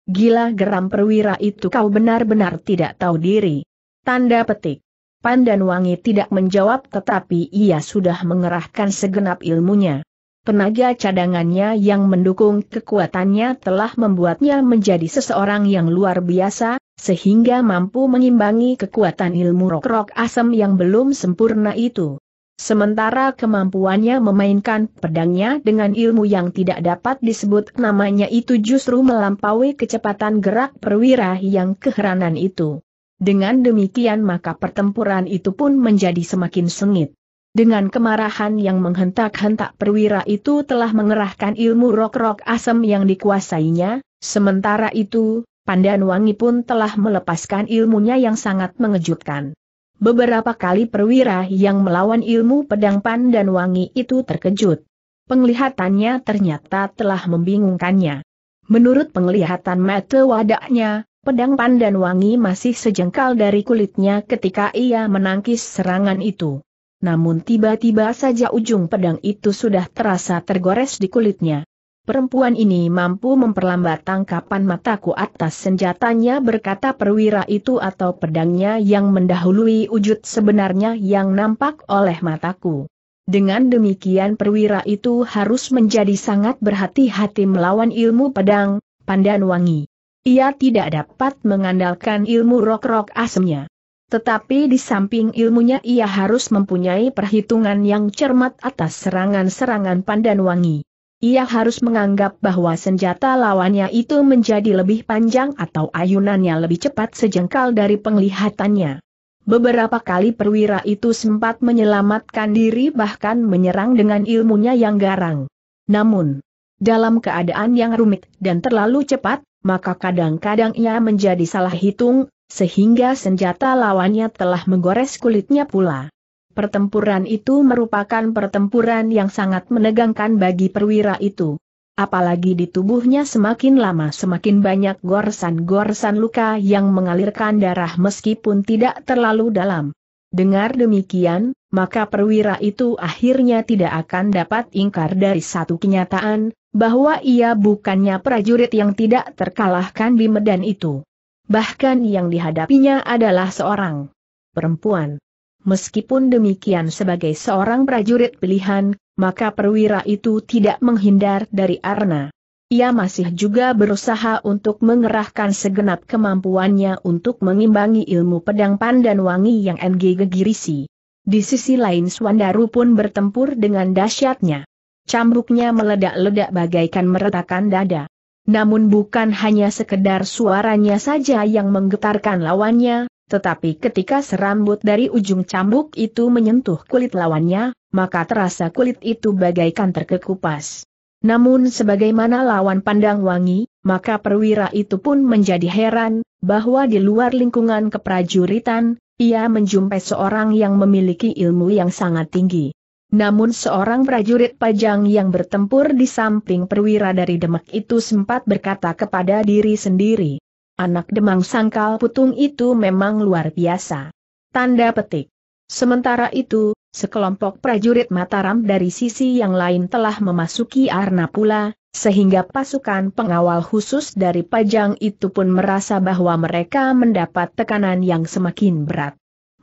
Gila geram perwira itu kau benar-benar tidak tahu diri. Tanda petik. Pandan Wangi tidak menjawab tetapi ia sudah mengerahkan segenap ilmunya. Tenaga cadangannya yang mendukung kekuatannya telah membuatnya menjadi seseorang yang luar biasa, sehingga mampu mengimbangi kekuatan ilmu rok-rok asem yang belum sempurna itu. Sementara kemampuannya memainkan pedangnya dengan ilmu yang tidak dapat disebut namanya itu justru melampaui kecepatan gerak perwira yang keheranan itu. Dengan demikian maka pertempuran itu pun menjadi semakin sengit. Dengan kemarahan yang menghentak-hentak perwira itu telah mengerahkan ilmu rok-rok asem yang dikuasainya, sementara itu, Pandan Wangi pun telah melepaskan ilmunya yang sangat mengejutkan. Beberapa kali perwira yang melawan ilmu pedang Pandan Wangi itu terkejut. Penglihatannya ternyata telah membingungkannya. Menurut penglihatan mata wadaknya, pedang Pandan Wangi masih sejengkal dari kulitnya ketika ia menangkis serangan itu namun tiba-tiba saja ujung pedang itu sudah terasa tergores di kulitnya. Perempuan ini mampu memperlambat tangkapan mataku atas senjatanya berkata perwira itu atau pedangnya yang mendahului wujud sebenarnya yang nampak oleh mataku. Dengan demikian perwira itu harus menjadi sangat berhati-hati melawan ilmu pedang, pandan wangi. Ia tidak dapat mengandalkan ilmu rok-rok asemnya. Tetapi di samping ilmunya ia harus mempunyai perhitungan yang cermat atas serangan-serangan pandan wangi. Ia harus menganggap bahwa senjata lawannya itu menjadi lebih panjang atau ayunannya lebih cepat sejengkal dari penglihatannya. Beberapa kali perwira itu sempat menyelamatkan diri bahkan menyerang dengan ilmunya yang garang. Namun, dalam keadaan yang rumit dan terlalu cepat, maka kadang-kadang ia menjadi salah hitung, sehingga senjata lawannya telah menggores kulitnya pula. Pertempuran itu merupakan pertempuran yang sangat menegangkan bagi perwira itu. Apalagi di tubuhnya semakin lama semakin banyak goresan-goresan luka yang mengalirkan darah meskipun tidak terlalu dalam. Dengar demikian, maka perwira itu akhirnya tidak akan dapat ingkar dari satu kenyataan, bahwa ia bukannya prajurit yang tidak terkalahkan di medan itu. Bahkan yang dihadapinya adalah seorang perempuan. Meskipun demikian sebagai seorang prajurit pilihan, maka perwira itu tidak menghindar dari Arna. Ia masih juga berusaha untuk mengerahkan segenap kemampuannya untuk mengimbangi ilmu pedang pandan wangi yang NG gegirisi. Di sisi lain Swandaru pun bertempur dengan dahsyatnya. Cambuknya meledak-ledak bagaikan meretakan dada. Namun bukan hanya sekedar suaranya saja yang menggetarkan lawannya, tetapi ketika serambut dari ujung cambuk itu menyentuh kulit lawannya, maka terasa kulit itu bagaikan terkekupas. Namun sebagaimana lawan pandang wangi, maka perwira itu pun menjadi heran, bahwa di luar lingkungan keprajuritan, ia menjumpai seorang yang memiliki ilmu yang sangat tinggi. Namun seorang prajurit pajang yang bertempur di samping perwira dari Demak itu sempat berkata kepada diri sendiri. Anak Demang Sangkal Putung itu memang luar biasa. Tanda petik. Sementara itu, sekelompok prajurit Mataram dari sisi yang lain telah memasuki Arna Pula, sehingga pasukan pengawal khusus dari Pajang itu pun merasa bahwa mereka mendapat tekanan yang semakin berat.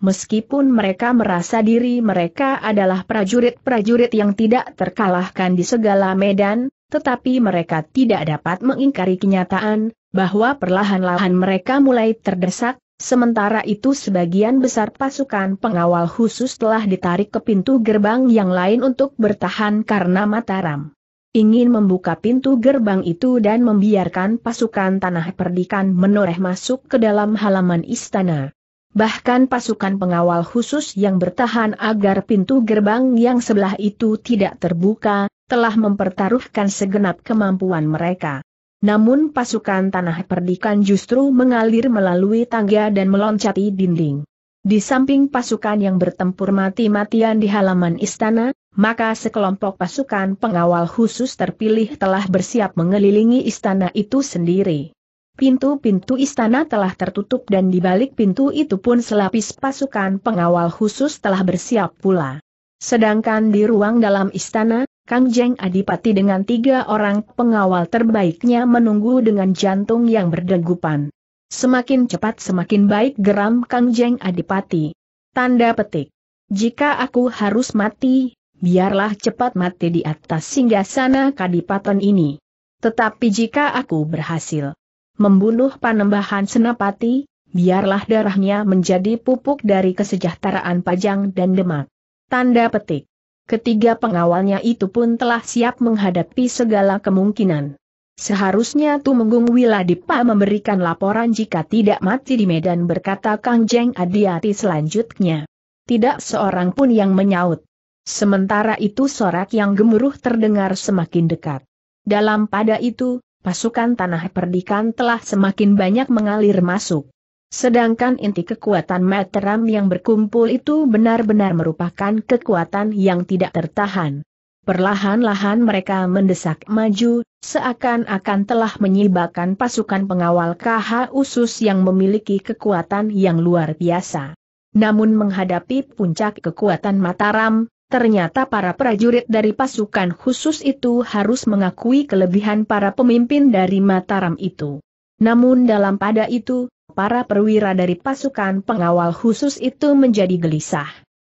Meskipun mereka merasa diri mereka adalah prajurit-prajurit yang tidak terkalahkan di segala medan, tetapi mereka tidak dapat mengingkari kenyataan bahwa perlahan-lahan mereka mulai terdesak, sementara itu sebagian besar pasukan pengawal khusus telah ditarik ke pintu gerbang yang lain untuk bertahan karena Mataram ingin membuka pintu gerbang itu dan membiarkan pasukan tanah perdikan menoreh masuk ke dalam halaman istana. Bahkan pasukan pengawal khusus yang bertahan agar pintu gerbang yang sebelah itu tidak terbuka, telah mempertaruhkan segenap kemampuan mereka. Namun pasukan tanah perdikan justru mengalir melalui tangga dan meloncati dinding. Di samping pasukan yang bertempur mati-matian di halaman istana, maka sekelompok pasukan pengawal khusus terpilih telah bersiap mengelilingi istana itu sendiri. Pintu-pintu istana telah tertutup dan di balik pintu itu pun selapis pasukan pengawal khusus telah bersiap pula. Sedangkan di ruang dalam istana, Kang Jeng Adipati dengan tiga orang pengawal terbaiknya menunggu dengan jantung yang berdegupan. Semakin cepat semakin baik geram Kang Jeng Adipati. Tanda petik. Jika aku harus mati, biarlah cepat mati di atas singgah sana kadipaten ini. Tetapi jika aku berhasil, membunuh panembahan senapati, biarlah darahnya menjadi pupuk dari kesejahteraan Pajang dan Demak. Tanda petik. Ketiga pengawalnya itu pun telah siap menghadapi segala kemungkinan. Seharusnya Tumenggung Wiladipa memberikan laporan jika tidak mati di Medan berkata Kang Jeng Adiati selanjutnya. Tidak seorang pun yang menyaut. Sementara itu sorak yang gemuruh terdengar semakin dekat. Dalam pada itu, pasukan tanah perdikan telah semakin banyak mengalir masuk. Sedangkan inti kekuatan meteram yang berkumpul itu benar-benar merupakan kekuatan yang tidak tertahan. Perlahan-lahan mereka mendesak maju, seakan-akan telah menyibakkan pasukan pengawal KH Usus yang memiliki kekuatan yang luar biasa. Namun menghadapi puncak kekuatan Mataram, Ternyata para prajurit dari pasukan khusus itu harus mengakui kelebihan para pemimpin dari Mataram itu. Namun dalam pada itu, para perwira dari pasukan pengawal khusus itu menjadi gelisah.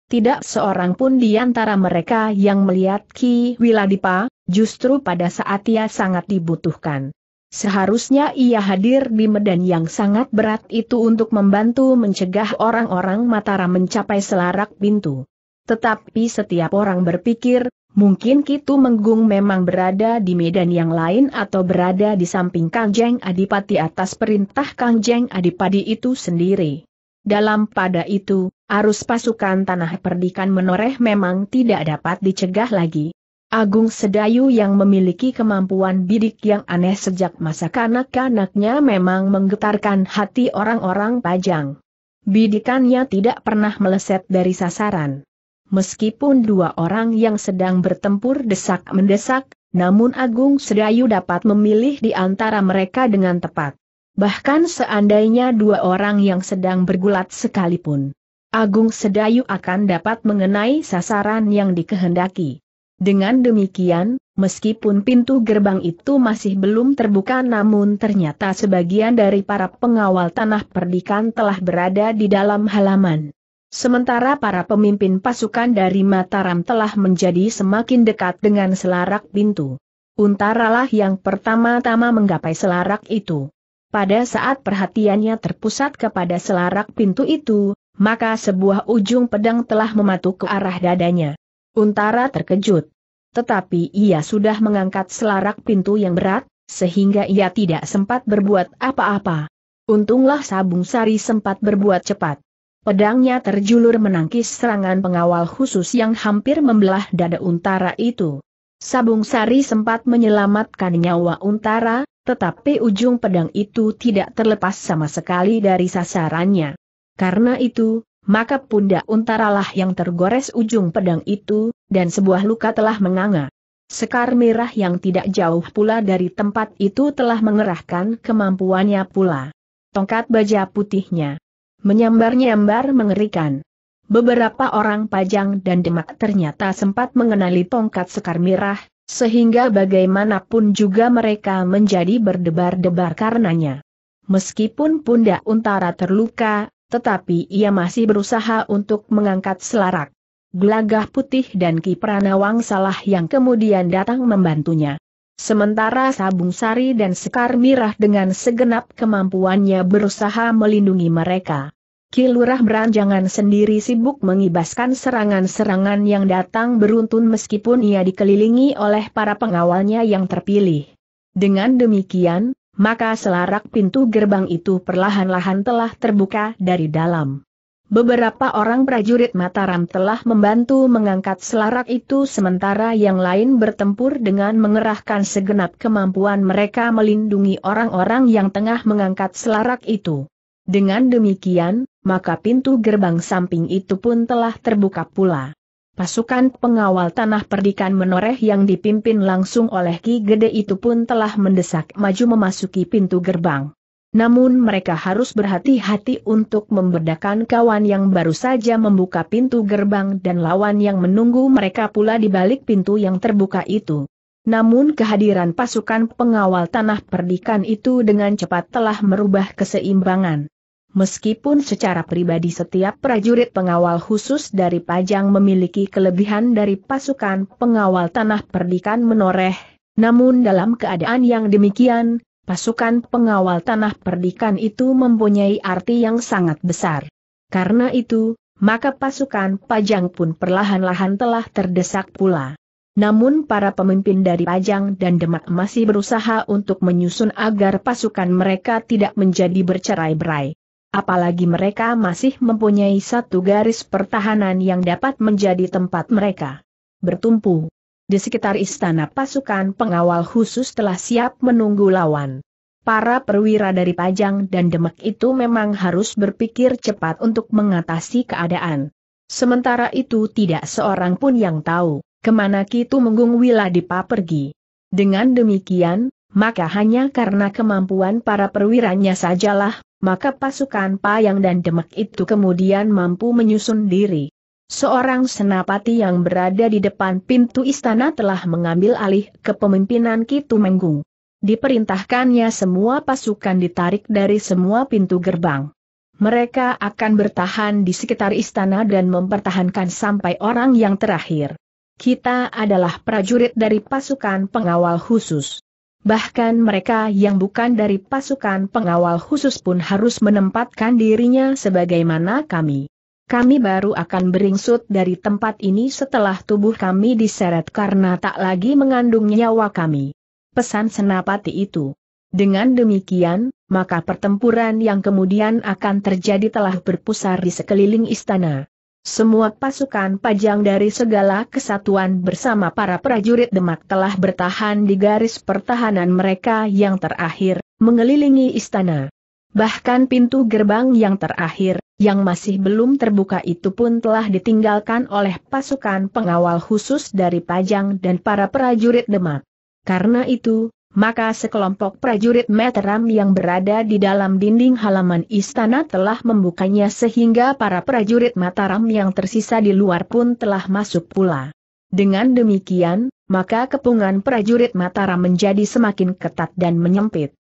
Tidak seorang pun di antara mereka yang melihat Ki Wiladipa, justru pada saat ia sangat dibutuhkan. Seharusnya ia hadir di medan yang sangat berat itu untuk membantu mencegah orang-orang Mataram mencapai selarak pintu. Tetapi setiap orang berpikir, mungkin Kitu Menggung memang berada di medan yang lain atau berada di samping Kang Adipati atas perintah Kang Adipati itu sendiri. Dalam pada itu, arus pasukan tanah perdikan menoreh memang tidak dapat dicegah lagi. Agung Sedayu yang memiliki kemampuan bidik yang aneh sejak masa kanak-kanaknya memang menggetarkan hati orang-orang Pajang. Bidikannya tidak pernah meleset dari sasaran meskipun dua orang yang sedang bertempur desak-mendesak, namun Agung Sedayu dapat memilih di antara mereka dengan tepat. Bahkan seandainya dua orang yang sedang bergulat sekalipun. Agung Sedayu akan dapat mengenai sasaran yang dikehendaki. Dengan demikian, meskipun pintu gerbang itu masih belum terbuka namun ternyata sebagian dari para pengawal tanah perdikan telah berada di dalam halaman. Sementara para pemimpin pasukan dari Mataram telah menjadi semakin dekat dengan selarak pintu. Untaralah yang pertama-tama menggapai selarak itu. Pada saat perhatiannya terpusat kepada selarak pintu itu, maka sebuah ujung pedang telah mematuk ke arah dadanya. Untara terkejut. Tetapi ia sudah mengangkat selarak pintu yang berat, sehingga ia tidak sempat berbuat apa-apa. Untunglah Sabung Sari sempat berbuat cepat. Pedangnya terjulur menangkis serangan pengawal khusus yang hampir membelah dada untara itu. Sabung Sari sempat menyelamatkan nyawa untara, tetapi ujung pedang itu tidak terlepas sama sekali dari sasarannya. Karena itu, maka pundak untaralah yang tergores ujung pedang itu, dan sebuah luka telah menganga. Sekar merah yang tidak jauh pula dari tempat itu telah mengerahkan kemampuannya pula. Tongkat baja putihnya Menyambar-nyambar mengerikan. Beberapa orang pajang dan demak ternyata sempat mengenali tongkat sekar mirah, sehingga bagaimanapun juga mereka menjadi berdebar-debar karenanya. Meskipun pundak Untara terluka, tetapi ia masih berusaha untuk mengangkat selarak. Gelagah putih dan Kiprana Salah yang kemudian datang membantunya. Sementara Sabung Sari dan Sekar Mirah dengan segenap kemampuannya berusaha melindungi mereka. Kilurah beranjangan sendiri sibuk mengibaskan serangan-serangan yang datang beruntun meskipun ia dikelilingi oleh para pengawalnya yang terpilih. Dengan demikian, maka selarak pintu gerbang itu perlahan-lahan telah terbuka dari dalam. Beberapa orang prajurit Mataram telah membantu mengangkat selarak itu sementara yang lain bertempur dengan mengerahkan segenap kemampuan mereka melindungi orang-orang yang tengah mengangkat selarak itu. Dengan demikian, maka pintu gerbang samping itu pun telah terbuka pula. Pasukan pengawal tanah perdikan menoreh yang dipimpin langsung oleh Ki Gede itu pun telah mendesak maju memasuki pintu gerbang. Namun mereka harus berhati-hati untuk membedakan kawan yang baru saja membuka pintu gerbang dan lawan yang menunggu mereka pula di balik pintu yang terbuka itu. Namun kehadiran pasukan pengawal tanah perdikan itu dengan cepat telah merubah keseimbangan. Meskipun secara pribadi setiap prajurit pengawal khusus dari Pajang memiliki kelebihan dari pasukan pengawal tanah perdikan menoreh, namun dalam keadaan yang demikian, pasukan pengawal tanah perdikan itu mempunyai arti yang sangat besar. Karena itu, maka pasukan Pajang pun perlahan-lahan telah terdesak pula. Namun para pemimpin dari Pajang dan Demak masih berusaha untuk menyusun agar pasukan mereka tidak menjadi bercerai-berai. Apalagi mereka masih mempunyai satu garis pertahanan yang dapat menjadi tempat mereka bertumpu. Di sekitar istana pasukan pengawal khusus telah siap menunggu lawan. Para perwira dari Pajang dan Demak itu memang harus berpikir cepat untuk mengatasi keadaan. Sementara itu tidak seorang pun yang tahu, kemana Kitu Menggung Wiladipa pergi. Dengan demikian, maka hanya karena kemampuan para perwiranya sajalah maka pasukan Payang dan Demak itu kemudian mampu menyusun diri. Seorang senapati yang berada di depan pintu istana telah mengambil alih kepemimpinan Kitu Menggung. Diperintahkannya semua pasukan ditarik dari semua pintu gerbang. Mereka akan bertahan di sekitar istana dan mempertahankan sampai orang yang terakhir. Kita adalah prajurit dari pasukan pengawal khusus. Bahkan mereka yang bukan dari pasukan pengawal khusus pun harus menempatkan dirinya sebagaimana kami kami baru akan beringsut dari tempat ini setelah tubuh kami diseret karena tak lagi mengandung nyawa kami. Pesan senapati itu. Dengan demikian, maka pertempuran yang kemudian akan terjadi telah berpusar di sekeliling istana. Semua pasukan pajang dari segala kesatuan bersama para prajurit Demak telah bertahan di garis pertahanan mereka yang terakhir, mengelilingi istana. Bahkan pintu gerbang yang terakhir, yang masih belum terbuka itu pun telah ditinggalkan oleh pasukan pengawal khusus dari Pajang dan para prajurit Demak. Karena itu, maka sekelompok prajurit meteram yang berada di dalam dinding halaman istana telah membukanya sehingga para prajurit Mataram yang tersisa di luar pun telah masuk pula. Dengan demikian, maka kepungan prajurit Mataram menjadi semakin ketat dan menyempit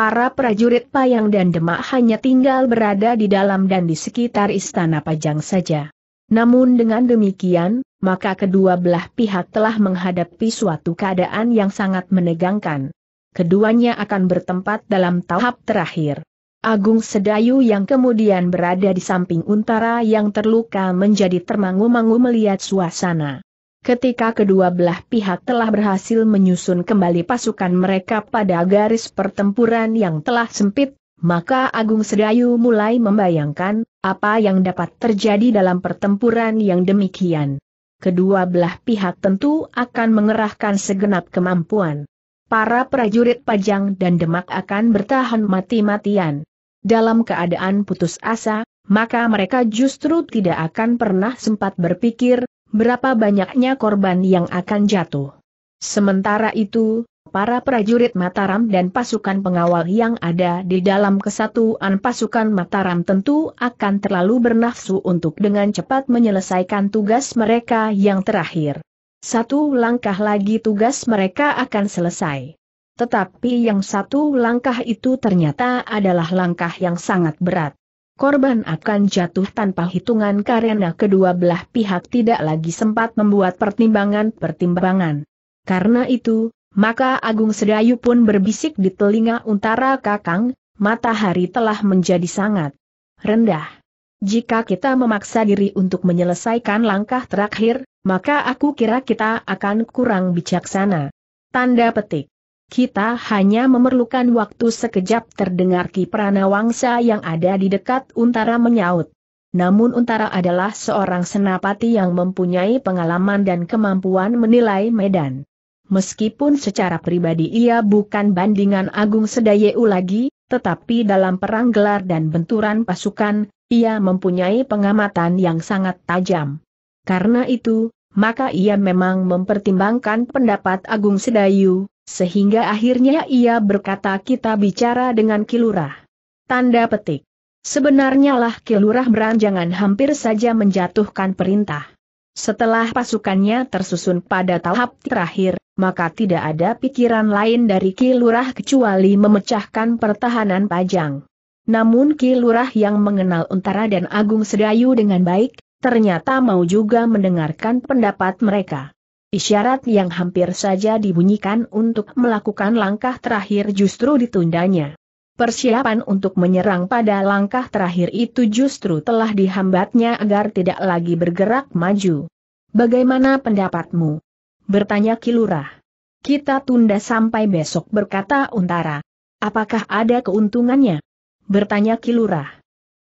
para prajurit Payang dan Demak hanya tinggal berada di dalam dan di sekitar istana Pajang saja. Namun dengan demikian, maka kedua belah pihak telah menghadapi suatu keadaan yang sangat menegangkan. Keduanya akan bertempat dalam tahap terakhir. Agung Sedayu yang kemudian berada di samping Untara yang terluka menjadi termangu-mangu melihat suasana. Ketika kedua belah pihak telah berhasil menyusun kembali pasukan mereka pada garis pertempuran yang telah sempit, maka Agung Sedayu mulai membayangkan apa yang dapat terjadi dalam pertempuran yang demikian. Kedua belah pihak tentu akan mengerahkan segenap kemampuan. Para prajurit Pajang dan Demak akan bertahan mati-matian. Dalam keadaan putus asa, maka mereka justru tidak akan pernah sempat berpikir berapa banyaknya korban yang akan jatuh. Sementara itu, para prajurit Mataram dan pasukan pengawal yang ada di dalam kesatuan pasukan Mataram tentu akan terlalu bernafsu untuk dengan cepat menyelesaikan tugas mereka yang terakhir. Satu langkah lagi tugas mereka akan selesai. Tetapi yang satu langkah itu ternyata adalah langkah yang sangat berat korban akan jatuh tanpa hitungan karena kedua belah pihak tidak lagi sempat membuat pertimbangan-pertimbangan. Karena itu, maka Agung Sedayu pun berbisik di telinga Untara Kakang, matahari telah menjadi sangat rendah. Jika kita memaksa diri untuk menyelesaikan langkah terakhir, maka aku kira kita akan kurang bijaksana. Tanda petik. Kita hanya memerlukan waktu sekejap terdengar Kiprana Wangsa yang ada di dekat Untara menyaut. Namun Untara adalah seorang senapati yang mempunyai pengalaman dan kemampuan menilai medan. Meskipun secara pribadi ia bukan bandingan Agung Sedayu lagi, tetapi dalam perang gelar dan benturan pasukan, ia mempunyai pengamatan yang sangat tajam. Karena itu, maka ia memang mempertimbangkan pendapat Agung Sedayu, sehingga akhirnya ia berkata kita bicara dengan Kilurah. Tanda petik. Sebenarnya lah Kilurah beranjangan hampir saja menjatuhkan perintah. Setelah pasukannya tersusun pada tahap terakhir, maka tidak ada pikiran lain dari Kilurah kecuali memecahkan pertahanan pajang. Namun Kilurah yang mengenal Untara dan Agung Sedayu dengan baik, ternyata mau juga mendengarkan pendapat mereka. Isyarat yang hampir saja dibunyikan untuk melakukan langkah terakhir justru ditundanya. Persiapan untuk menyerang pada langkah terakhir itu justru telah dihambatnya agar tidak lagi bergerak maju. Bagaimana pendapatmu? Bertanya Kilurah. Kita tunda sampai besok berkata Untara. Apakah ada keuntungannya? Bertanya Kilurah.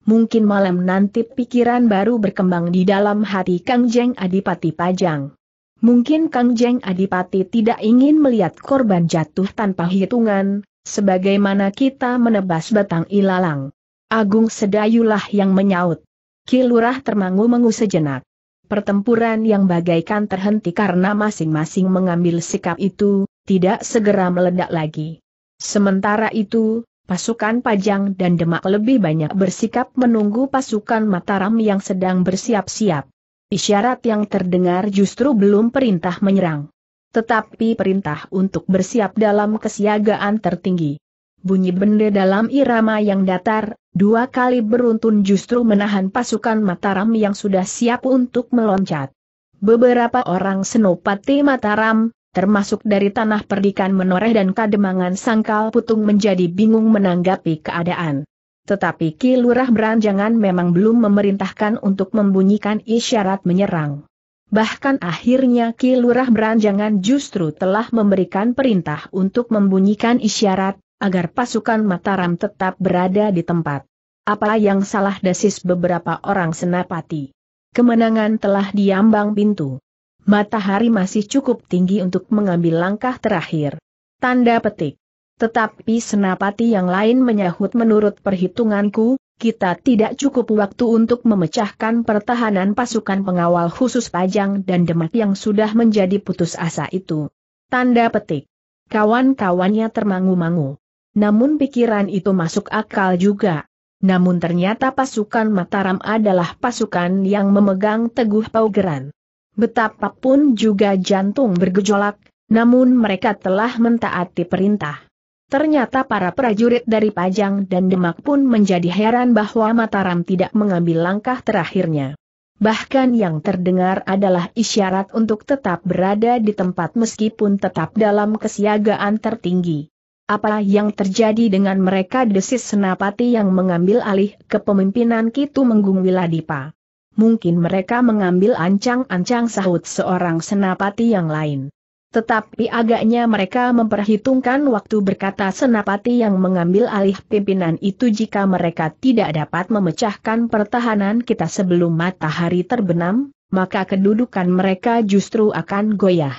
Mungkin malam nanti pikiran baru berkembang di dalam hati Kang Jeng Adipati Pajang. Mungkin Kang Jeng Adipati tidak ingin melihat korban jatuh tanpa hitungan, sebagaimana kita menebas batang ilalang. Agung Sedayulah yang menyaut. Kilurah termangu-mengu sejenak. Pertempuran yang bagaikan terhenti karena masing-masing mengambil sikap itu, tidak segera meledak lagi. Sementara itu, pasukan Pajang dan Demak lebih banyak bersikap menunggu pasukan Mataram yang sedang bersiap-siap. Isyarat yang terdengar justru belum perintah menyerang. Tetapi perintah untuk bersiap dalam kesiagaan tertinggi. Bunyi benda dalam irama yang datar, dua kali beruntun justru menahan pasukan Mataram yang sudah siap untuk meloncat. Beberapa orang senopati Mataram, termasuk dari tanah perdikan menoreh dan kademangan sangkal putung menjadi bingung menanggapi keadaan. Tetapi Ki Lurah Beranjangan memang belum memerintahkan untuk membunyikan isyarat menyerang. Bahkan akhirnya Ki Lurah Beranjangan justru telah memberikan perintah untuk membunyikan isyarat, agar pasukan Mataram tetap berada di tempat. Apa yang salah desis beberapa orang senapati. Kemenangan telah diambang pintu. Matahari masih cukup tinggi untuk mengambil langkah terakhir. Tanda petik. Tetapi senapati yang lain menyahut menurut perhitunganku, kita tidak cukup waktu untuk memecahkan pertahanan pasukan pengawal khusus Pajang dan Demak yang sudah menjadi putus asa itu. Tanda petik. Kawan-kawannya termangu-mangu. Namun pikiran itu masuk akal juga. Namun ternyata pasukan Mataram adalah pasukan yang memegang teguh paugeran. Betapapun juga jantung bergejolak, namun mereka telah mentaati perintah. Ternyata para prajurit dari Pajang dan Demak pun menjadi heran bahwa Mataram tidak mengambil langkah terakhirnya. Bahkan yang terdengar adalah isyarat untuk tetap berada di tempat meskipun tetap dalam kesiagaan tertinggi. Apa yang terjadi dengan mereka desis Senapati yang mengambil alih kepemimpinan Kitu Menggung Wiladipa. Mungkin mereka mengambil ancang-ancang sahut seorang Senapati yang lain. Tetapi agaknya mereka memperhitungkan waktu berkata senapati yang mengambil alih pimpinan itu jika mereka tidak dapat memecahkan pertahanan kita sebelum matahari terbenam, maka kedudukan mereka justru akan goyah.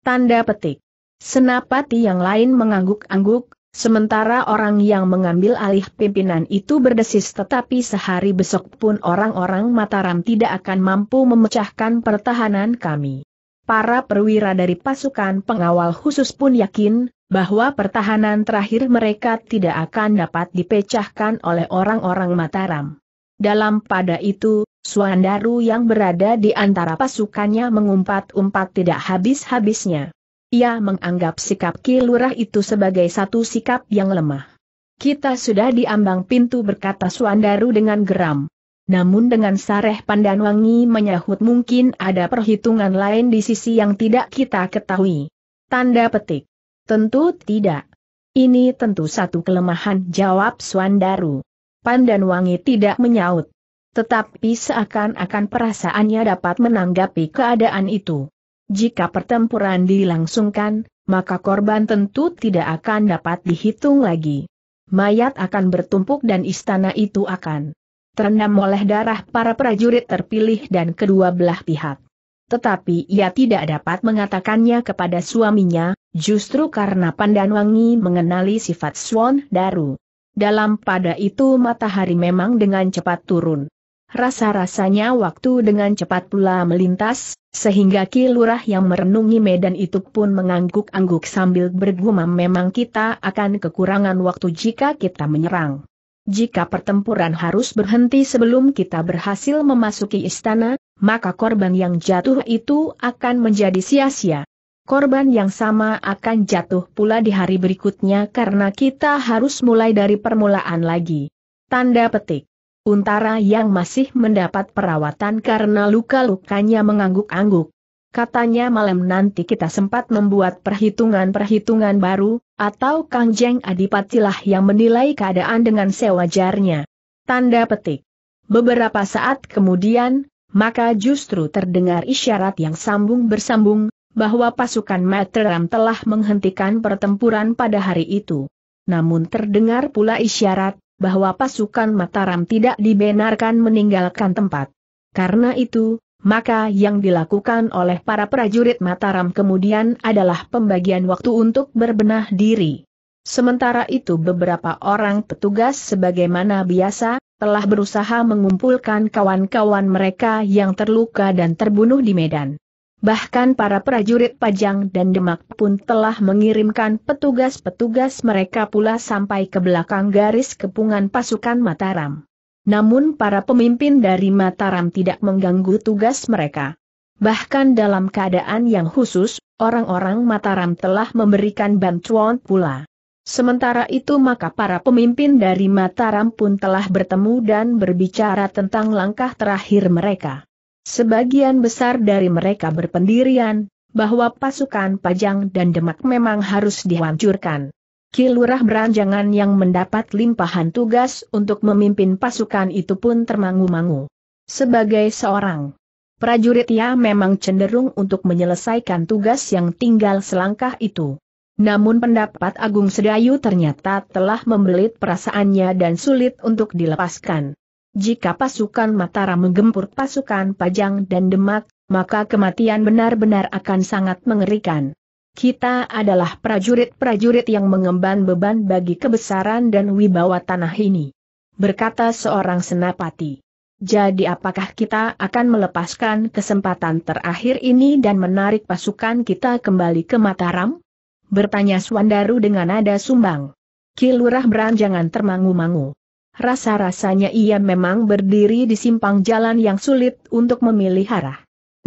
Tanda petik. Senapati yang lain mengangguk-angguk, sementara orang yang mengambil alih pimpinan itu berdesis tetapi sehari besok pun orang-orang Mataram tidak akan mampu memecahkan pertahanan kami para perwira dari pasukan pengawal khusus pun yakin bahwa pertahanan terakhir mereka tidak akan dapat dipecahkan oleh orang-orang Mataram. Dalam pada itu, Suandaru yang berada di antara pasukannya mengumpat-umpat tidak habis-habisnya. Ia menganggap sikap Ki itu sebagai satu sikap yang lemah. Kita sudah diambang pintu berkata Suandaru dengan geram. Namun dengan sareh pandan wangi menyahut mungkin ada perhitungan lain di sisi yang tidak kita ketahui. Tanda petik. Tentu tidak. Ini tentu satu kelemahan jawab Swandaru. Pandan wangi tidak menyaut. Tetapi seakan-akan perasaannya dapat menanggapi keadaan itu. Jika pertempuran dilangsungkan, maka korban tentu tidak akan dapat dihitung lagi. Mayat akan bertumpuk dan istana itu akan terendam oleh darah para prajurit terpilih dan kedua belah pihak. Tetapi ia tidak dapat mengatakannya kepada suaminya, justru karena Pandanwangi mengenali sifat Swan Daru. Dalam pada itu matahari memang dengan cepat turun. Rasa-rasanya waktu dengan cepat pula melintas, sehingga kilurah yang merenungi medan itu pun mengangguk-angguk sambil bergumam memang kita akan kekurangan waktu jika kita menyerang. Jika pertempuran harus berhenti sebelum kita berhasil memasuki istana, maka korban yang jatuh itu akan menjadi sia-sia. Korban yang sama akan jatuh pula di hari berikutnya karena kita harus mulai dari permulaan lagi. Tanda petik. Untara yang masih mendapat perawatan karena luka-lukanya mengangguk-angguk. Katanya malam nanti kita sempat membuat perhitungan-perhitungan baru, atau Kang Jeng Adipatilah yang menilai keadaan dengan sewajarnya. Tanda petik. Beberapa saat kemudian, maka justru terdengar isyarat yang sambung bersambung, bahwa pasukan Matram telah menghentikan pertempuran pada hari itu. Namun terdengar pula isyarat, bahwa pasukan Mataram tidak dibenarkan meninggalkan tempat. Karena itu, maka yang dilakukan oleh para prajurit Mataram kemudian adalah pembagian waktu untuk berbenah diri. Sementara itu beberapa orang petugas sebagaimana biasa, telah berusaha mengumpulkan kawan-kawan mereka yang terluka dan terbunuh di Medan. Bahkan para prajurit Pajang dan Demak pun telah mengirimkan petugas-petugas mereka pula sampai ke belakang garis kepungan pasukan Mataram. Namun para pemimpin dari Mataram tidak mengganggu tugas mereka. Bahkan dalam keadaan yang khusus, orang-orang Mataram telah memberikan bantuan pula. Sementara itu maka para pemimpin dari Mataram pun telah bertemu dan berbicara tentang langkah terakhir mereka. Sebagian besar dari mereka berpendirian, bahwa pasukan Pajang dan Demak memang harus dihancurkan. Kilurah Beranjangan yang mendapat limpahan tugas untuk memimpin pasukan itu pun termangu-mangu. Sebagai seorang prajurit ia memang cenderung untuk menyelesaikan tugas yang tinggal selangkah itu. Namun pendapat Agung Sedayu ternyata telah membelit perasaannya dan sulit untuk dilepaskan. Jika pasukan Mataram menggempur pasukan Pajang dan Demak, maka kematian benar-benar akan sangat mengerikan. Kita adalah prajurit-prajurit yang mengemban beban bagi kebesaran dan wibawa tanah ini. Berkata seorang senapati. Jadi apakah kita akan melepaskan kesempatan terakhir ini dan menarik pasukan kita kembali ke Mataram? Bertanya Swandaru dengan nada sumbang. Kilurah beranjangan termangu-mangu. Rasa-rasanya ia memang berdiri di simpang jalan yang sulit untuk memilih arah.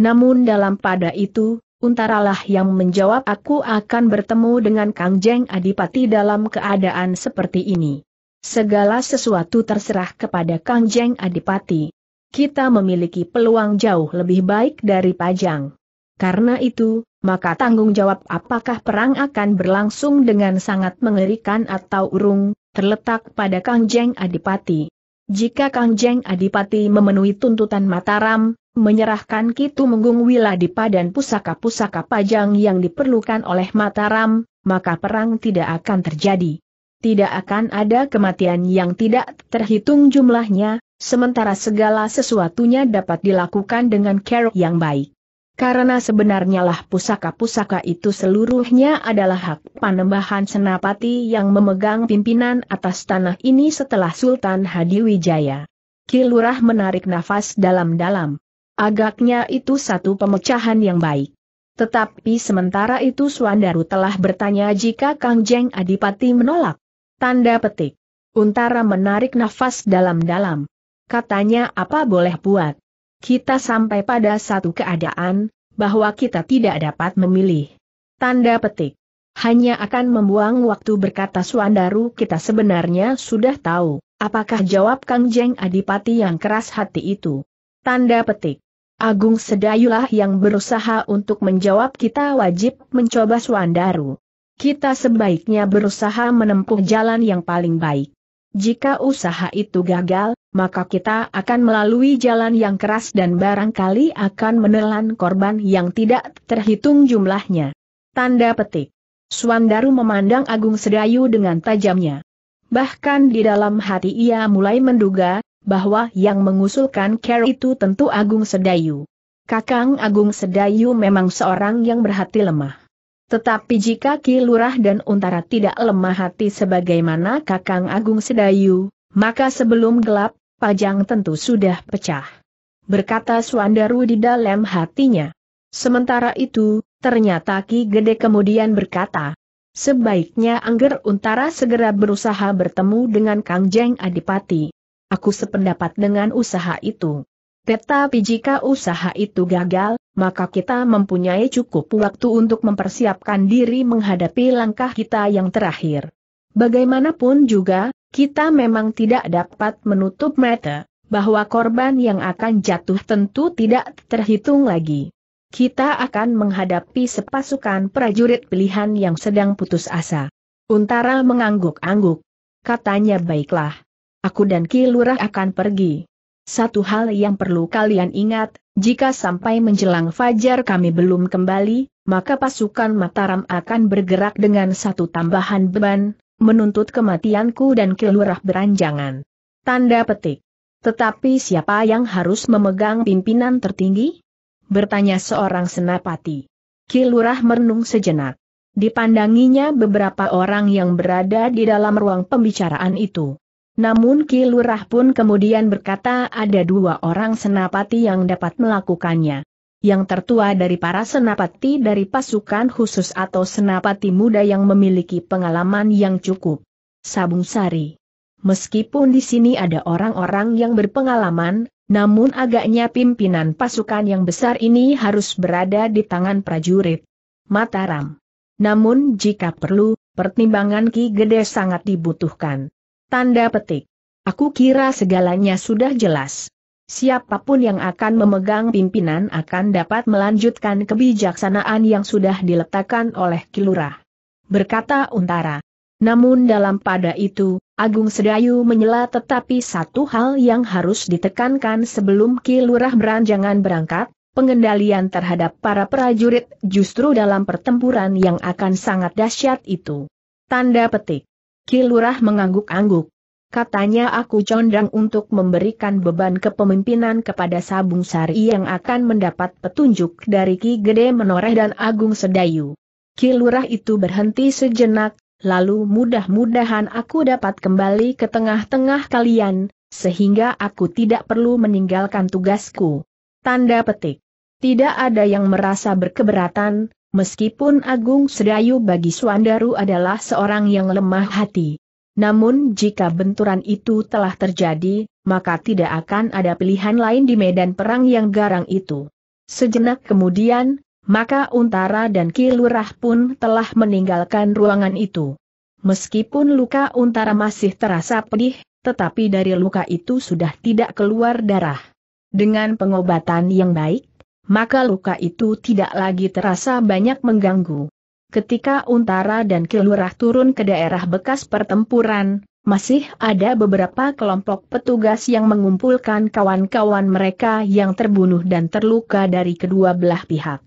Namun dalam pada itu, Untaralah yang menjawab aku akan bertemu dengan Kang Jeng Adipati dalam keadaan seperti ini. Segala sesuatu terserah kepada Kang Jeng Adipati. Kita memiliki peluang jauh lebih baik dari Pajang. Karena itu, maka tanggung jawab apakah perang akan berlangsung dengan sangat mengerikan atau urung, terletak pada Kang Jeng Adipati. Jika Kang Jeng Adipati memenuhi tuntutan Mataram, menyerahkan Kitu Menggung di dan pusaka-pusaka pajang yang diperlukan oleh Mataram, maka perang tidak akan terjadi. Tidak akan ada kematian yang tidak terhitung jumlahnya, sementara segala sesuatunya dapat dilakukan dengan care yang baik. Karena sebenarnya lah pusaka-pusaka itu seluruhnya adalah hak panembahan senapati yang memegang pimpinan atas tanah ini setelah Sultan Hadiwijaya. Kilurah menarik nafas dalam-dalam. Agaknya itu satu pemecahan yang baik. Tetapi sementara itu Suandaru telah bertanya jika Kang Jeng Adipati menolak. Tanda petik. Untara menarik nafas dalam-dalam. Katanya apa boleh buat. Kita sampai pada satu keadaan, bahwa kita tidak dapat memilih. Tanda petik. Hanya akan membuang waktu berkata Suandaru kita sebenarnya sudah tahu, apakah jawab Kang Jeng Adipati yang keras hati itu. Tanda petik. Agung Sedayulah yang berusaha untuk menjawab kita wajib mencoba Suandaru. Kita sebaiknya berusaha menempuh jalan yang paling baik. Jika usaha itu gagal, maka kita akan melalui jalan yang keras dan barangkali akan menelan korban yang tidak terhitung jumlahnya. Tanda petik. Suandaru memandang Agung Sedayu dengan tajamnya. Bahkan di dalam hati ia mulai menduga, bahwa yang mengusulkan care itu tentu Agung Sedayu. Kakang Agung Sedayu memang seorang yang berhati lemah. Tetapi jika Ki Lurah dan Untara tidak lemah hati sebagaimana Kakang Agung Sedayu, maka sebelum gelap, pajang tentu sudah pecah. Berkata Suandaru di dalam hatinya. Sementara itu, ternyata Ki Gede kemudian berkata, Sebaiknya Angger Untara segera berusaha bertemu dengan Kang Jeng Adipati aku sependapat dengan usaha itu. Tetapi jika usaha itu gagal, maka kita mempunyai cukup waktu untuk mempersiapkan diri menghadapi langkah kita yang terakhir. Bagaimanapun juga, kita memang tidak dapat menutup mata bahwa korban yang akan jatuh tentu tidak terhitung lagi. Kita akan menghadapi sepasukan prajurit pilihan yang sedang putus asa. Untara mengangguk-angguk. Katanya baiklah. Aku dan Ki Lurah akan pergi. Satu hal yang perlu kalian ingat, jika sampai menjelang fajar kami belum kembali, maka pasukan Mataram akan bergerak dengan satu tambahan beban, menuntut kematianku dan kelurah beranjangan. Tanda petik. Tetapi siapa yang harus memegang pimpinan tertinggi? Bertanya seorang senapati. Kilurah merenung sejenak. Dipandanginya beberapa orang yang berada di dalam ruang pembicaraan itu. Namun Ki Lurah pun kemudian berkata ada dua orang senapati yang dapat melakukannya. Yang tertua dari para senapati dari pasukan khusus atau senapati muda yang memiliki pengalaman yang cukup. Sabung Sari. Meskipun di sini ada orang-orang yang berpengalaman, namun agaknya pimpinan pasukan yang besar ini harus berada di tangan prajurit. Mataram. Namun jika perlu, pertimbangan Ki Gede sangat dibutuhkan. Tanda petik. Aku kira segalanya sudah jelas. Siapapun yang akan memegang pimpinan akan dapat melanjutkan kebijaksanaan yang sudah diletakkan oleh Kilurah. Berkata Untara. Namun dalam pada itu, Agung Sedayu menyela tetapi satu hal yang harus ditekankan sebelum Kilurah beranjangan berangkat, pengendalian terhadap para prajurit justru dalam pertempuran yang akan sangat dahsyat itu. Tanda petik. Kilurah mengangguk-angguk. Katanya aku condang untuk memberikan beban kepemimpinan kepada Sabung Sari yang akan mendapat petunjuk dari Ki Gede Menoreh dan Agung Sedayu. Kilurah itu berhenti sejenak, lalu mudah-mudahan aku dapat kembali ke tengah-tengah kalian, sehingga aku tidak perlu meninggalkan tugasku. Tanda petik. Tidak ada yang merasa berkeberatan, Meskipun Agung Sedayu bagi Suandaru adalah seorang yang lemah hati. Namun jika benturan itu telah terjadi, maka tidak akan ada pilihan lain di medan perang yang garang itu. Sejenak kemudian, maka Untara dan Kilurah pun telah meninggalkan ruangan itu. Meskipun luka Untara masih terasa pedih, tetapi dari luka itu sudah tidak keluar darah. Dengan pengobatan yang baik, maka luka itu tidak lagi terasa banyak mengganggu. Ketika Untara dan Kilurah turun ke daerah bekas pertempuran, masih ada beberapa kelompok petugas yang mengumpulkan kawan-kawan mereka yang terbunuh dan terluka dari kedua belah pihak.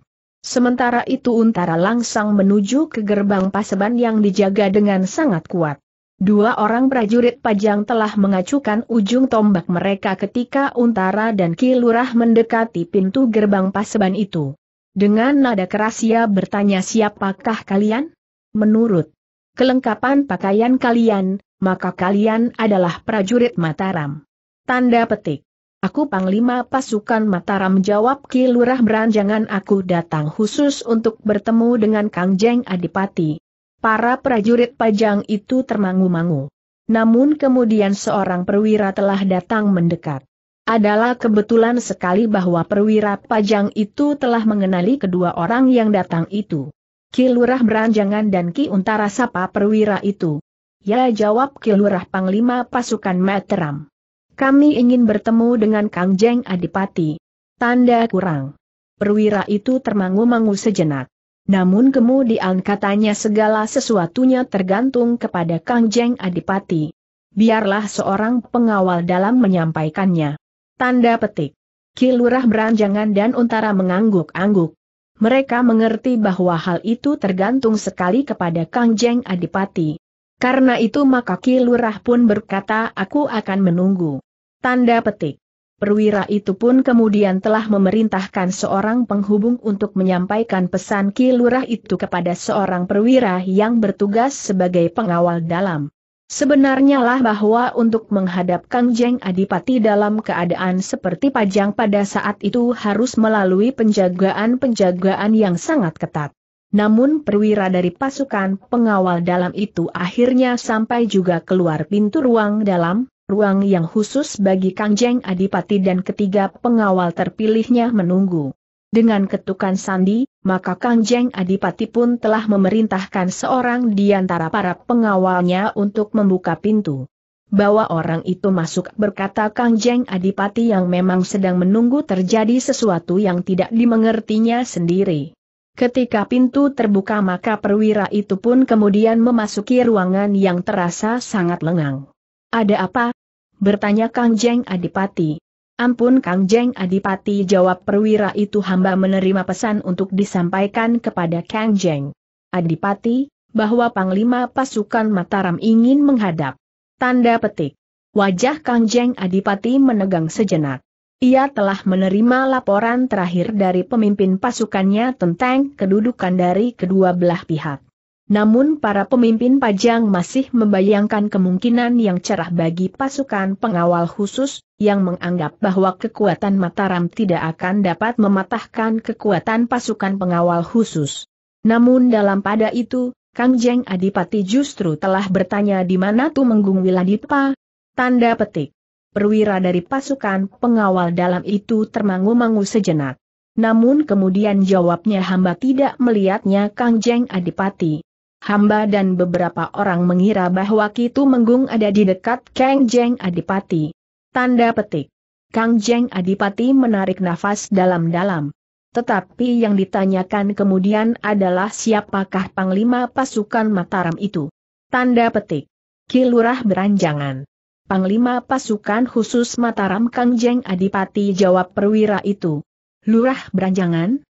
Sementara itu Untara langsung menuju ke gerbang paseban yang dijaga dengan sangat kuat. Dua orang prajurit pajang telah mengacukan ujung tombak mereka ketika Untara dan Kilurah mendekati pintu gerbang paseban itu. Dengan nada keras ia bertanya siapakah kalian? Menurut kelengkapan pakaian kalian, maka kalian adalah prajurit Mataram. Tanda petik. Aku Panglima Pasukan Mataram jawab Kilurah beranjangan aku datang khusus untuk bertemu dengan Kang Jeng Adipati. Para prajurit pajang itu termangu-mangu. Namun kemudian seorang perwira telah datang mendekat. Adalah kebetulan sekali bahwa perwira pajang itu telah mengenali kedua orang yang datang itu. Ki Beranjangan dan Ki Untara sapa perwira itu. Ya jawab Ki Panglima Pasukan Mataram. Kami ingin bertemu dengan Kang Jeng Adipati. Tanda kurang. Perwira itu termangu-mangu sejenak. Namun kemudian katanya segala sesuatunya tergantung kepada Kang Jeng Adipati. Biarlah seorang pengawal dalam menyampaikannya. Tanda petik. Kilurah Beranjangan dan Untara mengangguk-angguk. Mereka mengerti bahwa hal itu tergantung sekali kepada Kang Jeng Adipati. Karena itu maka Kilurah pun berkata aku akan menunggu. Tanda petik. Perwira itu pun kemudian telah memerintahkan seorang penghubung untuk menyampaikan pesan kilurah itu kepada seorang perwira yang bertugas sebagai pengawal dalam. Sebenarnya lah bahwa untuk menghadap Kang Jeng Adipati dalam keadaan seperti pajang pada saat itu harus melalui penjagaan-penjagaan yang sangat ketat. Namun perwira dari pasukan pengawal dalam itu akhirnya sampai juga keluar pintu ruang dalam, ruang yang khusus bagi Kangjeng Adipati dan ketiga pengawal terpilihnya menunggu. Dengan ketukan sandi, maka Kangjeng Adipati pun telah memerintahkan seorang di antara para pengawalnya untuk membuka pintu. Bawa orang itu masuk berkata Kangjeng Adipati yang memang sedang menunggu terjadi sesuatu yang tidak dimengertinya sendiri. Ketika pintu terbuka maka perwira itu pun kemudian memasuki ruangan yang terasa sangat lengang. Ada apa, Bertanya Kang Jeng Adipati. Ampun Kang Jeng Adipati jawab perwira itu hamba menerima pesan untuk disampaikan kepada Kang Jeng. Adipati, bahwa Panglima Pasukan Mataram ingin menghadap. Tanda petik. Wajah Kang Jeng Adipati menegang sejenak. Ia telah menerima laporan terakhir dari pemimpin pasukannya tentang kedudukan dari kedua belah pihak. Namun para pemimpin Pajang masih membayangkan kemungkinan yang cerah bagi pasukan pengawal khusus, yang menganggap bahwa kekuatan Mataram tidak akan dapat mematahkan kekuatan pasukan pengawal khusus. Namun dalam pada itu, Kang Jeng Adipati justru telah bertanya di mana Tumenggung Wiladipa? Tanda petik perwira dari pasukan pengawal dalam itu termangu-mangu sejenak. Namun kemudian jawabnya hamba tidak melihatnya Kang Jeng Adipati hamba dan beberapa orang mengira bahwa Kitu Menggung ada di dekat Kang Jeng Adipati. Tanda petik. Kang Jeng Adipati menarik nafas dalam-dalam. Tetapi yang ditanyakan kemudian adalah siapakah Panglima Pasukan Mataram itu. Tanda petik. Kilurah Beranjangan. Panglima Pasukan Khusus Mataram Kang Jeng Adipati jawab perwira itu. Lurah Beranjangan,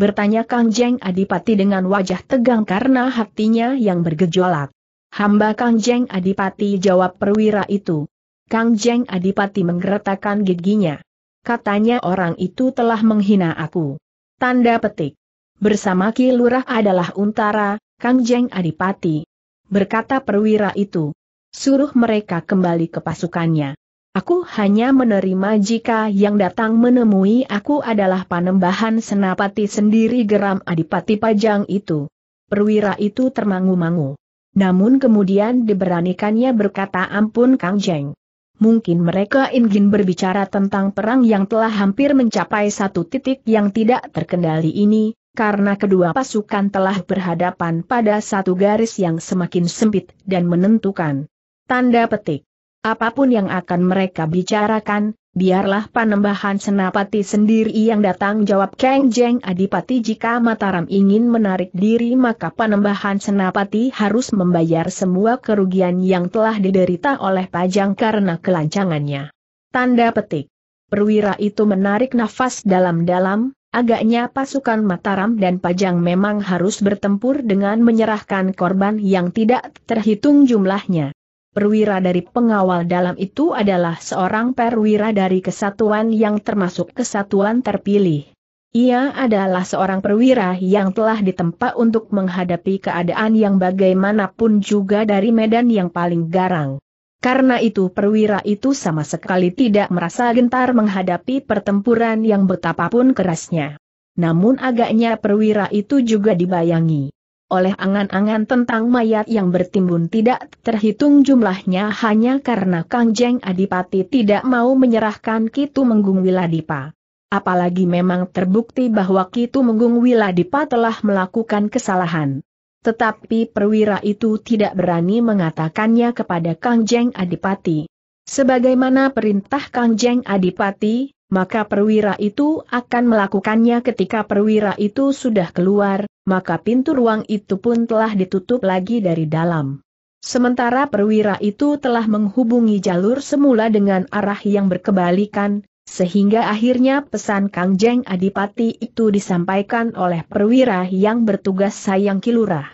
bertanya Kang Jeng Adipati dengan wajah tegang karena hatinya yang bergejolak. Hamba Kang Jeng Adipati jawab perwira itu. Kang Jeng Adipati menggeretakkan giginya. Katanya orang itu telah menghina aku. Tanda petik. Bersama Ki Lurah adalah Untara, Kang Jeng Adipati. Berkata perwira itu. Suruh mereka kembali ke pasukannya. Aku hanya menerima jika yang datang menemui aku adalah panembahan senapati sendiri geram adipati pajang itu. Perwira itu termangu-mangu. Namun kemudian diberanikannya berkata ampun Kang Jeng. Mungkin mereka ingin berbicara tentang perang yang telah hampir mencapai satu titik yang tidak terkendali ini, karena kedua pasukan telah berhadapan pada satu garis yang semakin sempit dan menentukan. Tanda petik. Apapun yang akan mereka bicarakan, biarlah panembahan senapati sendiri yang datang jawab Kang Jeng Adipati jika Mataram ingin menarik diri maka panembahan senapati harus membayar semua kerugian yang telah diderita oleh Pajang karena kelancangannya. Tanda petik. Perwira itu menarik nafas dalam-dalam, agaknya pasukan Mataram dan Pajang memang harus bertempur dengan menyerahkan korban yang tidak terhitung jumlahnya perwira dari pengawal dalam itu adalah seorang perwira dari kesatuan yang termasuk kesatuan terpilih. Ia adalah seorang perwira yang telah ditempa untuk menghadapi keadaan yang bagaimanapun juga dari medan yang paling garang. Karena itu perwira itu sama sekali tidak merasa gentar menghadapi pertempuran yang betapapun kerasnya. Namun agaknya perwira itu juga dibayangi oleh angan-angan tentang mayat yang bertimbun tidak terhitung jumlahnya hanya karena Kang Jeng Adipati tidak mau menyerahkan Kitu Menggung Wiladipa. Apalagi memang terbukti bahwa Kitu Menggung Wiladipa telah melakukan kesalahan. Tetapi perwira itu tidak berani mengatakannya kepada Kang Jeng Adipati. Sebagaimana perintah Kang Jeng Adipati, maka perwira itu akan melakukannya ketika perwira itu sudah keluar, maka pintu ruang itu pun telah ditutup lagi dari dalam. Sementara perwira itu telah menghubungi jalur semula dengan arah yang berkebalikan, sehingga akhirnya pesan Kang Jeng Adipati itu disampaikan oleh perwira yang bertugas sayang kilurah.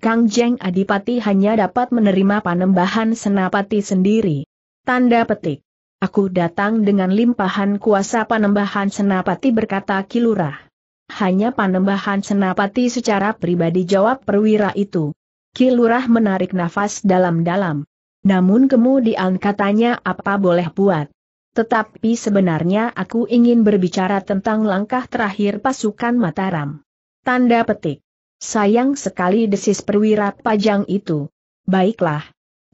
Kang Jeng Adipati hanya dapat menerima panembahan senapati sendiri. Tanda petik. Aku datang dengan limpahan kuasa panembahan senapati berkata Kilurah. Hanya panembahan senapati secara pribadi jawab perwira itu. Kilurah menarik nafas dalam-dalam. Namun kemudian katanya apa boleh buat. Tetapi sebenarnya aku ingin berbicara tentang langkah terakhir pasukan Mataram. Tanda petik. Sayang sekali desis perwira pajang itu. Baiklah,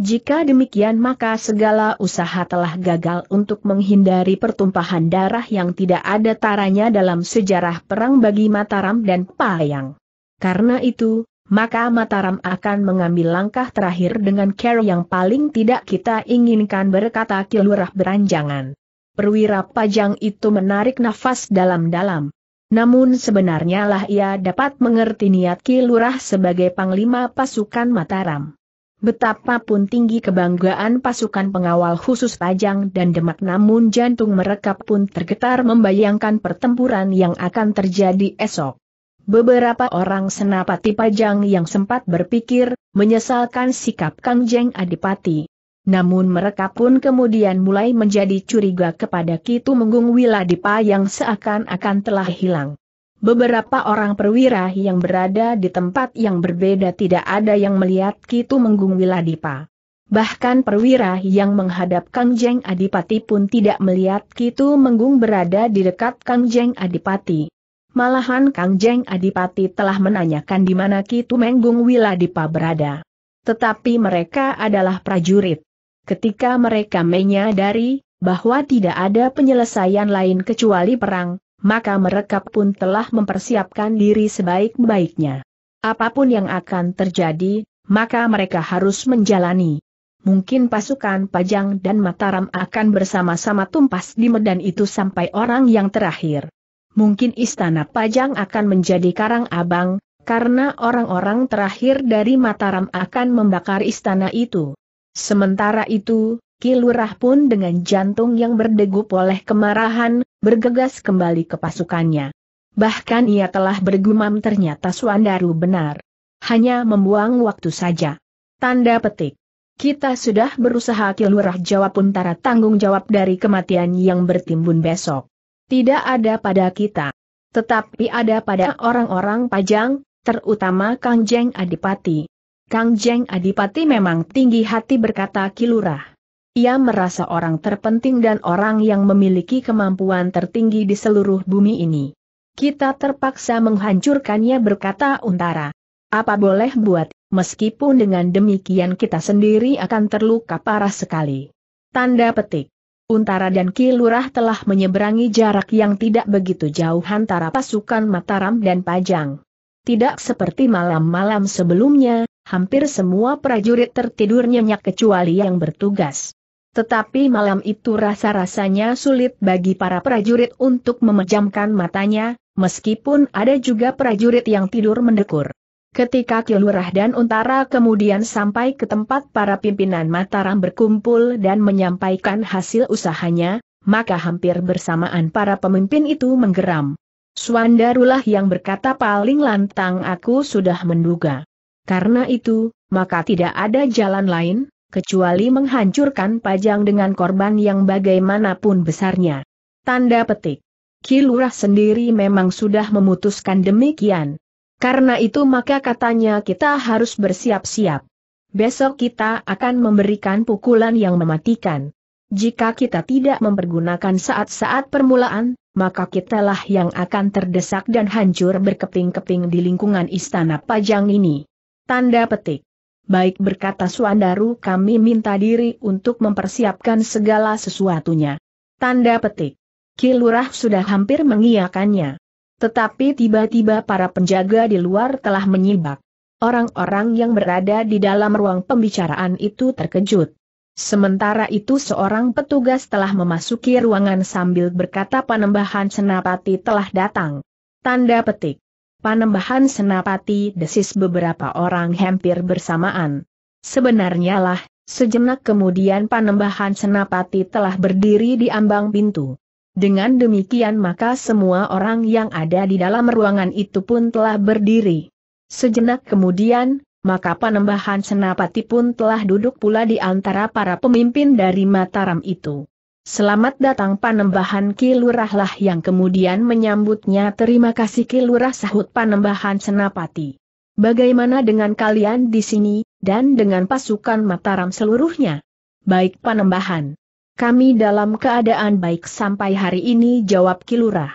jika demikian maka segala usaha telah gagal untuk menghindari pertumpahan darah yang tidak ada taranya dalam sejarah perang bagi Mataram dan Payang. Karena itu, maka Mataram akan mengambil langkah terakhir dengan care yang paling tidak kita inginkan berkata Kilurah Beranjangan. Perwira Pajang itu menarik nafas dalam-dalam. Namun sebenarnya lah ia dapat mengerti niat Kilurah sebagai Panglima Pasukan Mataram. Betapapun tinggi kebanggaan pasukan pengawal khusus Pajang dan Demak namun jantung mereka pun tergetar membayangkan pertempuran yang akan terjadi esok. Beberapa orang senapati Pajang yang sempat berpikir, menyesalkan sikap Kang Jeng Adipati. Namun mereka pun kemudian mulai menjadi curiga kepada Kitu Menggung Wiladipa yang seakan-akan telah hilang. Beberapa orang perwira yang berada di tempat yang berbeda tidak ada yang melihat Kitu Menggung Wiladipa. Bahkan perwira yang menghadap Kang Jeng Adipati pun tidak melihat Kitu Menggung berada di dekat Kang Jeng Adipati. Malahan Kang Jeng Adipati telah menanyakan di mana Kitu Menggung Wiladipa berada. Tetapi mereka adalah prajurit. Ketika mereka menyadari bahwa tidak ada penyelesaian lain kecuali perang, maka mereka pun telah mempersiapkan diri sebaik-baiknya. Apapun yang akan terjadi, maka mereka harus menjalani. Mungkin pasukan Pajang dan Mataram akan bersama-sama tumpas di medan itu sampai orang yang terakhir. Mungkin istana Pajang akan menjadi karang abang, karena orang-orang terakhir dari Mataram akan membakar istana itu. Sementara itu, Kilurah pun dengan jantung yang berdegup oleh kemarahan, bergegas kembali ke pasukannya. Bahkan ia telah bergumam ternyata Suandaru benar. Hanya membuang waktu saja. Tanda petik. Kita sudah berusaha Kilurah jawab pun tara tanggung jawab dari kematian yang bertimbun besok. Tidak ada pada kita. Tetapi ada pada orang-orang pajang, terutama Kang Jeng Adipati. Kang Jeng Adipati memang tinggi hati berkata Kilurah. Ia merasa orang terpenting dan orang yang memiliki kemampuan tertinggi di seluruh bumi ini. Kita terpaksa menghancurkannya berkata Untara. Apa boleh buat, meskipun dengan demikian kita sendiri akan terluka parah sekali. Tanda petik. Untara dan Kilurah telah menyeberangi jarak yang tidak begitu jauh antara pasukan Mataram dan Pajang. Tidak seperti malam-malam sebelumnya, hampir semua prajurit tertidur nyenyak kecuali yang bertugas. Tetapi malam itu rasa-rasanya sulit bagi para prajurit untuk memejamkan matanya, meskipun ada juga prajurit yang tidur mendekur. Ketika Kilurah dan Untara kemudian sampai ke tempat para pimpinan Mataram berkumpul dan menyampaikan hasil usahanya, maka hampir bersamaan para pemimpin itu menggeram. Suandarulah yang berkata paling lantang aku sudah menduga. Karena itu, maka tidak ada jalan lain, kecuali menghancurkan pajang dengan korban yang bagaimanapun besarnya. Tanda petik. Kilurah sendiri memang sudah memutuskan demikian. Karena itu maka katanya kita harus bersiap-siap. Besok kita akan memberikan pukulan yang mematikan. Jika kita tidak mempergunakan saat-saat permulaan, maka kitalah yang akan terdesak dan hancur berkeping-keping di lingkungan istana pajang ini. Tanda petik. Baik berkata Suandaru kami minta diri untuk mempersiapkan segala sesuatunya. Tanda petik. Kilurah sudah hampir mengiyakannya. Tetapi tiba-tiba para penjaga di luar telah menyibak. Orang-orang yang berada di dalam ruang pembicaraan itu terkejut. Sementara itu seorang petugas telah memasuki ruangan sambil berkata penembahan senapati telah datang. Tanda petik. Panembahan senapati desis beberapa orang hampir bersamaan. Sebenarnya lah, sejenak kemudian panembahan senapati telah berdiri di ambang pintu. Dengan demikian maka semua orang yang ada di dalam ruangan itu pun telah berdiri. Sejenak kemudian, maka panembahan senapati pun telah duduk pula di antara para pemimpin dari Mataram itu. Selamat datang Panembahan Kilurah yang kemudian menyambutnya terima kasih Kilurah sahut Panembahan Senapati. Bagaimana dengan kalian di sini, dan dengan pasukan Mataram seluruhnya? Baik Panembahan. Kami dalam keadaan baik sampai hari ini jawab Kilurah.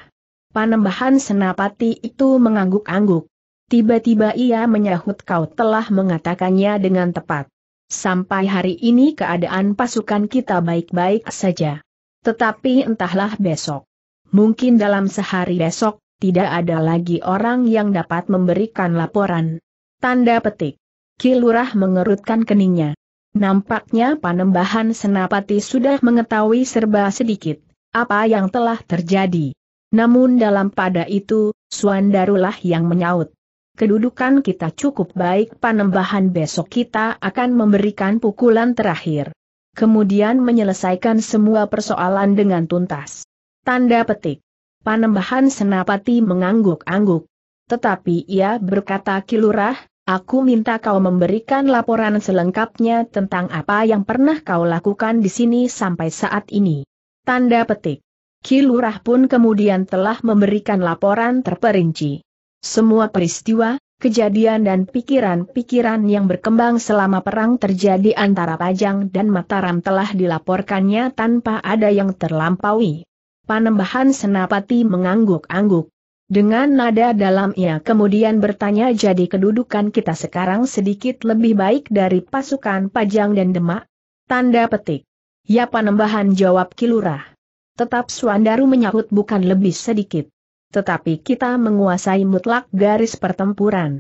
Panembahan Senapati itu mengangguk-angguk. Tiba-tiba ia menyahut kau telah mengatakannya dengan tepat. Sampai hari ini keadaan pasukan kita baik-baik saja. Tetapi entahlah besok. Mungkin dalam sehari besok, tidak ada lagi orang yang dapat memberikan laporan. Tanda petik. Kilurah mengerutkan keningnya. Nampaknya panembahan senapati sudah mengetahui serba sedikit, apa yang telah terjadi. Namun dalam pada itu, Suandarulah yang menyaut kedudukan kita cukup baik panembahan besok kita akan memberikan pukulan terakhir. Kemudian menyelesaikan semua persoalan dengan tuntas. Tanda petik. Panembahan Senapati mengangguk-angguk. Tetapi ia berkata kilurah, aku minta kau memberikan laporan selengkapnya tentang apa yang pernah kau lakukan di sini sampai saat ini. Tanda petik. Kilurah pun kemudian telah memberikan laporan terperinci. Semua peristiwa, kejadian dan pikiran-pikiran yang berkembang selama perang terjadi antara Pajang dan Mataram telah dilaporkannya tanpa ada yang terlampaui. Panembahan Senapati mengangguk-angguk. Dengan nada dalam ia kemudian bertanya jadi kedudukan kita sekarang sedikit lebih baik dari pasukan Pajang dan Demak? Tanda petik. Ya Panembahan jawab Kilurah. Tetap Suandaru menyahut bukan lebih sedikit tetapi kita menguasai mutlak garis pertempuran.